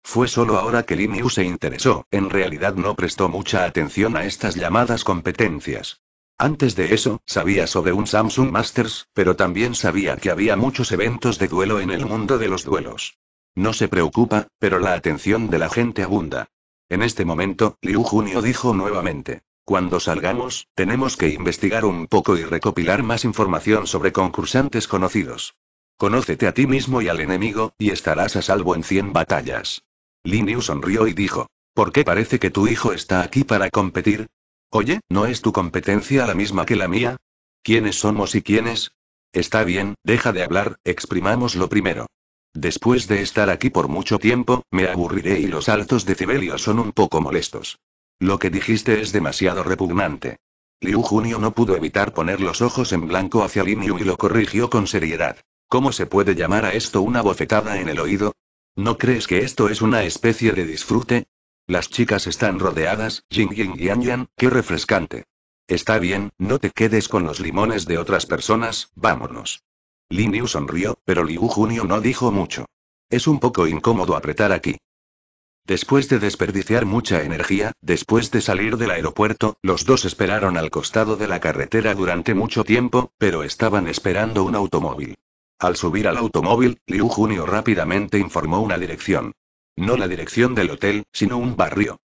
fue solo ahora que Liu se interesó, en realidad no prestó mucha atención a estas llamadas competencias. Antes de eso, sabía sobre un Samsung Masters, pero también sabía que había muchos eventos de duelo en el mundo de los duelos. No se preocupa, pero la atención de la gente abunda. En este momento, Liu Junio dijo nuevamente. Cuando salgamos, tenemos que investigar un poco y recopilar más información sobre concursantes conocidos. Conócete a ti mismo y al enemigo, y estarás a salvo en 100 batallas. Liniu sonrió y dijo. ¿Por qué parece que tu hijo está aquí para competir? Oye, ¿no es tu competencia la misma que la mía? ¿Quiénes somos y quiénes? Está bien, deja de hablar, exprimamos lo primero. Después de estar aquí por mucho tiempo, me aburriré y los altos decibelios son un poco molestos. Lo que dijiste es demasiado repugnante. Liu Junio no pudo evitar poner los ojos en blanco hacia Liniu y lo corrigió con seriedad. ¿Cómo se puede llamar a esto una bofetada en el oído? ¿No crees que esto es una especie de disfrute? Las chicas están rodeadas, yin y yang yang, qué refrescante. Está bien, no te quedes con los limones de otras personas, vámonos. Lin Yu sonrió, pero Liu Junio no dijo mucho. Es un poco incómodo apretar aquí. Después de desperdiciar mucha energía, después de salir del aeropuerto, los dos esperaron al costado de la carretera durante mucho tiempo, pero estaban esperando un automóvil. Al subir al automóvil, Liu Junio rápidamente informó una dirección. No la dirección del hotel, sino un barrio.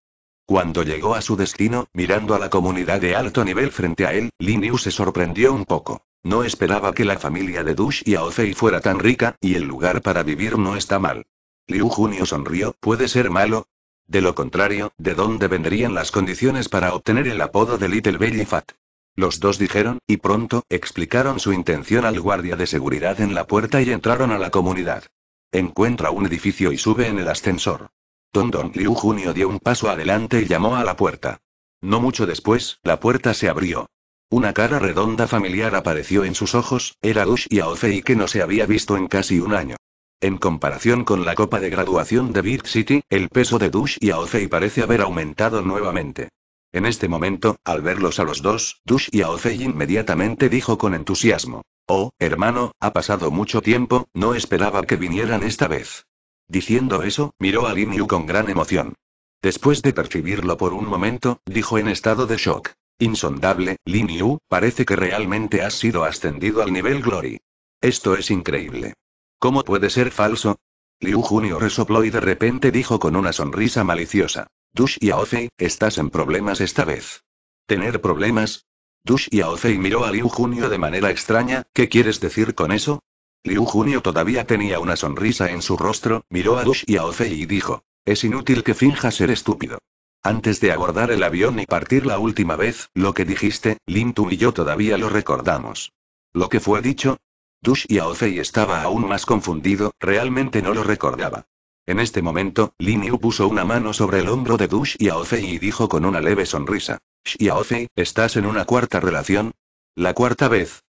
Cuando llegó a su destino, mirando a la comunidad de alto nivel frente a él, Yu se sorprendió un poco. No esperaba que la familia de Dush y Aofei fuera tan rica, y el lugar para vivir no está mal. Liu Junio sonrió, ¿puede ser malo? De lo contrario, ¿de dónde vendrían las condiciones para obtener el apodo de Little Belly Fat? Los dos dijeron, y pronto, explicaron su intención al guardia de seguridad en la puerta y entraron a la comunidad. Encuentra un edificio y sube en el ascensor. Don Don Liu Junio dio un paso adelante y llamó a la puerta. No mucho después, la puerta se abrió. Una cara redonda familiar apareció en sus ojos, era Ush Yaofei que no se había visto en casi un año. En comparación con la copa de graduación de Big City, el peso de Dush Yaofei parece haber aumentado nuevamente. En este momento, al verlos a los dos, Dush Fei inmediatamente dijo con entusiasmo. Oh, hermano, ha pasado mucho tiempo, no esperaba que vinieran esta vez. Diciendo eso, miró a Lin Yu con gran emoción. Después de percibirlo por un momento, dijo en estado de shock. Insondable, Lin Yu, parece que realmente has sido ascendido al nivel Glory. Esto es increíble. ¿Cómo puede ser falso? Liu Junio resopló y de repente dijo con una sonrisa maliciosa. Dush y Aofei, estás en problemas esta vez. ¿Tener problemas? Dush y Aofei miró a Liu Junio de manera extraña, ¿qué quieres decir con eso? Liu Junio todavía tenía una sonrisa en su rostro, miró a Dush y Aofei y dijo, es inútil que finjas ser estúpido. Antes de abordar el avión y partir la última vez, lo que dijiste, Lin Tu y yo todavía lo recordamos. ¿Lo que fue dicho? Dush y Aofei estaba aún más confundido, realmente no lo recordaba. En este momento, Yu puso una mano sobre el hombro de Du Xiaofei y dijo con una leve sonrisa. Xiaofei, ¿estás en una cuarta relación? La cuarta vez.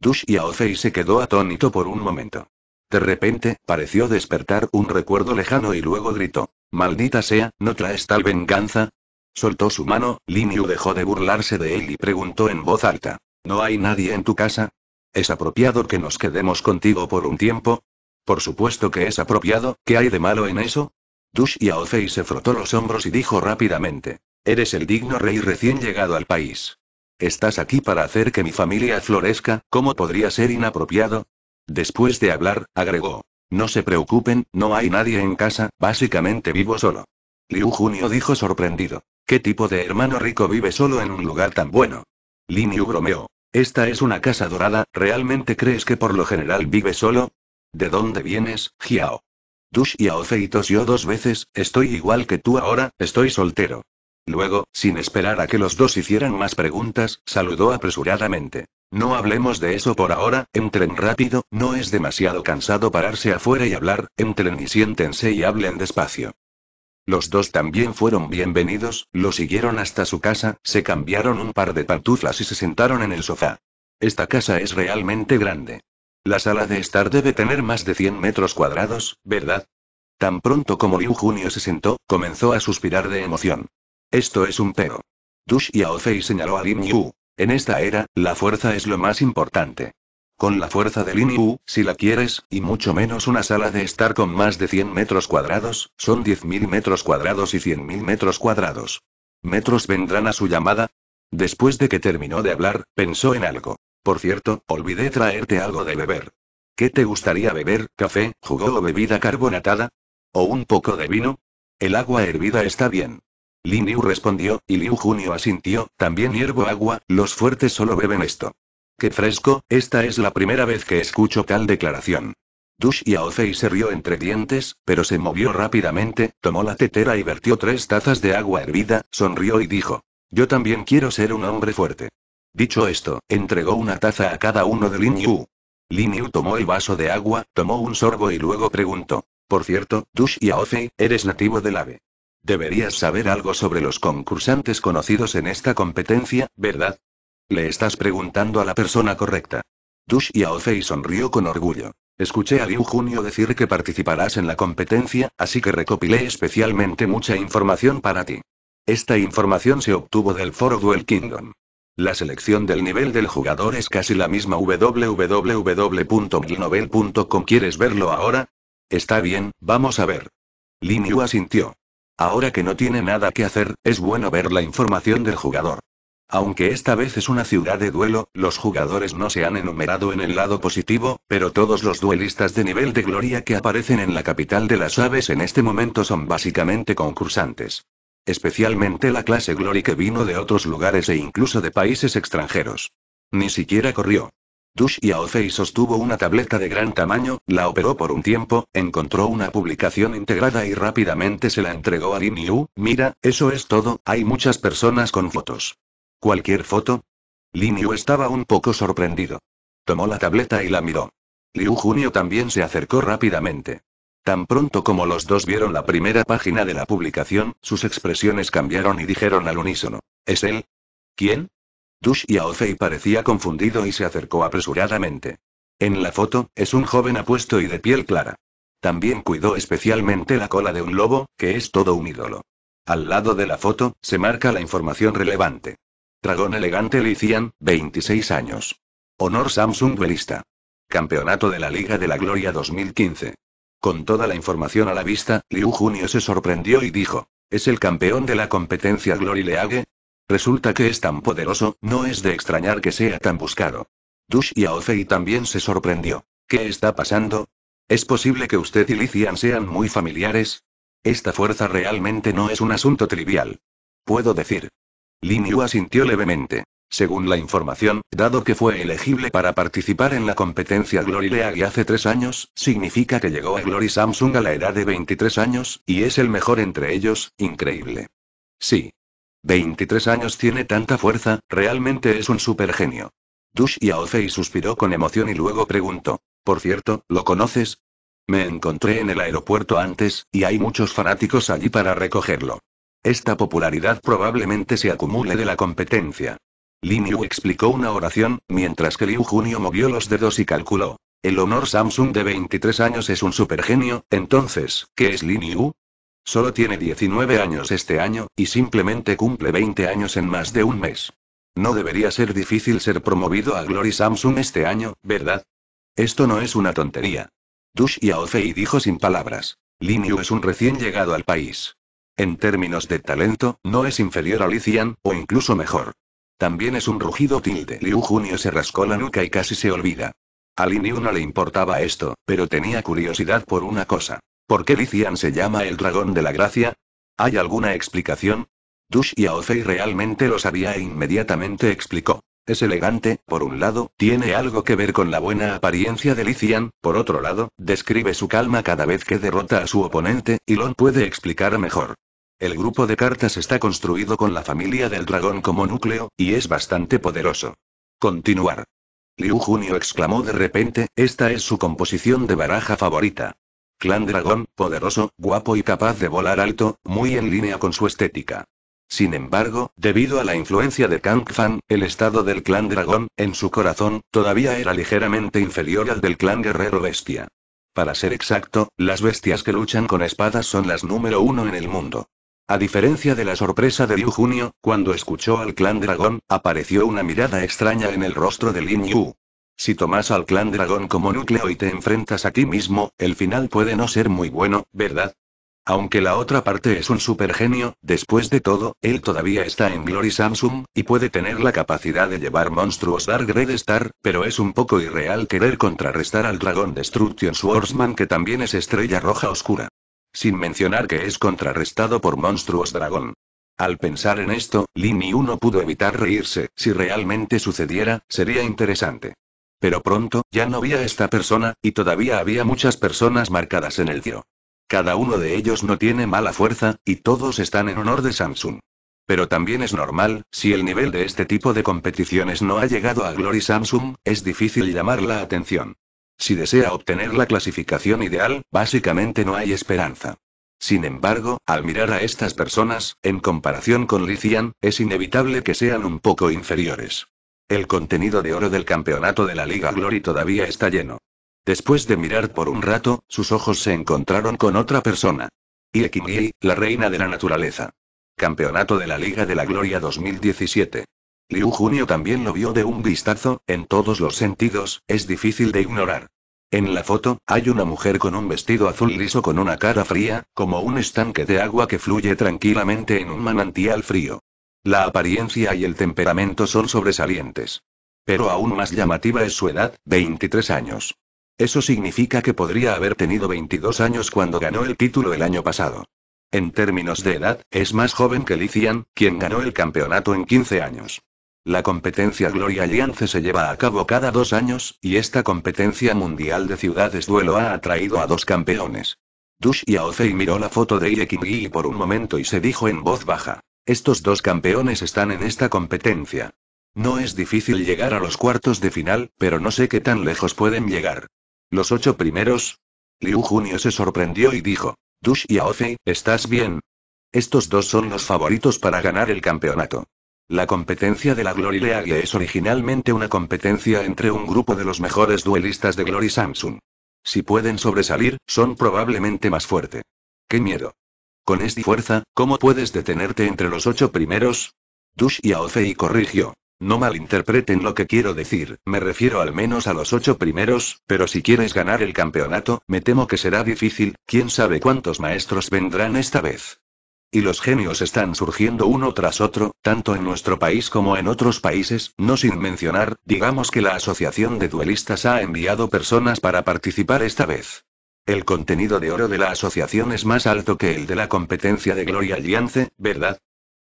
Du Xiaofei se quedó atónito por un momento. De repente, pareció despertar un recuerdo lejano y luego gritó. Maldita sea, ¿no traes tal venganza? Soltó su mano, Yu dejó de burlarse de él y preguntó en voz alta. ¿No hay nadie en tu casa? ¿Es apropiado que nos quedemos contigo por un tiempo? Por supuesto que es apropiado, ¿qué hay de malo en eso? Dush Yaofei se frotó los hombros y dijo rápidamente. Eres el digno rey recién llegado al país. Estás aquí para hacer que mi familia florezca, ¿cómo podría ser inapropiado? Después de hablar, agregó. No se preocupen, no hay nadie en casa, básicamente vivo solo. Liu Junio dijo sorprendido. ¿Qué tipo de hermano rico vive solo en un lugar tan bueno? Lin Yu bromeó. Esta es una casa dorada, ¿realmente crees que por lo general vive solo? ¿De dónde vienes, Jiao? Dush y dos veces, estoy igual que tú ahora, estoy soltero. Luego, sin esperar a que los dos hicieran más preguntas, saludó apresuradamente. No hablemos de eso por ahora, entren rápido, no es demasiado cansado pararse afuera y hablar, entren y siéntense y hablen despacio. Los dos también fueron bienvenidos, lo siguieron hasta su casa, se cambiaron un par de pantuflas y se sentaron en el sofá. Esta casa es realmente grande. La sala de estar debe tener más de 100 metros cuadrados, ¿verdad? Tan pronto como Liu Junio se sentó, comenzó a suspirar de emoción. Esto es un peo. Dush Yaofei señaló a Lin Yu. En esta era, la fuerza es lo más importante. Con la fuerza de Lin Yu, si la quieres, y mucho menos una sala de estar con más de 100 metros cuadrados, son 10.000 metros cuadrados y 100.000 metros cuadrados. ¿Metros vendrán a su llamada? Después de que terminó de hablar, pensó en algo. Por cierto, olvidé traerte algo de beber. ¿Qué te gustaría beber, café, jugo o bebida carbonatada? ¿O un poco de vino? El agua hervida está bien. Lin Yu respondió, y Liu Junio asintió, también hiervo agua, los fuertes solo beben esto. Qué fresco, esta es la primera vez que escucho tal declaración. Dush Aofei se rió entre dientes, pero se movió rápidamente, tomó la tetera y vertió tres tazas de agua hervida, sonrió y dijo. Yo también quiero ser un hombre fuerte. Dicho esto, entregó una taza a cada uno de Lin Yu. Lin Yu tomó el vaso de agua, tomó un sorbo y luego preguntó. Por cierto, Dush y Aofei, eres nativo del AVE. Deberías saber algo sobre los concursantes conocidos en esta competencia, ¿verdad? Le estás preguntando a la persona correcta. Dush y Aofei sonrió con orgullo. Escuché a Liu Junio decir que participarás en la competencia, así que recopilé especialmente mucha información para ti. Esta información se obtuvo del foro Duel Kingdom. La selección del nivel del jugador es casi la misma www.milnovel.com. ¿Quieres verlo ahora? Está bien, vamos a ver. Lin Yu asintió. Ahora que no tiene nada que hacer, es bueno ver la información del jugador. Aunque esta vez es una ciudad de duelo, los jugadores no se han enumerado en el lado positivo, pero todos los duelistas de nivel de gloria que aparecen en la capital de las aves en este momento son básicamente concursantes. Especialmente la clase Glory que vino de otros lugares e incluso de países extranjeros. Ni siquiera corrió. Dush Aofei sostuvo una tableta de gran tamaño, la operó por un tiempo, encontró una publicación integrada y rápidamente se la entregó a Lin Yu. Mira, eso es todo, hay muchas personas con fotos. ¿Cualquier foto? Lin Yu estaba un poco sorprendido. Tomó la tableta y la miró. Liu Junio también se acercó rápidamente. Tan pronto como los dos vieron la primera página de la publicación, sus expresiones cambiaron y dijeron al unísono. ¿Es él? ¿Quién? Dush Aofei parecía confundido y se acercó apresuradamente. En la foto, es un joven apuesto y de piel clara. También cuidó especialmente la cola de un lobo, que es todo un ídolo. Al lado de la foto, se marca la información relevante. Dragón elegante Lician, 26 años. Honor Samsung Belista. Campeonato de la Liga de la Gloria 2015. Con toda la información a la vista, Liu Junio se sorprendió y dijo: ¿Es el campeón de la competencia Glory League? Resulta que es tan poderoso, no es de extrañar que sea tan buscado. Dush y Aofei también se sorprendió. ¿Qué está pasando? ¿Es posible que usted y Lician sean muy familiares? Esta fuerza realmente no es un asunto trivial. Puedo decir. Lin Yu asintió levemente. Según la información, dado que fue elegible para participar en la competencia Glory League hace tres años, significa que llegó a Glory Samsung a la edad de 23 años, y es el mejor entre ellos, increíble. Sí. 23 años tiene tanta fuerza, realmente es un genio. Dush fei suspiró con emoción y luego preguntó. Por cierto, ¿lo conoces? Me encontré en el aeropuerto antes, y hay muchos fanáticos allí para recogerlo. Esta popularidad probablemente se acumule de la competencia. Lin Yu explicó una oración, mientras que Liu Junio movió los dedos y calculó. El honor Samsung de 23 años es un supergenio, entonces, ¿qué es Lin Yu? Solo tiene 19 años este año, y simplemente cumple 20 años en más de un mes. No debería ser difícil ser promovido a Glory Samsung este año, ¿verdad? Esto no es una tontería. Dush Aofei dijo sin palabras. Lin Yu es un recién llegado al país. En términos de talento, no es inferior a Lician, o incluso mejor. También es un rugido tilde. Liu Junio se rascó la nuca y casi se olvida. A Li no le importaba esto, pero tenía curiosidad por una cosa. ¿Por qué Lician se llama el dragón de la gracia? ¿Hay alguna explicación? Dush y Fei realmente lo sabía e inmediatamente explicó. Es elegante, por un lado, tiene algo que ver con la buena apariencia de Lician, por otro lado, describe su calma cada vez que derrota a su oponente, y Lon puede explicar mejor. El grupo de cartas está construido con la familia del dragón como núcleo, y es bastante poderoso. Continuar. Liu Junio exclamó de repente, esta es su composición de baraja favorita. Clan dragón, poderoso, guapo y capaz de volar alto, muy en línea con su estética. Sin embargo, debido a la influencia de Kang Fan, el estado del clan dragón, en su corazón, todavía era ligeramente inferior al del clan guerrero bestia. Para ser exacto, las bestias que luchan con espadas son las número uno en el mundo. A diferencia de la sorpresa de Liu Junio, cuando escuchó al clan dragón, apareció una mirada extraña en el rostro de Lin Yu. Si tomas al clan dragón como núcleo y te enfrentas a ti mismo, el final puede no ser muy bueno, ¿verdad? Aunque la otra parte es un genio, después de todo, él todavía está en Glory Samsung, y puede tener la capacidad de llevar monstruos Dark Red Star, pero es un poco irreal querer contrarrestar al dragón Destruction Swordsman que también es estrella roja oscura. Sin mencionar que es contrarrestado por monstruos dragón. Al pensar en esto, Lin y uno pudo evitar reírse, si realmente sucediera, sería interesante. Pero pronto, ya no había esta persona, y todavía había muchas personas marcadas en el cielo. Cada uno de ellos no tiene mala fuerza, y todos están en honor de Samsung. Pero también es normal, si el nivel de este tipo de competiciones no ha llegado a Glory Samsung, es difícil llamar la atención. Si desea obtener la clasificación ideal, básicamente no hay esperanza. Sin embargo, al mirar a estas personas, en comparación con Lician, es inevitable que sean un poco inferiores. El contenido de oro del campeonato de la Liga Glory todavía está lleno. Después de mirar por un rato, sus ojos se encontraron con otra persona. Iekingi, la reina de la naturaleza. Campeonato de la Liga de la Gloria 2017. Liu Junio también lo vio de un vistazo, en todos los sentidos, es difícil de ignorar. En la foto, hay una mujer con un vestido azul liso con una cara fría, como un estanque de agua que fluye tranquilamente en un manantial frío. La apariencia y el temperamento son sobresalientes. Pero aún más llamativa es su edad, 23 años. Eso significa que podría haber tenido 22 años cuando ganó el título el año pasado. En términos de edad, es más joven que Lician, quien ganó el campeonato en 15 años. La competencia Gloria Alliance se lleva a cabo cada dos años, y esta competencia mundial de ciudades duelo ha atraído a dos campeones. Dush y Aozey miró la foto de Gui por un momento y se dijo en voz baja. Estos dos campeones están en esta competencia. No es difícil llegar a los cuartos de final, pero no sé qué tan lejos pueden llegar. Los ocho primeros. Liu Junio se sorprendió y dijo. Dush y Aofei, ¿estás bien? Estos dos son los favoritos para ganar el campeonato. La competencia de la Glory League es originalmente una competencia entre un grupo de los mejores duelistas de Glory Samsung. Si pueden sobresalir, son probablemente más fuerte. ¡Qué miedo! Con esta fuerza, ¿cómo puedes detenerte entre los ocho primeros? Dush y Aofei corrigió. No malinterpreten lo que quiero decir, me refiero al menos a los ocho primeros, pero si quieres ganar el campeonato, me temo que será difícil, quién sabe cuántos maestros vendrán esta vez. Y los genios están surgiendo uno tras otro, tanto en nuestro país como en otros países, no sin mencionar, digamos que la Asociación de Duelistas ha enviado personas para participar esta vez. El contenido de oro de la asociación es más alto que el de la competencia de Gloria Alliance, ¿verdad?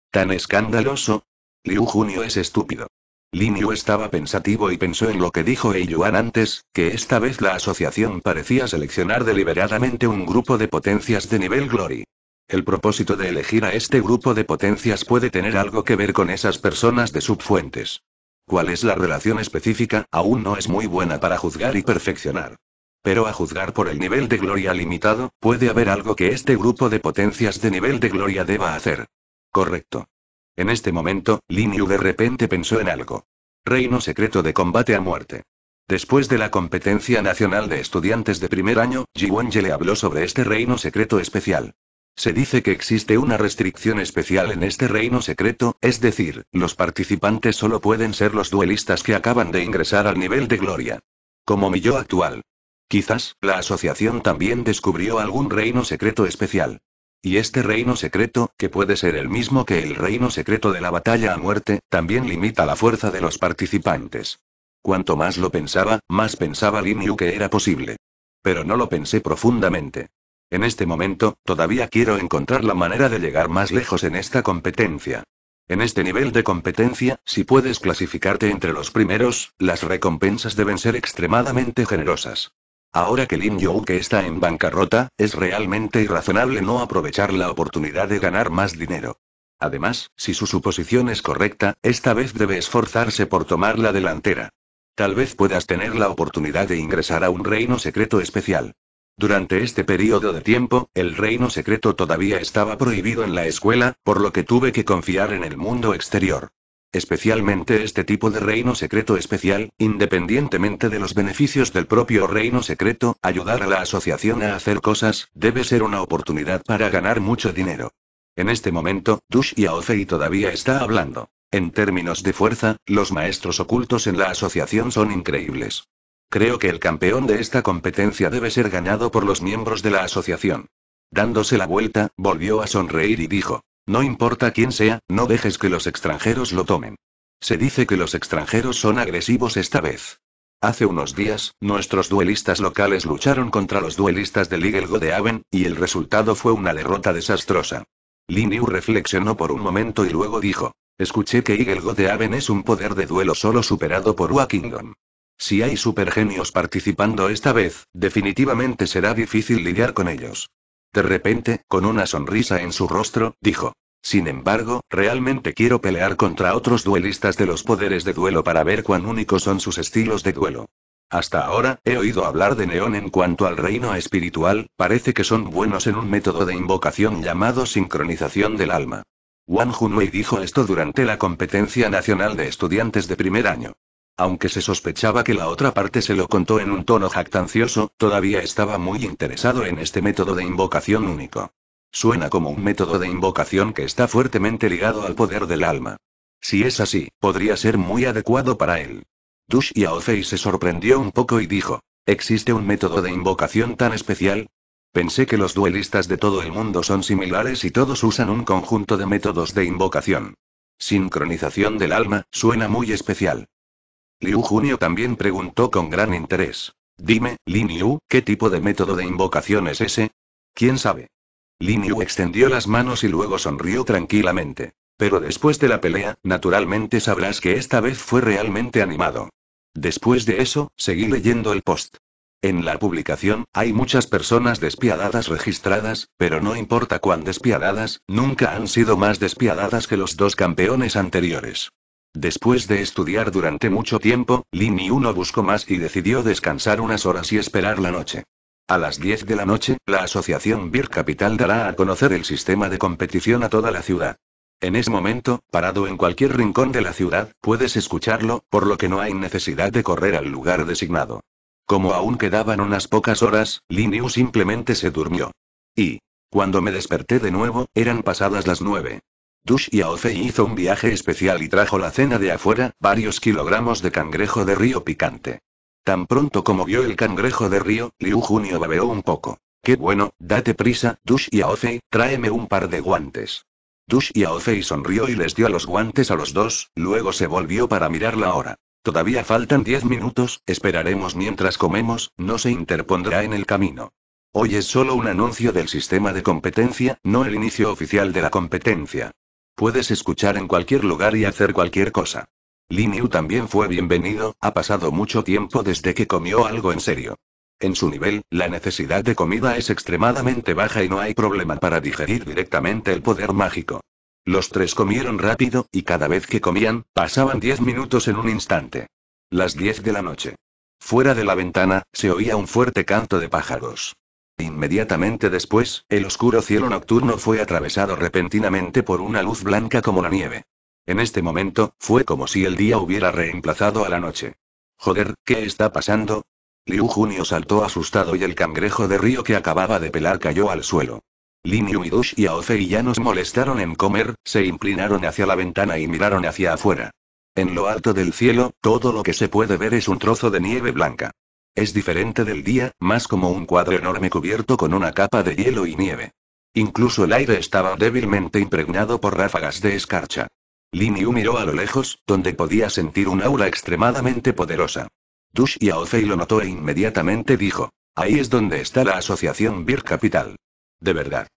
Tan escandaloso. Liu Junio es estúpido. Lin Yu estaba pensativo y pensó en lo que dijo Yuan antes, que esta vez la asociación parecía seleccionar deliberadamente un grupo de potencias de nivel Glory. El propósito de elegir a este grupo de potencias puede tener algo que ver con esas personas de subfuentes. ¿Cuál es la relación específica? Aún no es muy buena para juzgar y perfeccionar. Pero a juzgar por el nivel de gloria limitado, puede haber algo que este grupo de potencias de nivel de gloria deba hacer. Correcto. En este momento, Lin Yu de repente pensó en algo. Reino secreto de combate a muerte. Después de la competencia nacional de estudiantes de primer año, Ji le habló sobre este reino secreto especial. Se dice que existe una restricción especial en este reino secreto, es decir, los participantes solo pueden ser los duelistas que acaban de ingresar al nivel de gloria. Como mi yo actual. Quizás, la asociación también descubrió algún reino secreto especial. Y este reino secreto, que puede ser el mismo que el reino secreto de la batalla a muerte, también limita la fuerza de los participantes. Cuanto más lo pensaba, más pensaba Yu que era posible. Pero no lo pensé profundamente. En este momento, todavía quiero encontrar la manera de llegar más lejos en esta competencia. En este nivel de competencia, si puedes clasificarte entre los primeros, las recompensas deben ser extremadamente generosas. Ahora que Lin que está en bancarrota, es realmente irrazonable no aprovechar la oportunidad de ganar más dinero. Además, si su suposición es correcta, esta vez debe esforzarse por tomar la delantera. Tal vez puedas tener la oportunidad de ingresar a un reino secreto especial. Durante este periodo de tiempo, el reino secreto todavía estaba prohibido en la escuela, por lo que tuve que confiar en el mundo exterior. Especialmente este tipo de reino secreto especial, independientemente de los beneficios del propio reino secreto, ayudar a la asociación a hacer cosas, debe ser una oportunidad para ganar mucho dinero. En este momento, Dush y Aofei todavía está hablando. En términos de fuerza, los maestros ocultos en la asociación son increíbles. Creo que el campeón de esta competencia debe ser ganado por los miembros de la asociación. Dándose la vuelta, volvió a sonreír y dijo, no importa quién sea, no dejes que los extranjeros lo tomen. Se dice que los extranjeros son agresivos esta vez. Hace unos días, nuestros duelistas locales lucharon contra los duelistas del de Aven, y el resultado fue una derrota desastrosa. Lin reflexionó por un momento y luego dijo, escuché que de Aven es un poder de duelo solo superado por Wakingon. Si hay supergenios participando esta vez, definitivamente será difícil lidiar con ellos. De repente, con una sonrisa en su rostro, dijo. Sin embargo, realmente quiero pelear contra otros duelistas de los poderes de duelo para ver cuán únicos son sus estilos de duelo. Hasta ahora, he oído hablar de Neón en cuanto al reino espiritual, parece que son buenos en un método de invocación llamado sincronización del alma. Wang Junwei dijo esto durante la competencia nacional de estudiantes de primer año. Aunque se sospechaba que la otra parte se lo contó en un tono jactancioso, todavía estaba muy interesado en este método de invocación único. Suena como un método de invocación que está fuertemente ligado al poder del alma. Si es así, podría ser muy adecuado para él. Dush Aofei se sorprendió un poco y dijo, ¿existe un método de invocación tan especial? Pensé que los duelistas de todo el mundo son similares y todos usan un conjunto de métodos de invocación. Sincronización del alma, suena muy especial. Liu Junio también preguntó con gran interés. Dime, Lin Yu, ¿qué tipo de método de invocación es ese? ¿Quién sabe? Lin Yu extendió las manos y luego sonrió tranquilamente. Pero después de la pelea, naturalmente sabrás que esta vez fue realmente animado. Después de eso, seguí leyendo el post. En la publicación, hay muchas personas despiadadas registradas, pero no importa cuán despiadadas, nunca han sido más despiadadas que los dos campeones anteriores. Después de estudiar durante mucho tiempo, Lin y uno buscó más y decidió descansar unas horas y esperar la noche. A las 10 de la noche, la asociación Bir Capital dará a conocer el sistema de competición a toda la ciudad. En ese momento, parado en cualquier rincón de la ciudad, puedes escucharlo, por lo que no hay necesidad de correr al lugar designado. Como aún quedaban unas pocas horas, Lin simplemente se durmió. Y, cuando me desperté de nuevo, eran pasadas las 9. Dush Yaofei hizo un viaje especial y trajo la cena de afuera, varios kilogramos de cangrejo de río picante. Tan pronto como vio el cangrejo de río, Liu Junio babeó un poco. Qué bueno, date prisa, Dush Aofei, tráeme un par de guantes. Dush Yaofei sonrió y les dio los guantes a los dos, luego se volvió para mirar la hora. Todavía faltan diez minutos, esperaremos mientras comemos, no se interpondrá en el camino. Hoy es solo un anuncio del sistema de competencia, no el inicio oficial de la competencia. Puedes escuchar en cualquier lugar y hacer cualquier cosa. Lin Yu también fue bienvenido, ha pasado mucho tiempo desde que comió algo en serio. En su nivel, la necesidad de comida es extremadamente baja y no hay problema para digerir directamente el poder mágico. Los tres comieron rápido, y cada vez que comían, pasaban diez minutos en un instante. Las diez de la noche. Fuera de la ventana, se oía un fuerte canto de pájaros. Inmediatamente después, el oscuro cielo nocturno fue atravesado repentinamente por una luz blanca como la nieve. En este momento, fue como si el día hubiera reemplazado a la noche. Joder, ¿qué está pasando? Liu Junio saltó asustado y el cangrejo de río que acababa de pelar cayó al suelo. Lin Yu y Aofei ya nos molestaron en comer, se inclinaron hacia la ventana y miraron hacia afuera. En lo alto del cielo, todo lo que se puede ver es un trozo de nieve blanca. Es diferente del día, más como un cuadro enorme cubierto con una capa de hielo y nieve. Incluso el aire estaba débilmente impregnado por ráfagas de escarcha. Lin Yu miró a lo lejos, donde podía sentir un aura extremadamente poderosa. Dush Aofei lo notó e inmediatamente dijo: Ahí es donde está la asociación Bir Capital. De verdad.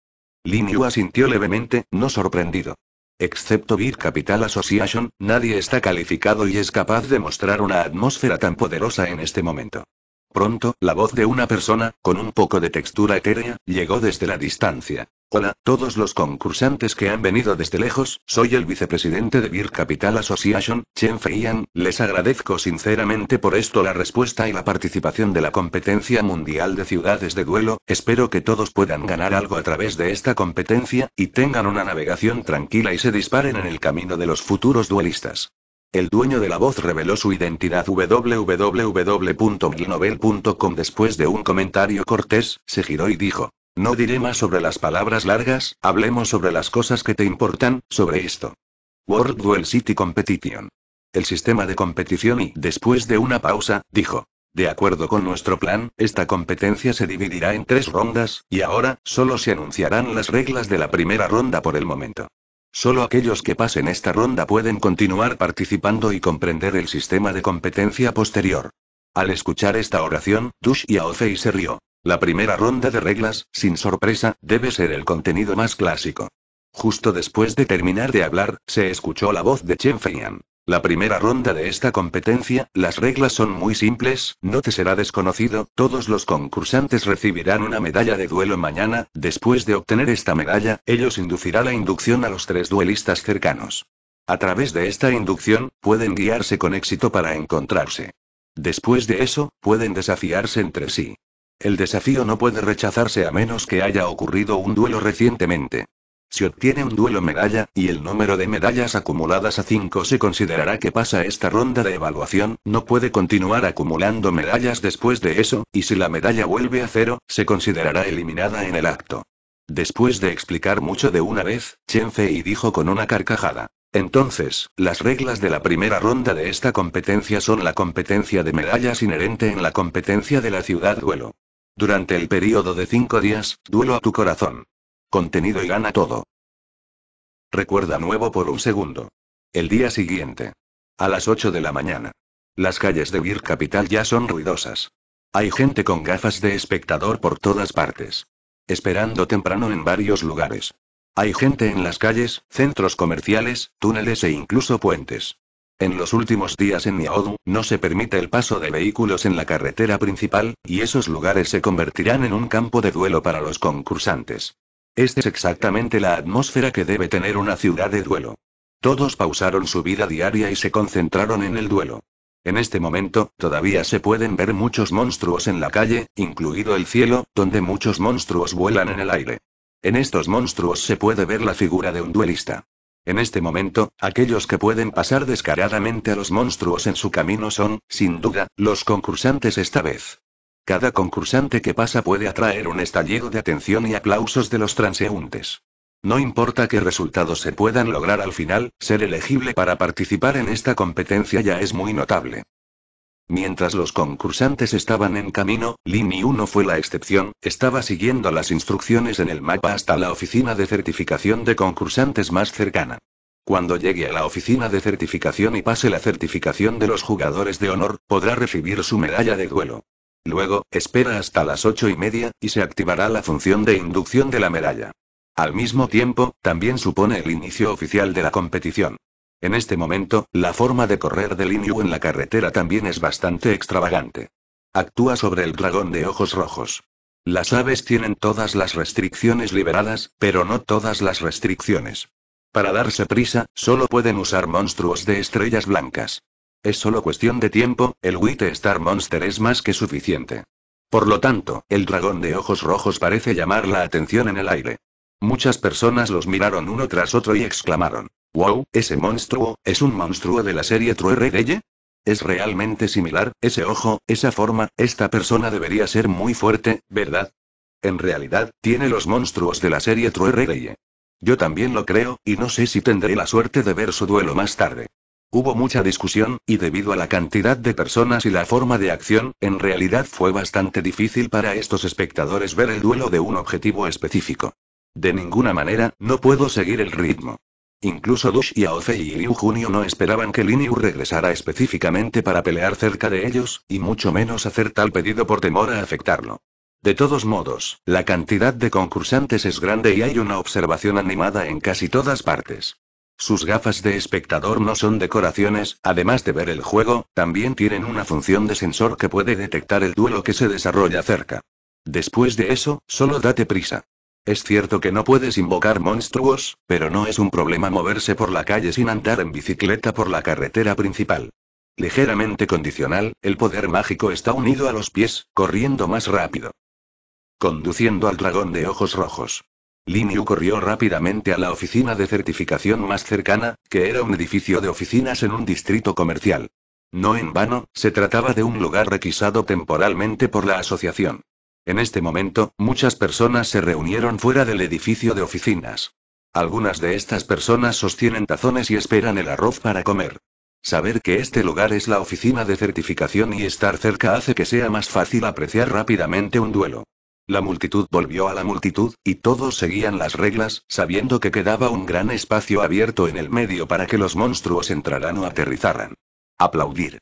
Lin Yu asintió levemente, no sorprendido. Excepto Bir Capital Association, nadie está calificado y es capaz de mostrar una atmósfera tan poderosa en este momento. Pronto, la voz de una persona, con un poco de textura etérea, llegó desde la distancia. Hola, todos los concursantes que han venido desde lejos, soy el vicepresidente de Beer Capital Association, Chen Feiyan, les agradezco sinceramente por esto la respuesta y la participación de la competencia mundial de ciudades de duelo, espero que todos puedan ganar algo a través de esta competencia, y tengan una navegación tranquila y se disparen en el camino de los futuros duelistas. El dueño de la voz reveló su identidad www.glinovel.com después de un comentario cortés, se giró y dijo, no diré más sobre las palabras largas, hablemos sobre las cosas que te importan, sobre esto. World Duel City Competition. El sistema de competición y, después de una pausa, dijo, de acuerdo con nuestro plan, esta competencia se dividirá en tres rondas, y ahora, solo se anunciarán las reglas de la primera ronda por el momento. Solo aquellos que pasen esta ronda pueden continuar participando y comprender el sistema de competencia posterior. Al escuchar esta oración, Dush y Aofei se rió. La primera ronda de reglas, sin sorpresa, debe ser el contenido más clásico. Justo después de terminar de hablar, se escuchó la voz de Chen Feiyan. La primera ronda de esta competencia, las reglas son muy simples, no te será desconocido, todos los concursantes recibirán una medalla de duelo mañana, después de obtener esta medalla, ellos inducirá la inducción a los tres duelistas cercanos. A través de esta inducción, pueden guiarse con éxito para encontrarse. Después de eso, pueden desafiarse entre sí. El desafío no puede rechazarse a menos que haya ocurrido un duelo recientemente. Si obtiene un duelo medalla, y el número de medallas acumuladas a 5 se considerará que pasa esta ronda de evaluación, no puede continuar acumulando medallas después de eso, y si la medalla vuelve a cero, se considerará eliminada en el acto. Después de explicar mucho de una vez, Chen Fei dijo con una carcajada. Entonces, las reglas de la primera ronda de esta competencia son la competencia de medallas inherente en la competencia de la ciudad duelo. Durante el periodo de cinco días, duelo a tu corazón. Contenido y gana todo. Recuerda nuevo por un segundo. El día siguiente. A las 8 de la mañana. Las calles de Bir Capital ya son ruidosas. Hay gente con gafas de espectador por todas partes. Esperando temprano en varios lugares. Hay gente en las calles, centros comerciales, túneles e incluso puentes. En los últimos días en Niaodu, no se permite el paso de vehículos en la carretera principal, y esos lugares se convertirán en un campo de duelo para los concursantes. Esta es exactamente la atmósfera que debe tener una ciudad de duelo. Todos pausaron su vida diaria y se concentraron en el duelo. En este momento, todavía se pueden ver muchos monstruos en la calle, incluido el cielo, donde muchos monstruos vuelan en el aire. En estos monstruos se puede ver la figura de un duelista. En este momento, aquellos que pueden pasar descaradamente a los monstruos en su camino son, sin duda, los concursantes esta vez. Cada concursante que pasa puede atraer un estallido de atención y aplausos de los transeúntes. No importa qué resultados se puedan lograr al final, ser elegible para participar en esta competencia ya es muy notable. Mientras los concursantes estaban en camino, Lini 1 fue la excepción, estaba siguiendo las instrucciones en el mapa hasta la oficina de certificación de concursantes más cercana. Cuando llegue a la oficina de certificación y pase la certificación de los jugadores de honor, podrá recibir su medalla de duelo. Luego, espera hasta las ocho y media, y se activará la función de inducción de la medalla. Al mismo tiempo, también supone el inicio oficial de la competición. En este momento, la forma de correr de Lin en la carretera también es bastante extravagante. Actúa sobre el dragón de ojos rojos. Las aves tienen todas las restricciones liberadas, pero no todas las restricciones. Para darse prisa, solo pueden usar monstruos de estrellas blancas. Es solo cuestión de tiempo, el White Star Monster es más que suficiente. Por lo tanto, el dragón de ojos rojos parece llamar la atención en el aire. Muchas personas los miraron uno tras otro y exclamaron, ¡Wow! Ese monstruo, ¿es un monstruo de la serie True Redeye? Es realmente similar, ese ojo, esa forma, esta persona debería ser muy fuerte, ¿verdad? En realidad, tiene los monstruos de la serie True rege Yo también lo creo, y no sé si tendré la suerte de ver su duelo más tarde. Hubo mucha discusión, y debido a la cantidad de personas y la forma de acción, en realidad fue bastante difícil para estos espectadores ver el duelo de un objetivo específico. De ninguna manera, no puedo seguir el ritmo. Incluso Dush y Aofei y Liu Junio no esperaban que Lin Yu regresara específicamente para pelear cerca de ellos, y mucho menos hacer tal pedido por temor a afectarlo. De todos modos, la cantidad de concursantes es grande y hay una observación animada en casi todas partes. Sus gafas de espectador no son decoraciones, además de ver el juego, también tienen una función de sensor que puede detectar el duelo que se desarrolla cerca. Después de eso, solo date prisa. Es cierto que no puedes invocar monstruos, pero no es un problema moverse por la calle sin andar en bicicleta por la carretera principal. Ligeramente condicional, el poder mágico está unido a los pies, corriendo más rápido. Conduciendo al dragón de ojos rojos. Lin Yu corrió rápidamente a la oficina de certificación más cercana, que era un edificio de oficinas en un distrito comercial. No en vano, se trataba de un lugar requisado temporalmente por la asociación. En este momento, muchas personas se reunieron fuera del edificio de oficinas. Algunas de estas personas sostienen tazones y esperan el arroz para comer. Saber que este lugar es la oficina de certificación y estar cerca hace que sea más fácil apreciar rápidamente un duelo. La multitud volvió a la multitud, y todos seguían las reglas, sabiendo que quedaba un gran espacio abierto en el medio para que los monstruos entraran o aterrizaran. Aplaudir.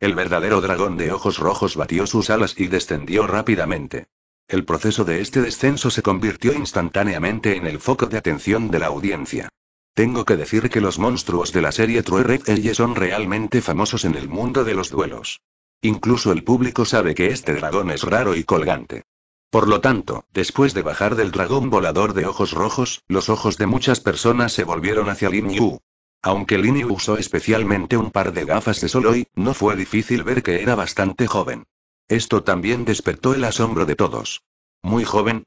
El verdadero dragón de ojos rojos batió sus alas y descendió rápidamente. El proceso de este descenso se convirtió instantáneamente en el foco de atención de la audiencia. Tengo que decir que los monstruos de la serie True Red Eye son realmente famosos en el mundo de los duelos. Incluso el público sabe que este dragón es raro y colgante. Por lo tanto, después de bajar del dragón volador de ojos rojos, los ojos de muchas personas se volvieron hacia Lin Yu. Aunque Lin Yu usó especialmente un par de gafas de sol hoy, no fue difícil ver que era bastante joven. Esto también despertó el asombro de todos. ¿Muy joven?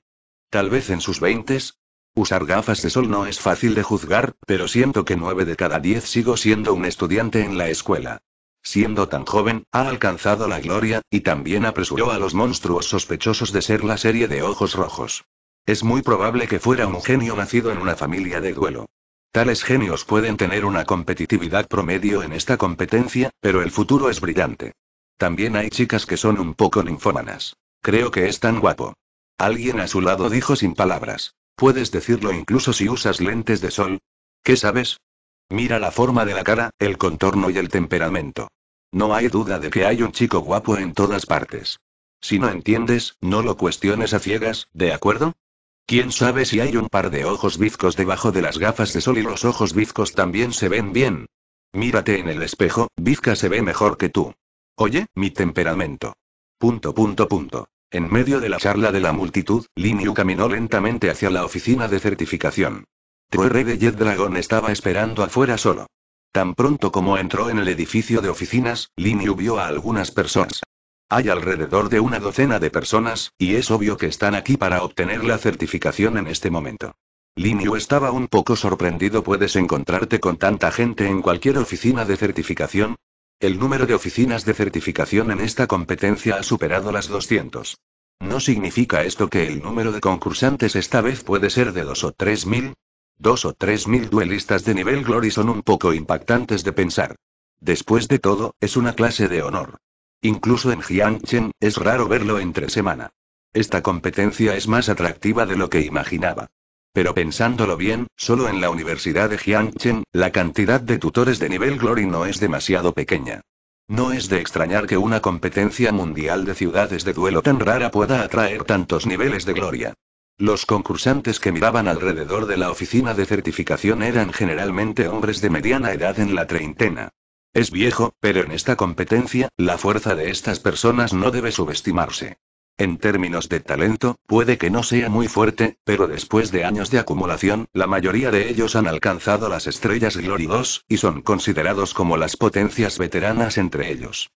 Tal vez en sus veintes, Usar gafas de sol no es fácil de juzgar, pero siento que nueve de cada diez sigo siendo un estudiante en la escuela. Siendo tan joven, ha alcanzado la gloria, y también apresuró a los monstruos sospechosos de ser la serie de ojos rojos. Es muy probable que fuera un genio nacido en una familia de duelo. Tales genios pueden tener una competitividad promedio en esta competencia, pero el futuro es brillante. También hay chicas que son un poco ninfómanas. Creo que es tan guapo. Alguien a su lado dijo sin palabras. Puedes decirlo incluso si usas lentes de sol. ¿Qué sabes? Mira la forma de la cara, el contorno y el temperamento. No hay duda de que hay un chico guapo en todas partes. Si no entiendes, no lo cuestiones a ciegas, ¿de acuerdo? ¿Quién sabe si hay un par de ojos bizcos debajo de las gafas de sol y los ojos bizcos también se ven bien? Mírate en el espejo, bizca se ve mejor que tú. Oye, mi temperamento. Punto, punto, punto. En medio de la charla de la multitud, Lin caminó lentamente hacia la oficina de certificación. True de Jet Dragon estaba esperando afuera solo. Tan pronto como entró en el edificio de oficinas, Lin Yu vio a algunas personas. Hay alrededor de una docena de personas, y es obvio que están aquí para obtener la certificación en este momento. Lin Yu estaba un poco sorprendido. ¿Puedes encontrarte con tanta gente en cualquier oficina de certificación? El número de oficinas de certificación en esta competencia ha superado las 200. ¿No significa esto que el número de concursantes esta vez puede ser de dos o tres mil? Dos o tres mil duelistas de nivel Glory son un poco impactantes de pensar. Después de todo, es una clase de honor. Incluso en Jiangchen, es raro verlo entre semana. Esta competencia es más atractiva de lo que imaginaba. Pero pensándolo bien, solo en la Universidad de Jiangchen, la cantidad de tutores de nivel Glory no es demasiado pequeña. No es de extrañar que una competencia mundial de ciudades de duelo tan rara pueda atraer tantos niveles de gloria. Los concursantes que miraban alrededor de la oficina de certificación eran generalmente hombres de mediana edad en la treintena. Es viejo, pero en esta competencia, la fuerza de estas personas no debe subestimarse. En términos de talento, puede que no sea muy fuerte, pero después de años de acumulación, la mayoría de ellos han alcanzado las estrellas Glory 2, y son considerados como las potencias veteranas entre ellos.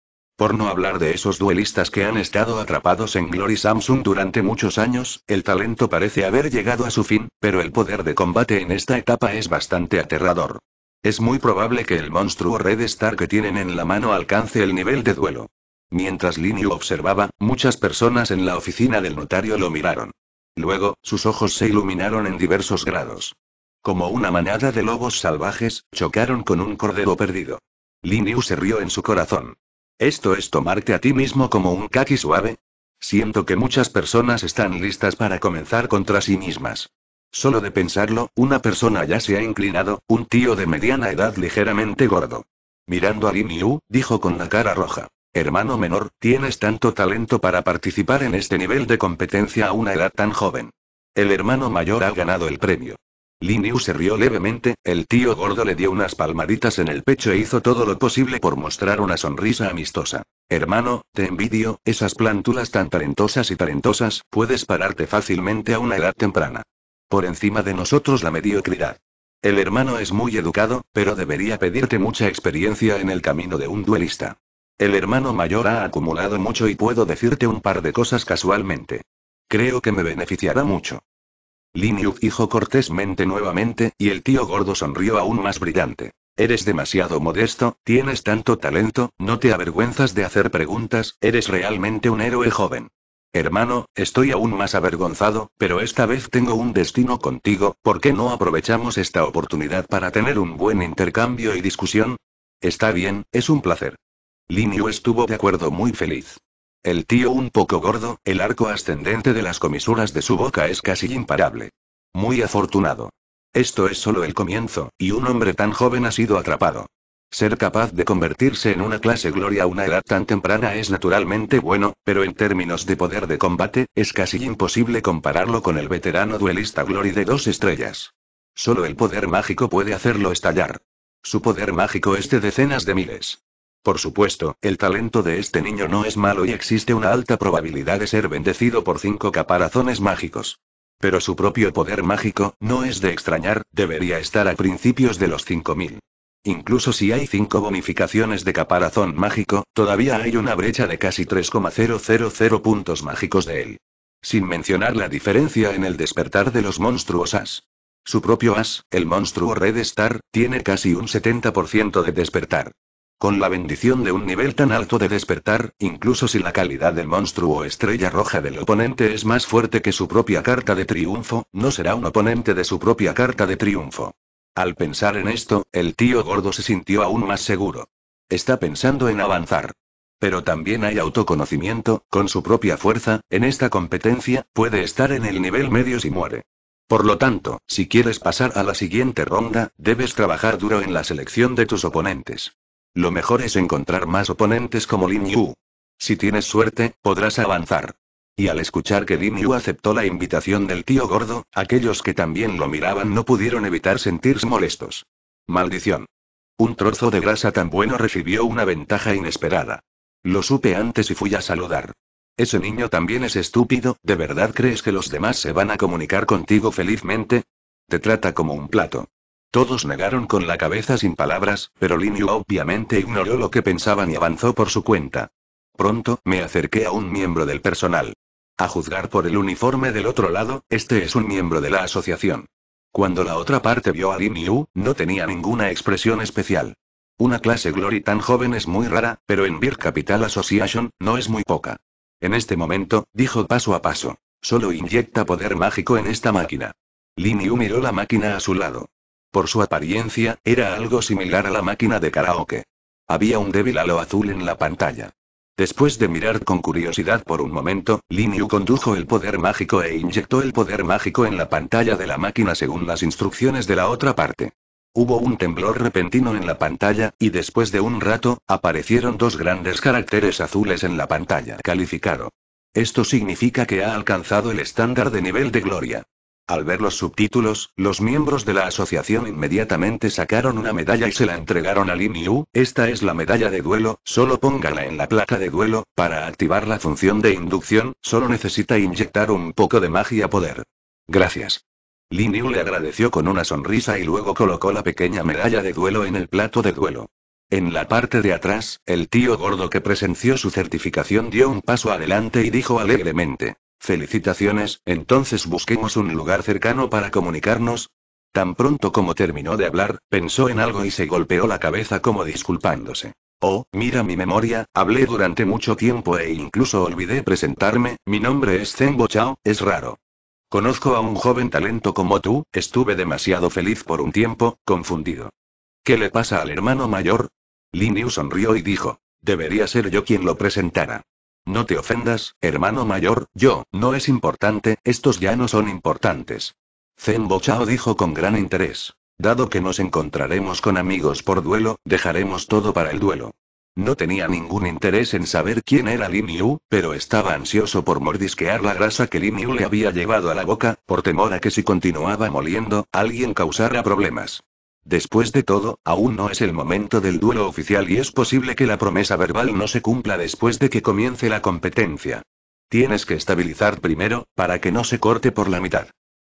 Por no hablar de esos duelistas que han estado atrapados en Glory Samsung durante muchos años, el talento parece haber llegado a su fin, pero el poder de combate en esta etapa es bastante aterrador. Es muy probable que el monstruo Red Star que tienen en la mano alcance el nivel de duelo. Mientras Yu observaba, muchas personas en la oficina del notario lo miraron. Luego, sus ojos se iluminaron en diversos grados. Como una manada de lobos salvajes, chocaron con un cordero perdido. Yu se rió en su corazón. ¿Esto es tomarte a ti mismo como un kaki suave? Siento que muchas personas están listas para comenzar contra sí mismas. Solo de pensarlo, una persona ya se ha inclinado, un tío de mediana edad ligeramente gordo. Mirando a Yu, dijo con la cara roja. Hermano menor, tienes tanto talento para participar en este nivel de competencia a una edad tan joven. El hermano mayor ha ganado el premio. Yu se rió levemente, el tío gordo le dio unas palmaditas en el pecho e hizo todo lo posible por mostrar una sonrisa amistosa. Hermano, te envidio, esas plántulas tan talentosas y talentosas, puedes pararte fácilmente a una edad temprana. Por encima de nosotros la mediocridad. El hermano es muy educado, pero debería pedirte mucha experiencia en el camino de un duelista. El hermano mayor ha acumulado mucho y puedo decirte un par de cosas casualmente. Creo que me beneficiará mucho. Yu dijo cortésmente nuevamente, y el tío gordo sonrió aún más brillante. Eres demasiado modesto, tienes tanto talento, no te avergüenzas de hacer preguntas, eres realmente un héroe joven. Hermano, estoy aún más avergonzado, pero esta vez tengo un destino contigo, ¿por qué no aprovechamos esta oportunidad para tener un buen intercambio y discusión? Está bien, es un placer. Yu estuvo de acuerdo muy feliz. El tío un poco gordo, el arco ascendente de las comisuras de su boca es casi imparable. Muy afortunado. Esto es solo el comienzo, y un hombre tan joven ha sido atrapado. Ser capaz de convertirse en una clase gloria a una edad tan temprana es naturalmente bueno, pero en términos de poder de combate, es casi imposible compararlo con el veterano duelista Glory de dos estrellas. Solo el poder mágico puede hacerlo estallar. Su poder mágico es de decenas de miles. Por supuesto, el talento de este niño no es malo y existe una alta probabilidad de ser bendecido por cinco caparazones mágicos. Pero su propio poder mágico, no es de extrañar, debería estar a principios de los 5000. Incluso si hay cinco bonificaciones de caparazón mágico, todavía hay una brecha de casi 3,000 puntos mágicos de él. Sin mencionar la diferencia en el despertar de los monstruos as. Su propio as, el monstruo Red Star, tiene casi un 70% de despertar. Con la bendición de un nivel tan alto de despertar, incluso si la calidad del monstruo o estrella roja del oponente es más fuerte que su propia carta de triunfo, no será un oponente de su propia carta de triunfo. Al pensar en esto, el tío gordo se sintió aún más seguro. Está pensando en avanzar. Pero también hay autoconocimiento, con su propia fuerza, en esta competencia, puede estar en el nivel medio si muere. Por lo tanto, si quieres pasar a la siguiente ronda, debes trabajar duro en la selección de tus oponentes. Lo mejor es encontrar más oponentes como Lin Yu. Si tienes suerte, podrás avanzar. Y al escuchar que Lin Yu aceptó la invitación del tío gordo, aquellos que también lo miraban no pudieron evitar sentirse molestos. Maldición. Un trozo de grasa tan bueno recibió una ventaja inesperada. Lo supe antes y fui a saludar. Ese niño también es estúpido, ¿de verdad crees que los demás se van a comunicar contigo felizmente? Te trata como un plato. Todos negaron con la cabeza sin palabras, pero Lin Yu obviamente ignoró lo que pensaban y avanzó por su cuenta. Pronto, me acerqué a un miembro del personal. A juzgar por el uniforme del otro lado, este es un miembro de la asociación. Cuando la otra parte vio a Lin Yu, no tenía ninguna expresión especial. Una clase Glory tan joven es muy rara, pero en Beer Capital Association, no es muy poca. En este momento, dijo paso a paso. Solo inyecta poder mágico en esta máquina. Lin Yu miró la máquina a su lado. Por su apariencia, era algo similar a la máquina de karaoke. Había un débil halo azul en la pantalla. Después de mirar con curiosidad por un momento, Lin condujo el poder mágico e inyectó el poder mágico en la pantalla de la máquina según las instrucciones de la otra parte. Hubo un temblor repentino en la pantalla, y después de un rato, aparecieron dos grandes caracteres azules en la pantalla. Calificado. Esto significa que ha alcanzado el estándar de nivel de gloria. Al ver los subtítulos, los miembros de la asociación inmediatamente sacaron una medalla y se la entregaron a Lin Yu. Esta es la medalla de duelo, solo póngala en la placa de duelo, para activar la función de inducción, solo necesita inyectar un poco de magia poder. Gracias. Lin Yu le agradeció con una sonrisa y luego colocó la pequeña medalla de duelo en el plato de duelo. En la parte de atrás, el tío gordo que presenció su certificación dio un paso adelante y dijo alegremente. Felicitaciones, entonces busquemos un lugar cercano para comunicarnos. Tan pronto como terminó de hablar, pensó en algo y se golpeó la cabeza como disculpándose. Oh, mira mi memoria, hablé durante mucho tiempo e incluso olvidé presentarme, mi nombre es Zenbo Chao, es raro. Conozco a un joven talento como tú, estuve demasiado feliz por un tiempo, confundido. ¿Qué le pasa al hermano mayor? Lin sonrió y dijo, debería ser yo quien lo presentara. No te ofendas, hermano mayor, yo, no es importante, estos ya no son importantes. Zen Chao dijo con gran interés. Dado que nos encontraremos con amigos por duelo, dejaremos todo para el duelo. No tenía ningún interés en saber quién era Lin Yu, pero estaba ansioso por mordisquear la grasa que Lin Yu le había llevado a la boca, por temor a que si continuaba moliendo, alguien causara problemas. Después de todo, aún no es el momento del duelo oficial y es posible que la promesa verbal no se cumpla después de que comience la competencia. Tienes que estabilizar primero, para que no se corte por la mitad.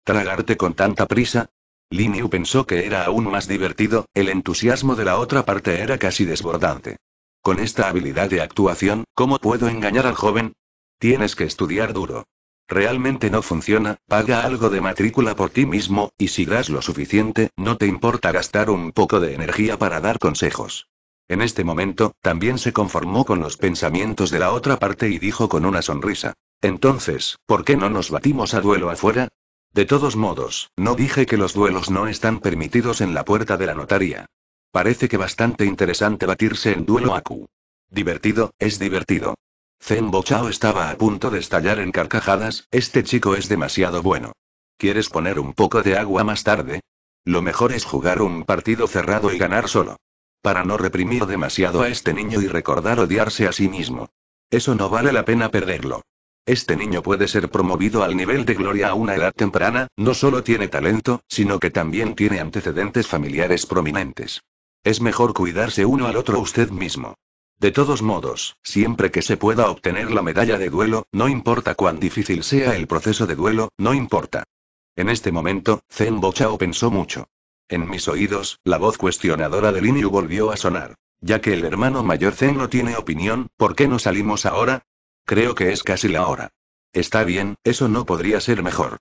¿Tragarte con tanta prisa? Yu pensó que era aún más divertido, el entusiasmo de la otra parte era casi desbordante. Con esta habilidad de actuación, ¿cómo puedo engañar al joven? Tienes que estudiar duro. Realmente no funciona, paga algo de matrícula por ti mismo, y si das lo suficiente, no te importa gastar un poco de energía para dar consejos. En este momento, también se conformó con los pensamientos de la otra parte y dijo con una sonrisa. Entonces, ¿por qué no nos batimos a duelo afuera? De todos modos, no dije que los duelos no están permitidos en la puerta de la notaría. Parece que bastante interesante batirse en duelo a Q. Divertido, es divertido. Zenbo Chao estaba a punto de estallar en carcajadas, este chico es demasiado bueno. ¿Quieres poner un poco de agua más tarde? Lo mejor es jugar un partido cerrado y ganar solo. Para no reprimir demasiado a este niño y recordar odiarse a sí mismo. Eso no vale la pena perderlo. Este niño puede ser promovido al nivel de gloria a una edad temprana, no solo tiene talento, sino que también tiene antecedentes familiares prominentes. Es mejor cuidarse uno al otro usted mismo. De todos modos, siempre que se pueda obtener la medalla de duelo, no importa cuán difícil sea el proceso de duelo, no importa. En este momento, Zen Bochao pensó mucho. En mis oídos, la voz cuestionadora de Yu volvió a sonar. Ya que el hermano mayor Zen no tiene opinión, ¿por qué no salimos ahora? Creo que es casi la hora. Está bien, eso no podría ser mejor.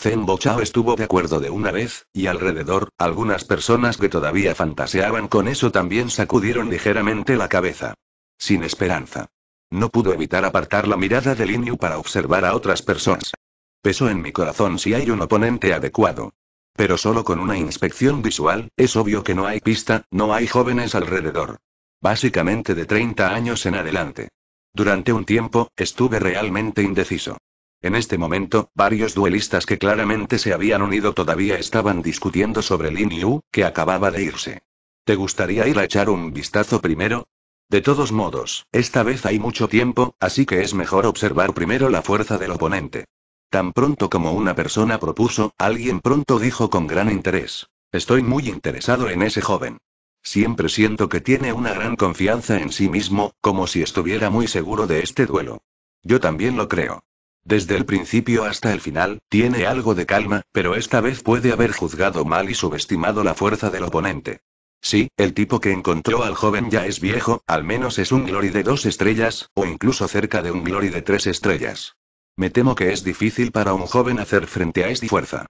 Zenbo Chao estuvo de acuerdo de una vez, y alrededor, algunas personas que todavía fantaseaban con eso también sacudieron ligeramente la cabeza. Sin esperanza. No pudo evitar apartar la mirada de Yu para observar a otras personas. Pesó en mi corazón si hay un oponente adecuado. Pero solo con una inspección visual, es obvio que no hay pista, no hay jóvenes alrededor. Básicamente de 30 años en adelante. Durante un tiempo, estuve realmente indeciso. En este momento, varios duelistas que claramente se habían unido todavía estaban discutiendo sobre Lin Yu, que acababa de irse. ¿Te gustaría ir a echar un vistazo primero? De todos modos, esta vez hay mucho tiempo, así que es mejor observar primero la fuerza del oponente. Tan pronto como una persona propuso, alguien pronto dijo con gran interés. Estoy muy interesado en ese joven. Siempre siento que tiene una gran confianza en sí mismo, como si estuviera muy seguro de este duelo. Yo también lo creo. Desde el principio hasta el final, tiene algo de calma, pero esta vez puede haber juzgado mal y subestimado la fuerza del oponente. Sí, el tipo que encontró al joven ya es viejo, al menos es un glory de dos estrellas, o incluso cerca de un glory de tres estrellas. Me temo que es difícil para un joven hacer frente a esta fuerza.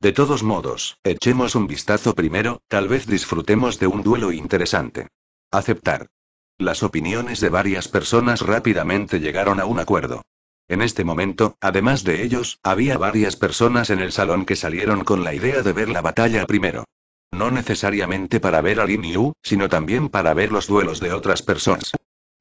De todos modos, echemos un vistazo primero, tal vez disfrutemos de un duelo interesante. Aceptar. Las opiniones de varias personas rápidamente llegaron a un acuerdo. En este momento, además de ellos, había varias personas en el salón que salieron con la idea de ver la batalla primero. No necesariamente para ver a Lin Yu, sino también para ver los duelos de otras personas.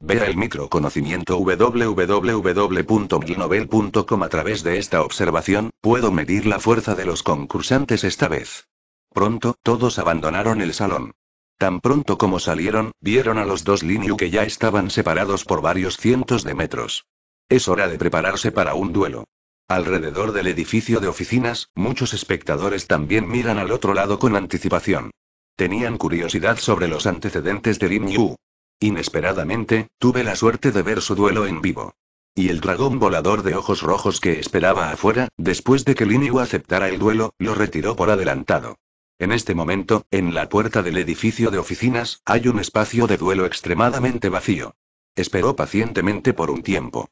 Vea el microconocimiento www.milnovel.com a través de esta observación, puedo medir la fuerza de los concursantes esta vez. Pronto, todos abandonaron el salón. Tan pronto como salieron, vieron a los dos Lin Yu que ya estaban separados por varios cientos de metros. Es hora de prepararse para un duelo. Alrededor del edificio de oficinas, muchos espectadores también miran al otro lado con anticipación. Tenían curiosidad sobre los antecedentes de Lin Yu. Inesperadamente, tuve la suerte de ver su duelo en vivo. Y el dragón volador de ojos rojos que esperaba afuera, después de que Lin Yu aceptara el duelo, lo retiró por adelantado. En este momento, en la puerta del edificio de oficinas, hay un espacio de duelo extremadamente vacío. Esperó pacientemente por un tiempo.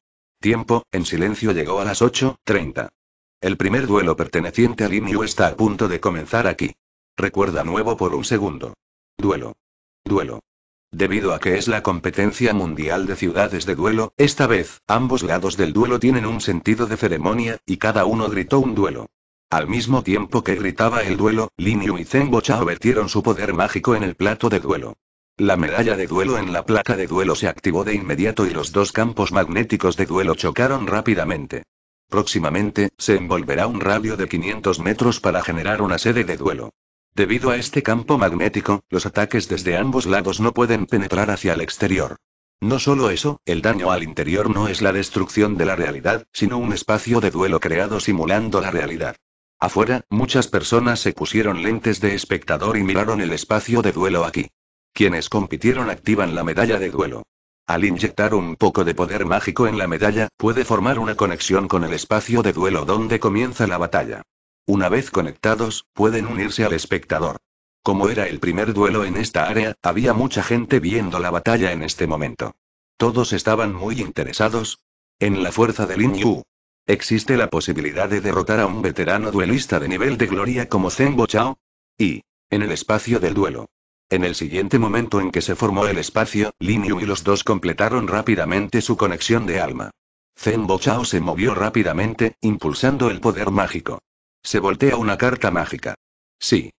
Tiempo, en silencio llegó a las 8.30. El primer duelo perteneciente a Limiu está a punto de comenzar aquí. Recuerda nuevo por un segundo. Duelo. Duelo. Debido a que es la competencia mundial de ciudades de duelo, esta vez, ambos lados del duelo tienen un sentido de ceremonia, y cada uno gritó un duelo. Al mismo tiempo que gritaba el duelo, Lin y Zen Chao vertieron su poder mágico en el plato de duelo. La medalla de duelo en la placa de duelo se activó de inmediato y los dos campos magnéticos de duelo chocaron rápidamente. Próximamente, se envolverá un radio de 500 metros para generar una sede de duelo. Debido a este campo magnético, los ataques desde ambos lados no pueden penetrar hacia el exterior. No solo eso, el daño al interior no es la destrucción de la realidad, sino un espacio de duelo creado simulando la realidad. Afuera, muchas personas se pusieron lentes de espectador y miraron el espacio de duelo aquí. Quienes compitieron activan la medalla de duelo. Al inyectar un poco de poder mágico en la medalla, puede formar una conexión con el espacio de duelo donde comienza la batalla. Una vez conectados, pueden unirse al espectador. Como era el primer duelo en esta área, había mucha gente viendo la batalla en este momento. Todos estaban muy interesados en la fuerza de Lin Yu. ¿Existe la posibilidad de derrotar a un veterano duelista de nivel de gloria como Zen Chao. Y, en el espacio del duelo, en el siguiente momento en que se formó el espacio, Lin Yu y los dos completaron rápidamente su conexión de alma. Zenbo Chao se movió rápidamente, impulsando el poder mágico. Se voltea una carta mágica. Sí.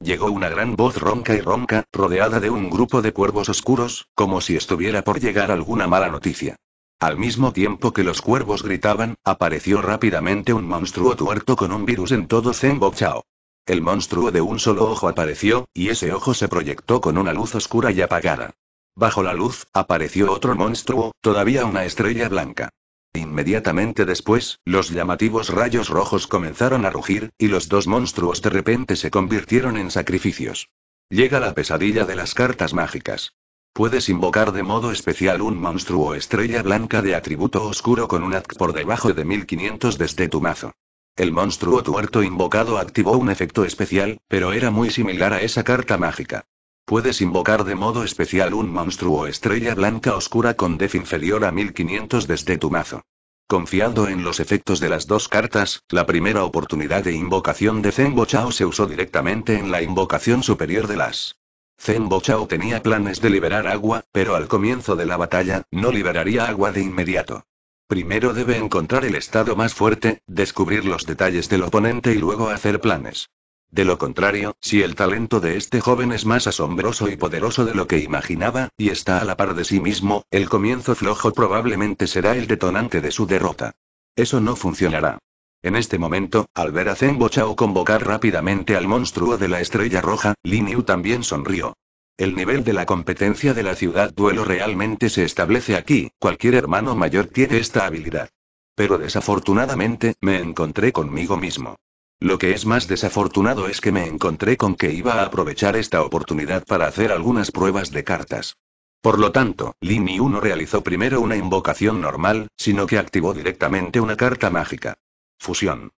Llegó una gran voz ronca y ronca, rodeada de un grupo de cuervos oscuros, como si estuviera por llegar alguna mala noticia. Al mismo tiempo que los cuervos gritaban, apareció rápidamente un monstruo tuerto con un virus en todo Zenbo Chao. El monstruo de un solo ojo apareció, y ese ojo se proyectó con una luz oscura y apagada. Bajo la luz, apareció otro monstruo, todavía una estrella blanca. Inmediatamente después, los llamativos rayos rojos comenzaron a rugir, y los dos monstruos de repente se convirtieron en sacrificios. Llega la pesadilla de las cartas mágicas. Puedes invocar de modo especial un monstruo estrella blanca de atributo oscuro con un ATK por debajo de 1500 desde tu mazo. El monstruo tuerto invocado activó un efecto especial, pero era muy similar a esa carta mágica. Puedes invocar de modo especial un monstruo estrella blanca oscura con def inferior a 1500 desde tu mazo. Confiando en los efectos de las dos cartas, la primera oportunidad de invocación de Zenbo Chao se usó directamente en la invocación superior de las. Zenbo Chao tenía planes de liberar agua, pero al comienzo de la batalla, no liberaría agua de inmediato. Primero debe encontrar el estado más fuerte, descubrir los detalles del oponente y luego hacer planes. De lo contrario, si el talento de este joven es más asombroso y poderoso de lo que imaginaba, y está a la par de sí mismo, el comienzo flojo probablemente será el detonante de su derrota. Eso no funcionará. En este momento, al ver a Zen Chao convocar rápidamente al monstruo de la estrella roja, Lin Yu también sonrió. El nivel de la competencia de la ciudad duelo realmente se establece aquí, cualquier hermano mayor tiene esta habilidad. Pero desafortunadamente, me encontré conmigo mismo. Lo que es más desafortunado es que me encontré con que iba a aprovechar esta oportunidad para hacer algunas pruebas de cartas. Por lo tanto, Lini 1 realizó primero una invocación normal, sino que activó directamente una carta mágica. Fusión.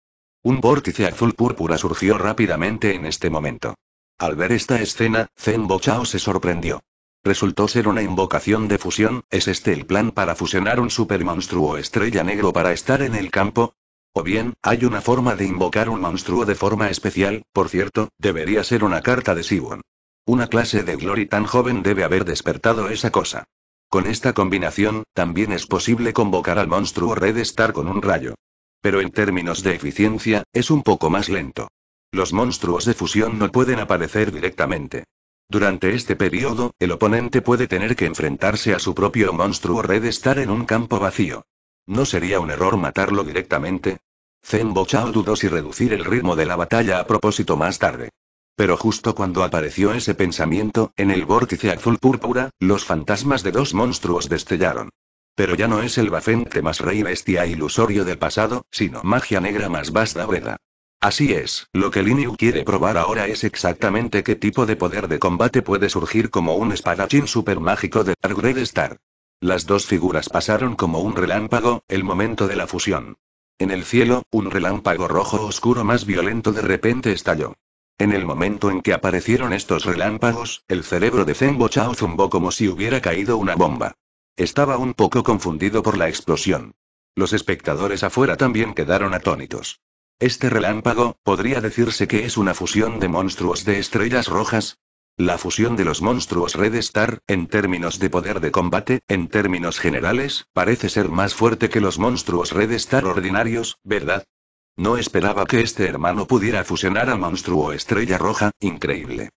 Un vórtice azul púrpura surgió rápidamente en este momento. Al ver esta escena, Zen Chao se sorprendió. Resultó ser una invocación de fusión, ¿es este el plan para fusionar un supermonstruo estrella negro para estar en el campo? O bien, hay una forma de invocar un monstruo de forma especial, por cierto, debería ser una carta de Siwon. Una clase de Glory tan joven debe haber despertado esa cosa. Con esta combinación, también es posible convocar al monstruo Red Star con un rayo. Pero en términos de eficiencia, es un poco más lento. Los monstruos de fusión no pueden aparecer directamente. Durante este periodo, el oponente puede tener que enfrentarse a su propio monstruo red estar en un campo vacío. ¿No sería un error matarlo directamente? Zen Bochao dudó si reducir el ritmo de la batalla a propósito más tarde. Pero justo cuando apareció ese pensamiento, en el vórtice azul púrpura, los fantasmas de dos monstruos destellaron. Pero ya no es el bafente más rey bestia ilusorio del pasado, sino magia negra más vasta breda. Así es, lo que Lin quiere probar ahora es exactamente qué tipo de poder de combate puede surgir como un espadachín supermágico de Dark Red Star. Las dos figuras pasaron como un relámpago, el momento de la fusión. En el cielo, un relámpago rojo oscuro más violento de repente estalló. En el momento en que aparecieron estos relámpagos, el cerebro de Zenbo Chao zumbó como si hubiera caído una bomba. Estaba un poco confundido por la explosión. Los espectadores afuera también quedaron atónitos. Este relámpago, podría decirse que es una fusión de monstruos de estrellas rojas. La fusión de los monstruos Red Star, en términos de poder de combate, en términos generales, parece ser más fuerte que los monstruos Red Star ordinarios, ¿verdad? No esperaba que este hermano pudiera fusionar al monstruo estrella roja, increíble.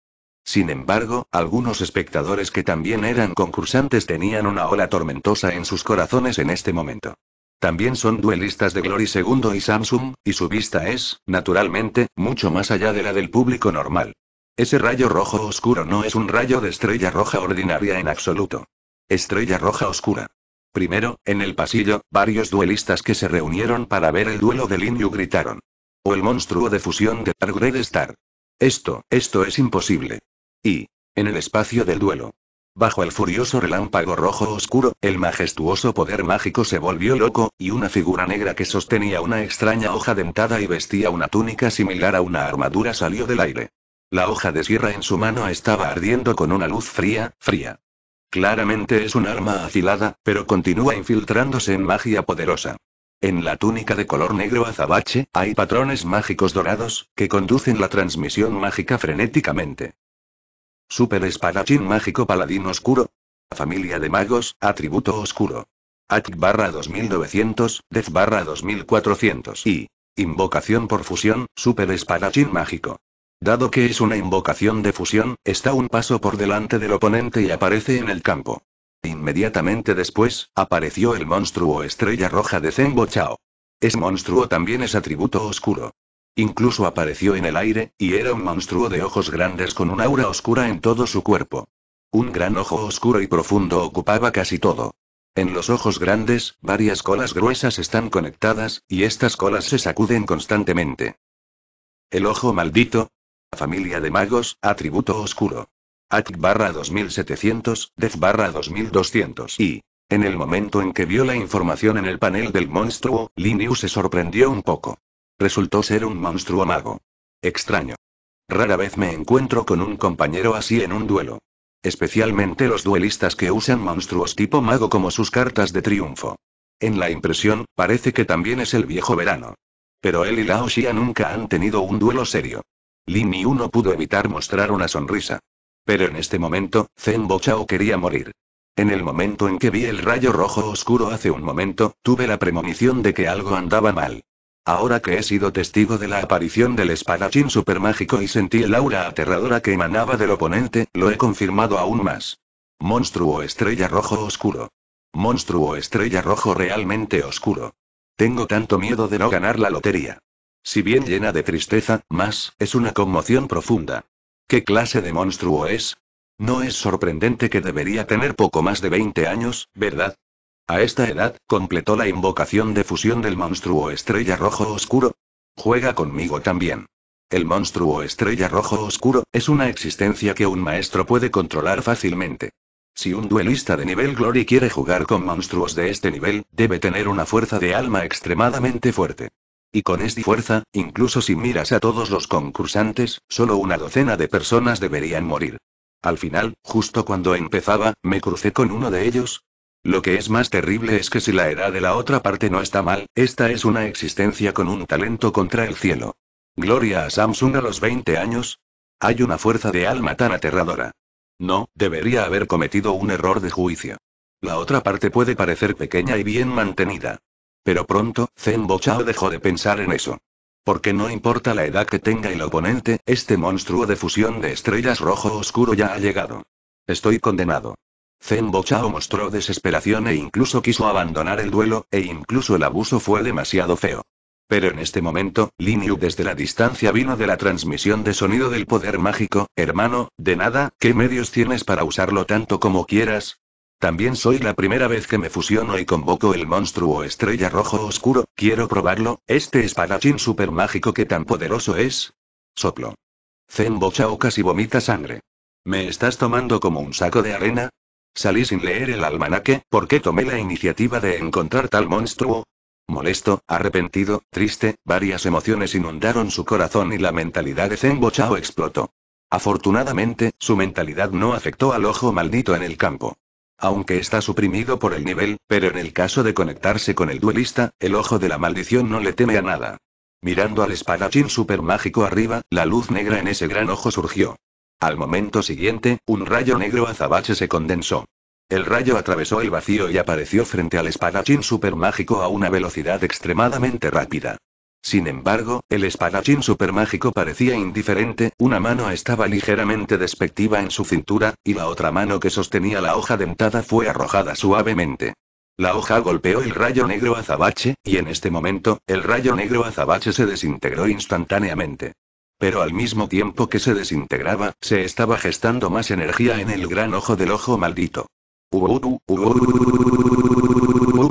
Sin embargo, algunos espectadores que también eran concursantes tenían una ola tormentosa en sus corazones en este momento. También son duelistas de Glory II y Samsung, y su vista es, naturalmente, mucho más allá de la del público normal. Ese rayo rojo oscuro no es un rayo de estrella roja ordinaria en absoluto. Estrella roja oscura. Primero, en el pasillo, varios duelistas que se reunieron para ver el duelo de Lin Yu gritaron. O el monstruo de fusión de Dark Red Star. Esto, esto es imposible. Y, en el espacio del duelo, Bajo el furioso relámpago rojo oscuro, el majestuoso poder mágico se volvió loco, y una figura negra que sostenía una extraña hoja dentada y vestía una túnica similar a una armadura salió del aire. La hoja de sierra en su mano estaba ardiendo con una luz fría, fría. Claramente es un arma afilada, pero continúa infiltrándose en magia poderosa. En la túnica de color negro azabache, hay patrones mágicos dorados, que conducen la transmisión mágica frenéticamente. Super espadachín mágico paladín oscuro. Familia de magos, atributo oscuro. ATK barra 2900, DEF barra 2400 y Invocación por fusión, super espadachín mágico. Dado que es una invocación de fusión, está un paso por delante del oponente y aparece en el campo. Inmediatamente después, apareció el monstruo estrella roja de Zenbo Chao. Es monstruo también es atributo oscuro. Incluso apareció en el aire, y era un monstruo de ojos grandes con un aura oscura en todo su cuerpo. Un gran ojo oscuro y profundo ocupaba casi todo. En los ojos grandes, varias colas gruesas están conectadas, y estas colas se sacuden constantemente. El ojo maldito. Familia de magos, atributo oscuro. At barra 2700, def barra 2200 y... En el momento en que vio la información en el panel del monstruo, Linus se sorprendió un poco. Resultó ser un monstruo mago. Extraño. Rara vez me encuentro con un compañero así en un duelo. Especialmente los duelistas que usan monstruos tipo mago como sus cartas de triunfo. En la impresión, parece que también es el viejo verano. Pero él y Lao Xia nunca han tenido un duelo serio. Lin Yu no pudo evitar mostrar una sonrisa. Pero en este momento, Zen Bochao quería morir. En el momento en que vi el rayo rojo oscuro hace un momento, tuve la premonición de que algo andaba mal. Ahora que he sido testigo de la aparición del espadachín supermágico y sentí el aura aterradora que emanaba del oponente, lo he confirmado aún más. Monstruo estrella rojo oscuro. Monstruo estrella rojo realmente oscuro. Tengo tanto miedo de no ganar la lotería. Si bien llena de tristeza, más, es una conmoción profunda. ¿Qué clase de monstruo es? No es sorprendente que debería tener poco más de 20 años, ¿verdad? A esta edad, completó la invocación de fusión del monstruo estrella rojo oscuro. Juega conmigo también. El monstruo estrella rojo oscuro es una existencia que un maestro puede controlar fácilmente. Si un duelista de nivel Glory quiere jugar con monstruos de este nivel, debe tener una fuerza de alma extremadamente fuerte. Y con esta fuerza, incluso si miras a todos los concursantes, solo una docena de personas deberían morir. Al final, justo cuando empezaba, me crucé con uno de ellos, lo que es más terrible es que si la edad de la otra parte no está mal, esta es una existencia con un talento contra el cielo. Gloria a Samsung a los 20 años. Hay una fuerza de alma tan aterradora. No, debería haber cometido un error de juicio. La otra parte puede parecer pequeña y bien mantenida. Pero pronto, Zen Chao dejó de pensar en eso. Porque no importa la edad que tenga el oponente, este monstruo de fusión de estrellas rojo oscuro ya ha llegado. Estoy condenado. Zenbo Chao mostró desesperación e incluso quiso abandonar el duelo, e incluso el abuso fue demasiado feo. Pero en este momento, Lin Yu desde la distancia vino de la transmisión de sonido del poder mágico, hermano, de nada, ¿qué medios tienes para usarlo tanto como quieras? También soy la primera vez que me fusiono y convoco el monstruo estrella rojo oscuro, quiero probarlo, este espadachín super mágico que tan poderoso es. Soplo. Zen casi vomita sangre. ¿Me estás tomando como un saco de arena? Salí sin leer el almanaque, ¿por qué tomé la iniciativa de encontrar tal monstruo? Molesto, arrepentido, triste, varias emociones inundaron su corazón y la mentalidad de Zenbo Chao explotó. Afortunadamente, su mentalidad no afectó al ojo maldito en el campo. Aunque está suprimido por el nivel, pero en el caso de conectarse con el duelista, el ojo de la maldición no le teme a nada. Mirando al espadachín mágico arriba, la luz negra en ese gran ojo surgió. Al momento siguiente, un rayo negro azabache se condensó. El rayo atravesó el vacío y apareció frente al espadachín supermágico a una velocidad extremadamente rápida. Sin embargo, el espadachín supermágico parecía indiferente, una mano estaba ligeramente despectiva en su cintura, y la otra mano que sostenía la hoja dentada fue arrojada suavemente. La hoja golpeó el rayo negro azabache, y en este momento, el rayo negro azabache se desintegró instantáneamente. Pero al mismo tiempo que se desintegraba, se estaba gestando más energía en el gran ojo del ojo maldito.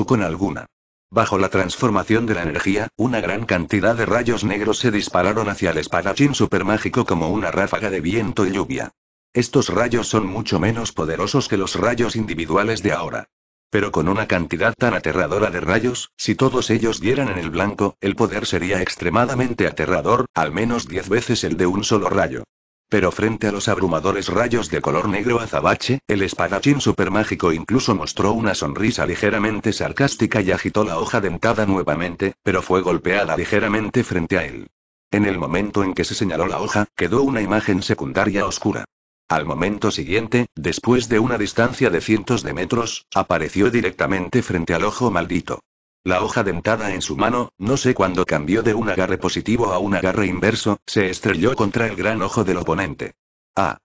Con alguna. Bajo la transformación de la energía, una gran cantidad de rayos negros se dispararon hacia el espadachín supermágico como una ráfaga de viento y lluvia. Estos rayos son mucho menos poderosos que los rayos individuales de ahora. Pero con una cantidad tan aterradora de rayos, si todos ellos dieran en el blanco, el poder sería extremadamente aterrador, al menos diez veces el de un solo rayo. Pero frente a los abrumadores rayos de color negro azabache, el espadachín supermágico incluso mostró una sonrisa ligeramente sarcástica y agitó la hoja dentada nuevamente, pero fue golpeada ligeramente frente a él. En el momento en que se señaló la hoja, quedó una imagen secundaria oscura. Al momento siguiente, después de una distancia de cientos de metros, apareció directamente frente al ojo maldito. La hoja dentada en su mano, no sé cuándo cambió de un agarre positivo a un agarre inverso, se estrelló contra el gran ojo del oponente. ¡Ah!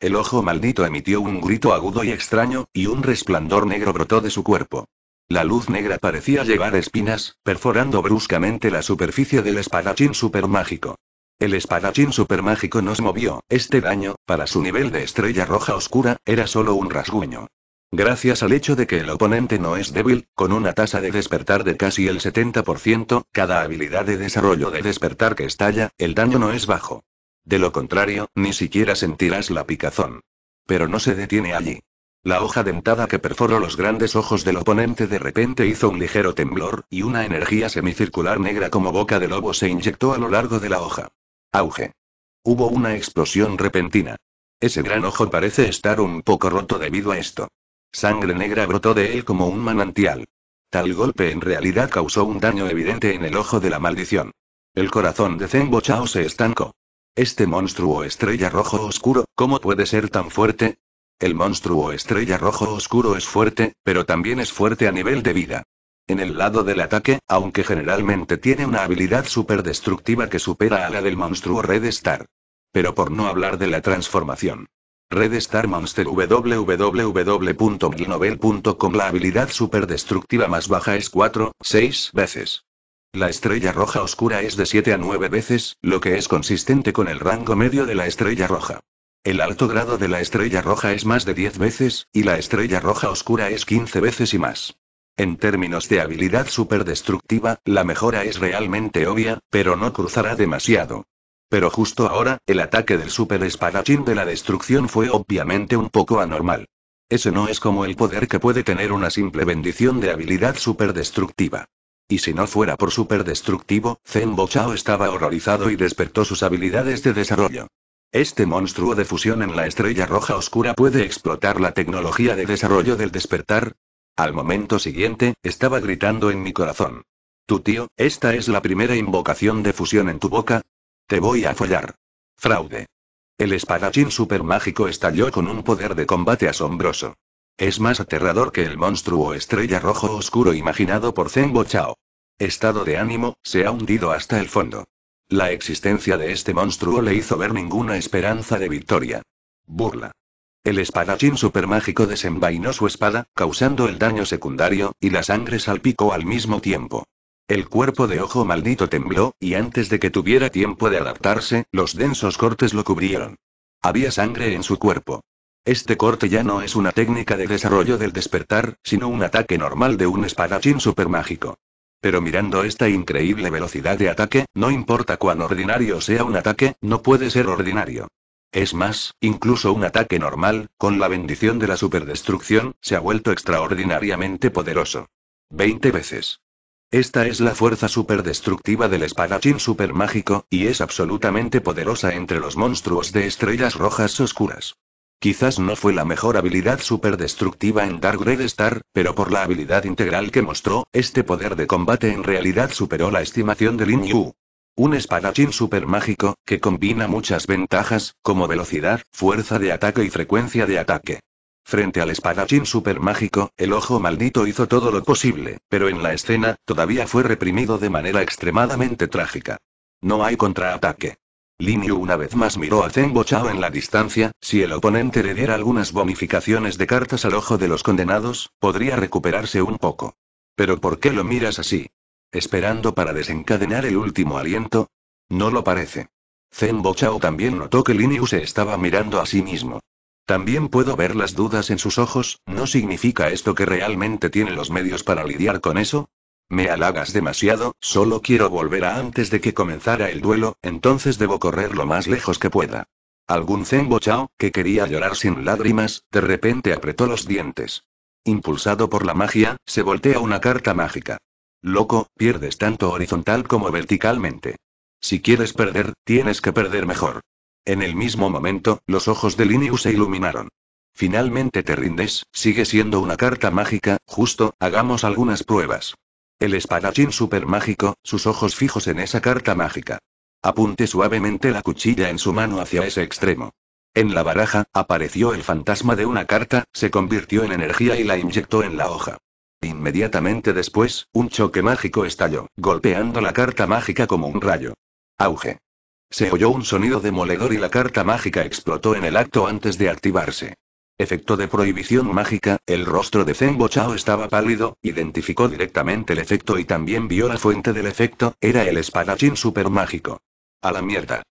El ojo maldito emitió un grito agudo y extraño, y un resplandor negro brotó de su cuerpo. La luz negra parecía llevar espinas, perforando bruscamente la superficie del espadachín supermágico. El espadachín supermágico nos movió, este daño, para su nivel de estrella roja oscura, era solo un rasguño. Gracias al hecho de que el oponente no es débil, con una tasa de despertar de casi el 70%, cada habilidad de desarrollo de despertar que estalla, el daño no es bajo. De lo contrario, ni siquiera sentirás la picazón. Pero no se detiene allí. La hoja dentada que perforó los grandes ojos del oponente de repente hizo un ligero temblor, y una energía semicircular negra como boca de lobo se inyectó a lo largo de la hoja. Auge. Hubo una explosión repentina. Ese gran ojo parece estar un poco roto debido a esto. Sangre negra brotó de él como un manantial. Tal golpe en realidad causó un daño evidente en el ojo de la maldición. El corazón de Zenbo Chao se estancó. Este monstruo estrella rojo oscuro, ¿cómo puede ser tan fuerte? El monstruo estrella rojo oscuro es fuerte, pero también es fuerte a nivel de vida en el lado del ataque, aunque generalmente tiene una habilidad superdestructiva que supera a la del monstruo Red Star. Pero por no hablar de la transformación. Red Star Monster www.milnovel.com La habilidad superdestructiva más baja es 4, 6 veces. La estrella roja oscura es de 7 a 9 veces, lo que es consistente con el rango medio de la estrella roja. El alto grado de la estrella roja es más de 10 veces, y la estrella roja oscura es 15 veces y más. En términos de habilidad superdestructiva, la mejora es realmente obvia, pero no cruzará demasiado. Pero justo ahora, el ataque del super espadachín de la destrucción fue obviamente un poco anormal. Ese no es como el poder que puede tener una simple bendición de habilidad superdestructiva. Y si no fuera por superdestructivo, Zen Bochao estaba horrorizado y despertó sus habilidades de desarrollo. Este monstruo de fusión en la estrella roja oscura puede explotar la tecnología de desarrollo del despertar, al momento siguiente, estaba gritando en mi corazón. Tu tío, esta es la primera invocación de fusión en tu boca. Te voy a follar. Fraude. El espadachín supermágico estalló con un poder de combate asombroso. Es más aterrador que el monstruo estrella rojo oscuro imaginado por Zenbo Chao. Estado de ánimo, se ha hundido hasta el fondo. La existencia de este monstruo le hizo ver ninguna esperanza de victoria. Burla. El espadachín supermágico desenvainó su espada, causando el daño secundario, y la sangre salpicó al mismo tiempo. El cuerpo de ojo maldito tembló, y antes de que tuviera tiempo de adaptarse, los densos cortes lo cubrieron. Había sangre en su cuerpo. Este corte ya no es una técnica de desarrollo del despertar, sino un ataque normal de un espadachín supermágico. Pero mirando esta increíble velocidad de ataque, no importa cuán ordinario sea un ataque, no puede ser ordinario. Es más, incluso un ataque normal, con la bendición de la superdestrucción, se ha vuelto extraordinariamente poderoso. 20 veces. Esta es la fuerza superdestructiva del espadachín supermágico, y es absolutamente poderosa entre los monstruos de estrellas rojas oscuras. Quizás no fue la mejor habilidad superdestructiva en Dark Red Star, pero por la habilidad integral que mostró, este poder de combate en realidad superó la estimación de Lin Yu. Un espadachín supermágico, que combina muchas ventajas, como velocidad, fuerza de ataque y frecuencia de ataque. Frente al espadachín mágico, el ojo maldito hizo todo lo posible, pero en la escena, todavía fue reprimido de manera extremadamente trágica. No hay contraataque. Lin Yu una vez más miró a Zen Chao en la distancia, si el oponente le diera algunas bonificaciones de cartas al ojo de los condenados, podría recuperarse un poco. Pero ¿por qué lo miras así? esperando para desencadenar el último aliento. No lo parece. Zenbo Chao también notó que Yu se estaba mirando a sí mismo. También puedo ver las dudas en sus ojos, ¿no significa esto que realmente tiene los medios para lidiar con eso? Me halagas demasiado, solo quiero volver a antes de que comenzara el duelo, entonces debo correr lo más lejos que pueda. Algún Zenbo Chao, que quería llorar sin lágrimas, de repente apretó los dientes. Impulsado por la magia, se voltea una carta mágica. Loco, pierdes tanto horizontal como verticalmente. Si quieres perder, tienes que perder mejor. En el mismo momento, los ojos de Linus se iluminaron. Finalmente te rindes, sigue siendo una carta mágica, justo, hagamos algunas pruebas. El espadachín supermágico, sus ojos fijos en esa carta mágica. Apunte suavemente la cuchilla en su mano hacia ese extremo. En la baraja, apareció el fantasma de una carta, se convirtió en energía y la inyectó en la hoja. Inmediatamente después, un choque mágico estalló, golpeando la carta mágica como un rayo. Auge. Se oyó un sonido demoledor y la carta mágica explotó en el acto antes de activarse. Efecto de prohibición mágica, el rostro de Zenbo Chao estaba pálido, identificó directamente el efecto y también vio la fuente del efecto, era el espadachín supermágico. A la mierda.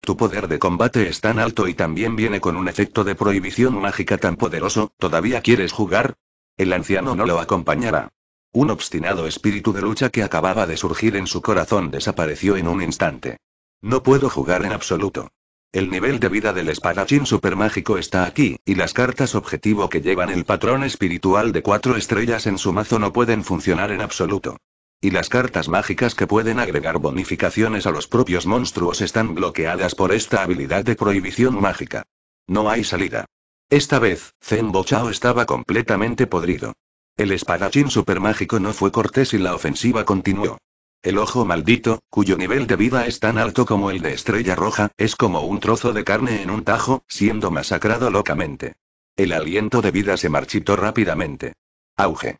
Tu poder de combate es tan alto y también viene con un efecto de prohibición mágica tan poderoso, ¿todavía quieres jugar? El anciano no lo acompañará. Un obstinado espíritu de lucha que acababa de surgir en su corazón desapareció en un instante. No puedo jugar en absoluto. El nivel de vida del espadachín supermágico está aquí, y las cartas objetivo que llevan el patrón espiritual de cuatro estrellas en su mazo no pueden funcionar en absoluto. Y las cartas mágicas que pueden agregar bonificaciones a los propios monstruos están bloqueadas por esta habilidad de prohibición mágica. No hay salida. Esta vez, Zenbo Chao estaba completamente podrido. El espadachín supermágico no fue cortés y la ofensiva continuó. El ojo maldito, cuyo nivel de vida es tan alto como el de Estrella Roja, es como un trozo de carne en un tajo, siendo masacrado locamente. El aliento de vida se marchitó rápidamente. Auge.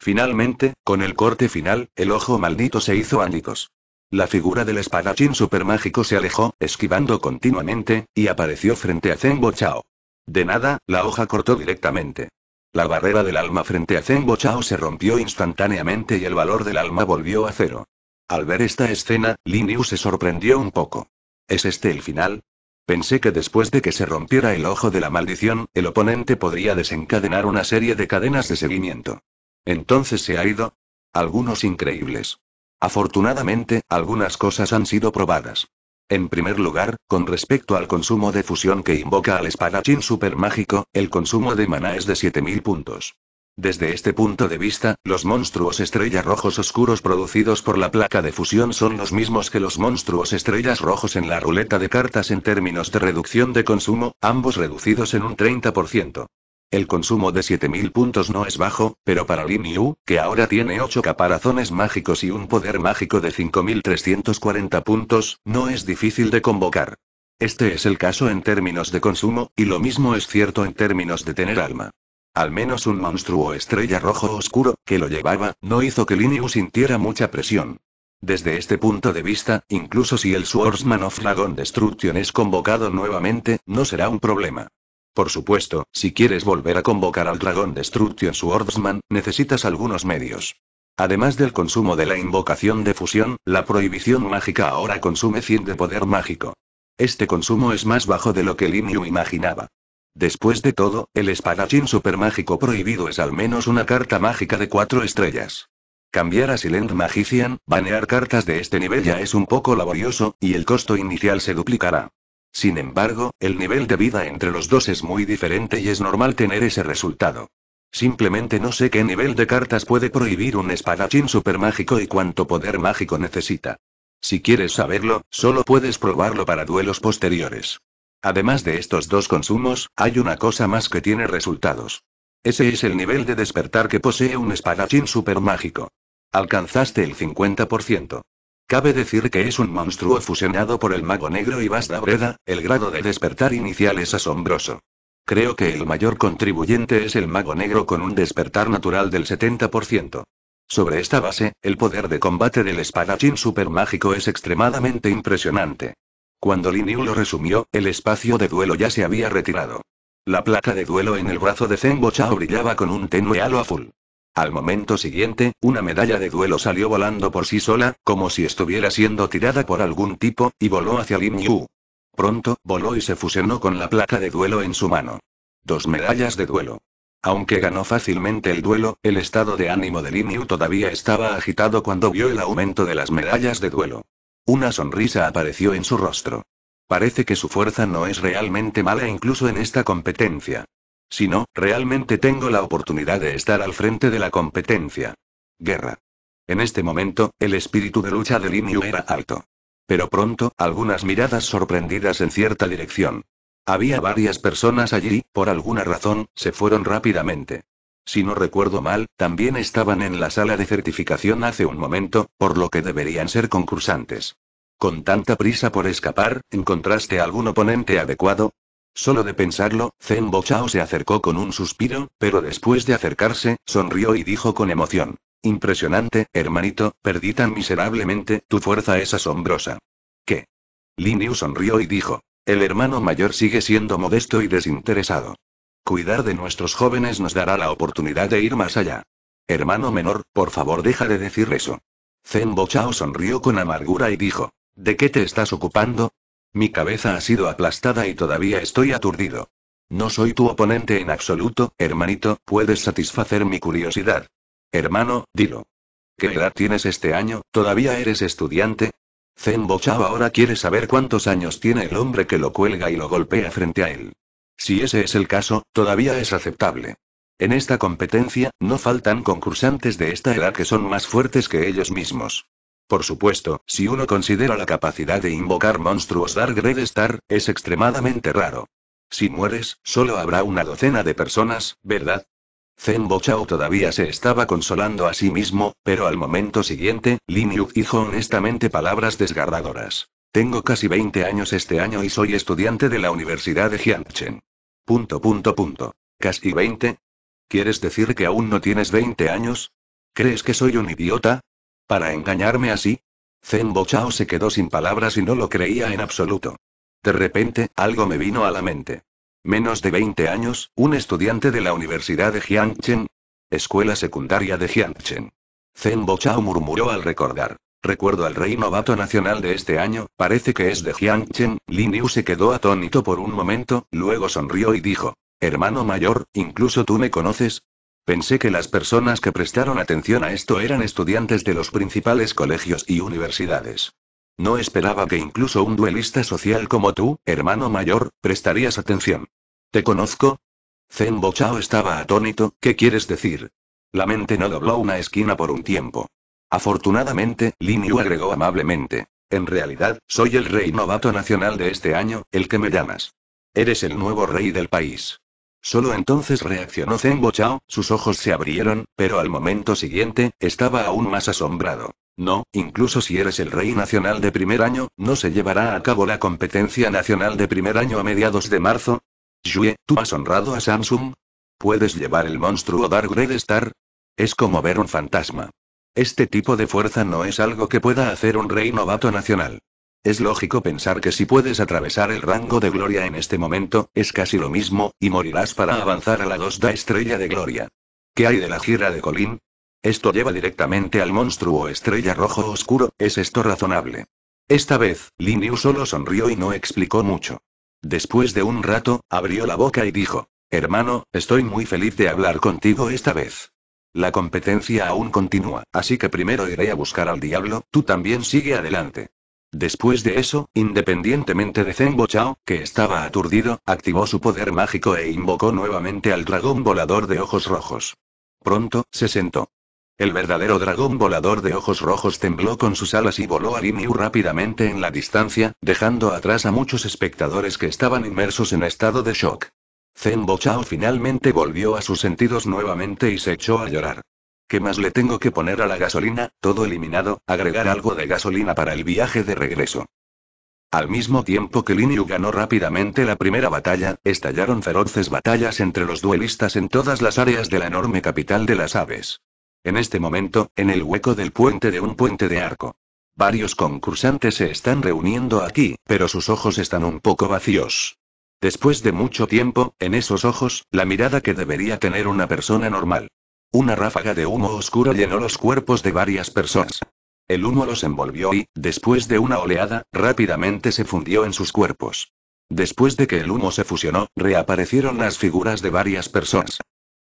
Finalmente, con el corte final, el ojo maldito se hizo ánicos. La figura del espadachín supermágico se alejó, esquivando continuamente, y apareció frente a Zenbo Chao. De nada, la hoja cortó directamente. La barrera del alma frente a Zen Bochao se rompió instantáneamente y el valor del alma volvió a cero. Al ver esta escena, Yu se sorprendió un poco. ¿Es este el final? Pensé que después de que se rompiera el ojo de la maldición, el oponente podría desencadenar una serie de cadenas de seguimiento. Entonces se ha ido. Algunos increíbles. Afortunadamente, algunas cosas han sido probadas. En primer lugar, con respecto al consumo de fusión que invoca al espadachín supermágico, el consumo de maná es de 7000 puntos. Desde este punto de vista, los monstruos estrellas rojos oscuros producidos por la placa de fusión son los mismos que los monstruos estrellas rojos en la ruleta de cartas en términos de reducción de consumo, ambos reducidos en un 30%. El consumo de 7.000 puntos no es bajo, pero para Lin que ahora tiene 8 caparazones mágicos y un poder mágico de 5.340 puntos, no es difícil de convocar. Este es el caso en términos de consumo, y lo mismo es cierto en términos de tener alma. Al menos un monstruo estrella rojo oscuro, que lo llevaba, no hizo que Lin sintiera mucha presión. Desde este punto de vista, incluso si el Swordsman of Dragon Destruction es convocado nuevamente, no será un problema. Por supuesto, si quieres volver a convocar al dragón Destruction Swordsman, necesitas algunos medios. Además del consumo de la invocación de fusión, la prohibición mágica ahora consume 100 de poder mágico. Este consumo es más bajo de lo que Yu imaginaba. Después de todo, el espadachín supermágico prohibido es al menos una carta mágica de cuatro estrellas. Cambiar a Silent Magician, banear cartas de este nivel ya es un poco laborioso, y el costo inicial se duplicará. Sin embargo, el nivel de vida entre los dos es muy diferente y es normal tener ese resultado. Simplemente no sé qué nivel de cartas puede prohibir un espadachín supermágico y cuánto poder mágico necesita. Si quieres saberlo, solo puedes probarlo para duelos posteriores. Además de estos dos consumos, hay una cosa más que tiene resultados. Ese es el nivel de despertar que posee un espadachín supermágico. Alcanzaste el 50%. Cabe decir que es un monstruo fusionado por el mago negro y Basta Breda, el grado de despertar inicial es asombroso. Creo que el mayor contribuyente es el mago negro con un despertar natural del 70%. Sobre esta base, el poder de combate del espadachín supermágico es extremadamente impresionante. Cuando Liniu lo resumió, el espacio de duelo ya se había retirado. La placa de duelo en el brazo de Zenbo Chao brillaba con un tenue halo azul. Al momento siguiente, una medalla de duelo salió volando por sí sola, como si estuviera siendo tirada por algún tipo, y voló hacia Lin Yu. Pronto, voló y se fusionó con la placa de duelo en su mano. Dos medallas de duelo. Aunque ganó fácilmente el duelo, el estado de ánimo de Lin Yu todavía estaba agitado cuando vio el aumento de las medallas de duelo. Una sonrisa apareció en su rostro. Parece que su fuerza no es realmente mala incluso en esta competencia. Si no, realmente tengo la oportunidad de estar al frente de la competencia. Guerra. En este momento, el espíritu de lucha de Yu era alto. Pero pronto, algunas miradas sorprendidas en cierta dirección. Había varias personas allí, por alguna razón, se fueron rápidamente. Si no recuerdo mal, también estaban en la sala de certificación hace un momento, por lo que deberían ser concursantes. Con tanta prisa por escapar, ¿encontraste algún oponente adecuado? Solo de pensarlo, Zen se acercó con un suspiro, pero después de acercarse, sonrió y dijo con emoción. Impresionante, hermanito, perdí tan miserablemente, tu fuerza es asombrosa. ¿Qué? Lin Yu sonrió y dijo. El hermano mayor sigue siendo modesto y desinteresado. Cuidar de nuestros jóvenes nos dará la oportunidad de ir más allá. Hermano menor, por favor deja de decir eso. Zen sonrió con amargura y dijo. ¿De qué te estás ocupando? Mi cabeza ha sido aplastada y todavía estoy aturdido. No soy tu oponente en absoluto, hermanito, puedes satisfacer mi curiosidad. Hermano, dilo. ¿Qué edad tienes este año? ¿Todavía eres estudiante? Zen Chao ahora quiere saber cuántos años tiene el hombre que lo cuelga y lo golpea frente a él. Si ese es el caso, todavía es aceptable. En esta competencia, no faltan concursantes de esta edad que son más fuertes que ellos mismos. Por supuesto, si uno considera la capacidad de invocar monstruos Dark Red Star, es extremadamente raro. Si mueres, solo habrá una docena de personas, ¿verdad? Zen Bochao todavía se estaba consolando a sí mismo, pero al momento siguiente, Lin Yu dijo honestamente palabras desgarradoras. Tengo casi 20 años este año y soy estudiante de la Universidad de Jiangchen. Punto punto punto. ¿Casi 20? ¿Quieres decir que aún no tienes 20 años? ¿Crees que soy un idiota? ¿Para engañarme así? Zen Chao se quedó sin palabras y no lo creía en absoluto. De repente, algo me vino a la mente. Menos de 20 años, un estudiante de la Universidad de Jiangchen. Escuela secundaria de Jiangchen. Zen Chao murmuró al recordar. Recuerdo al rey novato nacional de este año, parece que es de Jiangchen. Lin Yu se quedó atónito por un momento, luego sonrió y dijo: Hermano mayor, incluso tú me conoces, Pensé que las personas que prestaron atención a esto eran estudiantes de los principales colegios y universidades. No esperaba que incluso un duelista social como tú, hermano mayor, prestarías atención. ¿Te conozco? Zen Chao estaba atónito, ¿qué quieres decir? La mente no dobló una esquina por un tiempo. Afortunadamente, Lin Yu agregó amablemente. En realidad, soy el rey novato nacional de este año, el que me llamas. Eres el nuevo rey del país. Solo entonces reaccionó Zen Chao, sus ojos se abrieron, pero al momento siguiente, estaba aún más asombrado. No, incluso si eres el rey nacional de primer año, ¿no se llevará a cabo la competencia nacional de primer año a mediados de marzo? Yue, ¿tú has honrado a Samsung? ¿Puedes llevar el monstruo Dark Red Star? Es como ver un fantasma. Este tipo de fuerza no es algo que pueda hacer un rey novato nacional. Es lógico pensar que si puedes atravesar el rango de gloria en este momento, es casi lo mismo, y morirás para avanzar a la 2 da estrella de gloria. ¿Qué hay de la gira de Colín? Esto lleva directamente al monstruo estrella rojo oscuro, ¿es esto razonable? Esta vez, Lin solo sonrió y no explicó mucho. Después de un rato, abrió la boca y dijo, Hermano, estoy muy feliz de hablar contigo esta vez. La competencia aún continúa, así que primero iré a buscar al diablo, tú también sigue adelante. Después de eso, independientemente de Zenbo Chao, que estaba aturdido, activó su poder mágico e invocó nuevamente al dragón volador de ojos rojos. Pronto, se sentó. El verdadero dragón volador de ojos rojos tembló con sus alas y voló a Limiu rápidamente en la distancia, dejando atrás a muchos espectadores que estaban inmersos en estado de shock. Zenbo Chao finalmente volvió a sus sentidos nuevamente y se echó a llorar. ¿Qué más le tengo que poner a la gasolina? Todo eliminado, agregar algo de gasolina para el viaje de regreso. Al mismo tiempo que Lin ganó rápidamente la primera batalla, estallaron feroces batallas entre los duelistas en todas las áreas de la enorme capital de las aves. En este momento, en el hueco del puente de un puente de arco. Varios concursantes se están reuniendo aquí, pero sus ojos están un poco vacíos. Después de mucho tiempo, en esos ojos, la mirada que debería tener una persona normal. Una ráfaga de humo oscuro llenó los cuerpos de varias personas. El humo los envolvió y, después de una oleada, rápidamente se fundió en sus cuerpos. Después de que el humo se fusionó, reaparecieron las figuras de varias personas.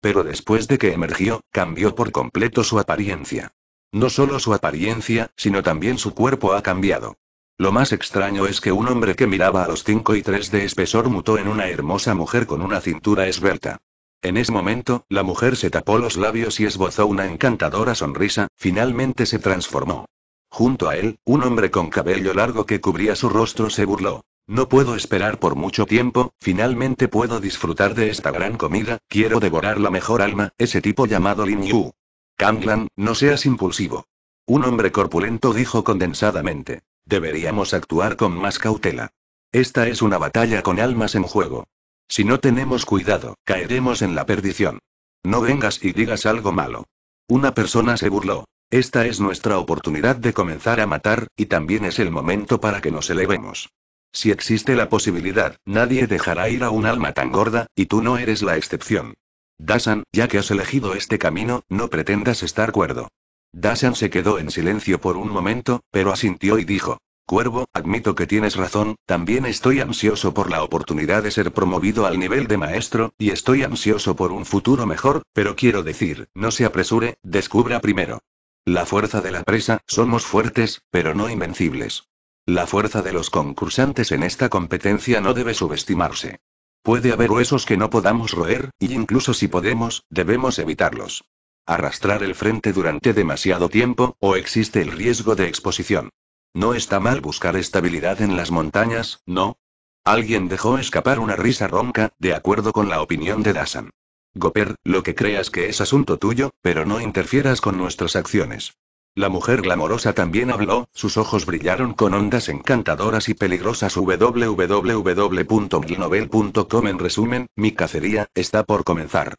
Pero después de que emergió, cambió por completo su apariencia. No solo su apariencia, sino también su cuerpo ha cambiado. Lo más extraño es que un hombre que miraba a los 5 y 3 de espesor mutó en una hermosa mujer con una cintura esbelta. En ese momento, la mujer se tapó los labios y esbozó una encantadora sonrisa, finalmente se transformó. Junto a él, un hombre con cabello largo que cubría su rostro se burló. No puedo esperar por mucho tiempo, finalmente puedo disfrutar de esta gran comida, quiero devorar la mejor alma, ese tipo llamado Lin Yu. Kanglan, no seas impulsivo. Un hombre corpulento dijo condensadamente. Deberíamos actuar con más cautela. Esta es una batalla con almas en juego. Si no tenemos cuidado, caeremos en la perdición. No vengas y digas algo malo. Una persona se burló. Esta es nuestra oportunidad de comenzar a matar, y también es el momento para que nos elevemos. Si existe la posibilidad, nadie dejará ir a un alma tan gorda, y tú no eres la excepción. Dasan, ya que has elegido este camino, no pretendas estar cuerdo. Dasan se quedó en silencio por un momento, pero asintió y dijo, Cuervo, admito que tienes razón, también estoy ansioso por la oportunidad de ser promovido al nivel de maestro, y estoy ansioso por un futuro mejor, pero quiero decir, no se apresure, descubra primero. La fuerza de la presa, somos fuertes, pero no invencibles. La fuerza de los concursantes en esta competencia no debe subestimarse. Puede haber huesos que no podamos roer, y incluso si podemos, debemos evitarlos. Arrastrar el frente durante demasiado tiempo, o existe el riesgo de exposición. No está mal buscar estabilidad en las montañas, ¿no? Alguien dejó escapar una risa ronca, de acuerdo con la opinión de Dasan. Goper, lo que creas que es asunto tuyo, pero no interfieras con nuestras acciones. La mujer glamorosa también habló, sus ojos brillaron con ondas encantadoras y peligrosas. www.glinovel.com En resumen, mi cacería, está por comenzar.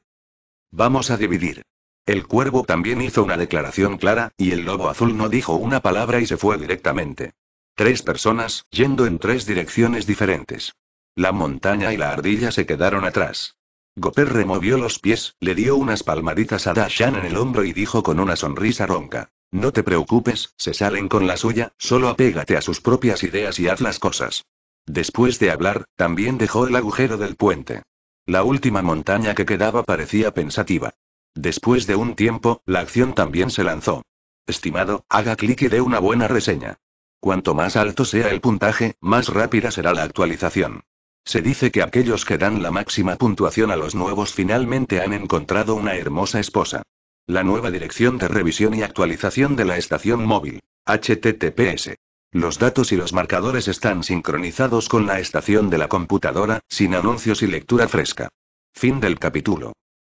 Vamos a dividir. El cuervo también hizo una declaración clara, y el lobo azul no dijo una palabra y se fue directamente. Tres personas, yendo en tres direcciones diferentes. La montaña y la ardilla se quedaron atrás. Goper removió los pies, le dio unas palmaditas a Dashan en el hombro y dijo con una sonrisa ronca. No te preocupes, se salen con la suya, solo apégate a sus propias ideas y haz las cosas. Después de hablar, también dejó el agujero del puente. La última montaña que quedaba parecía pensativa. Después de un tiempo, la acción también se lanzó. Estimado, haga clic y dé una buena reseña. Cuanto más alto sea el puntaje, más rápida será la actualización. Se dice que aquellos que dan la máxima puntuación a los nuevos finalmente han encontrado una hermosa esposa. La nueva dirección de revisión y actualización de la estación móvil. HTTPS. Los datos y los marcadores están sincronizados con la estación de la computadora, sin anuncios y lectura fresca. Fin del capítulo.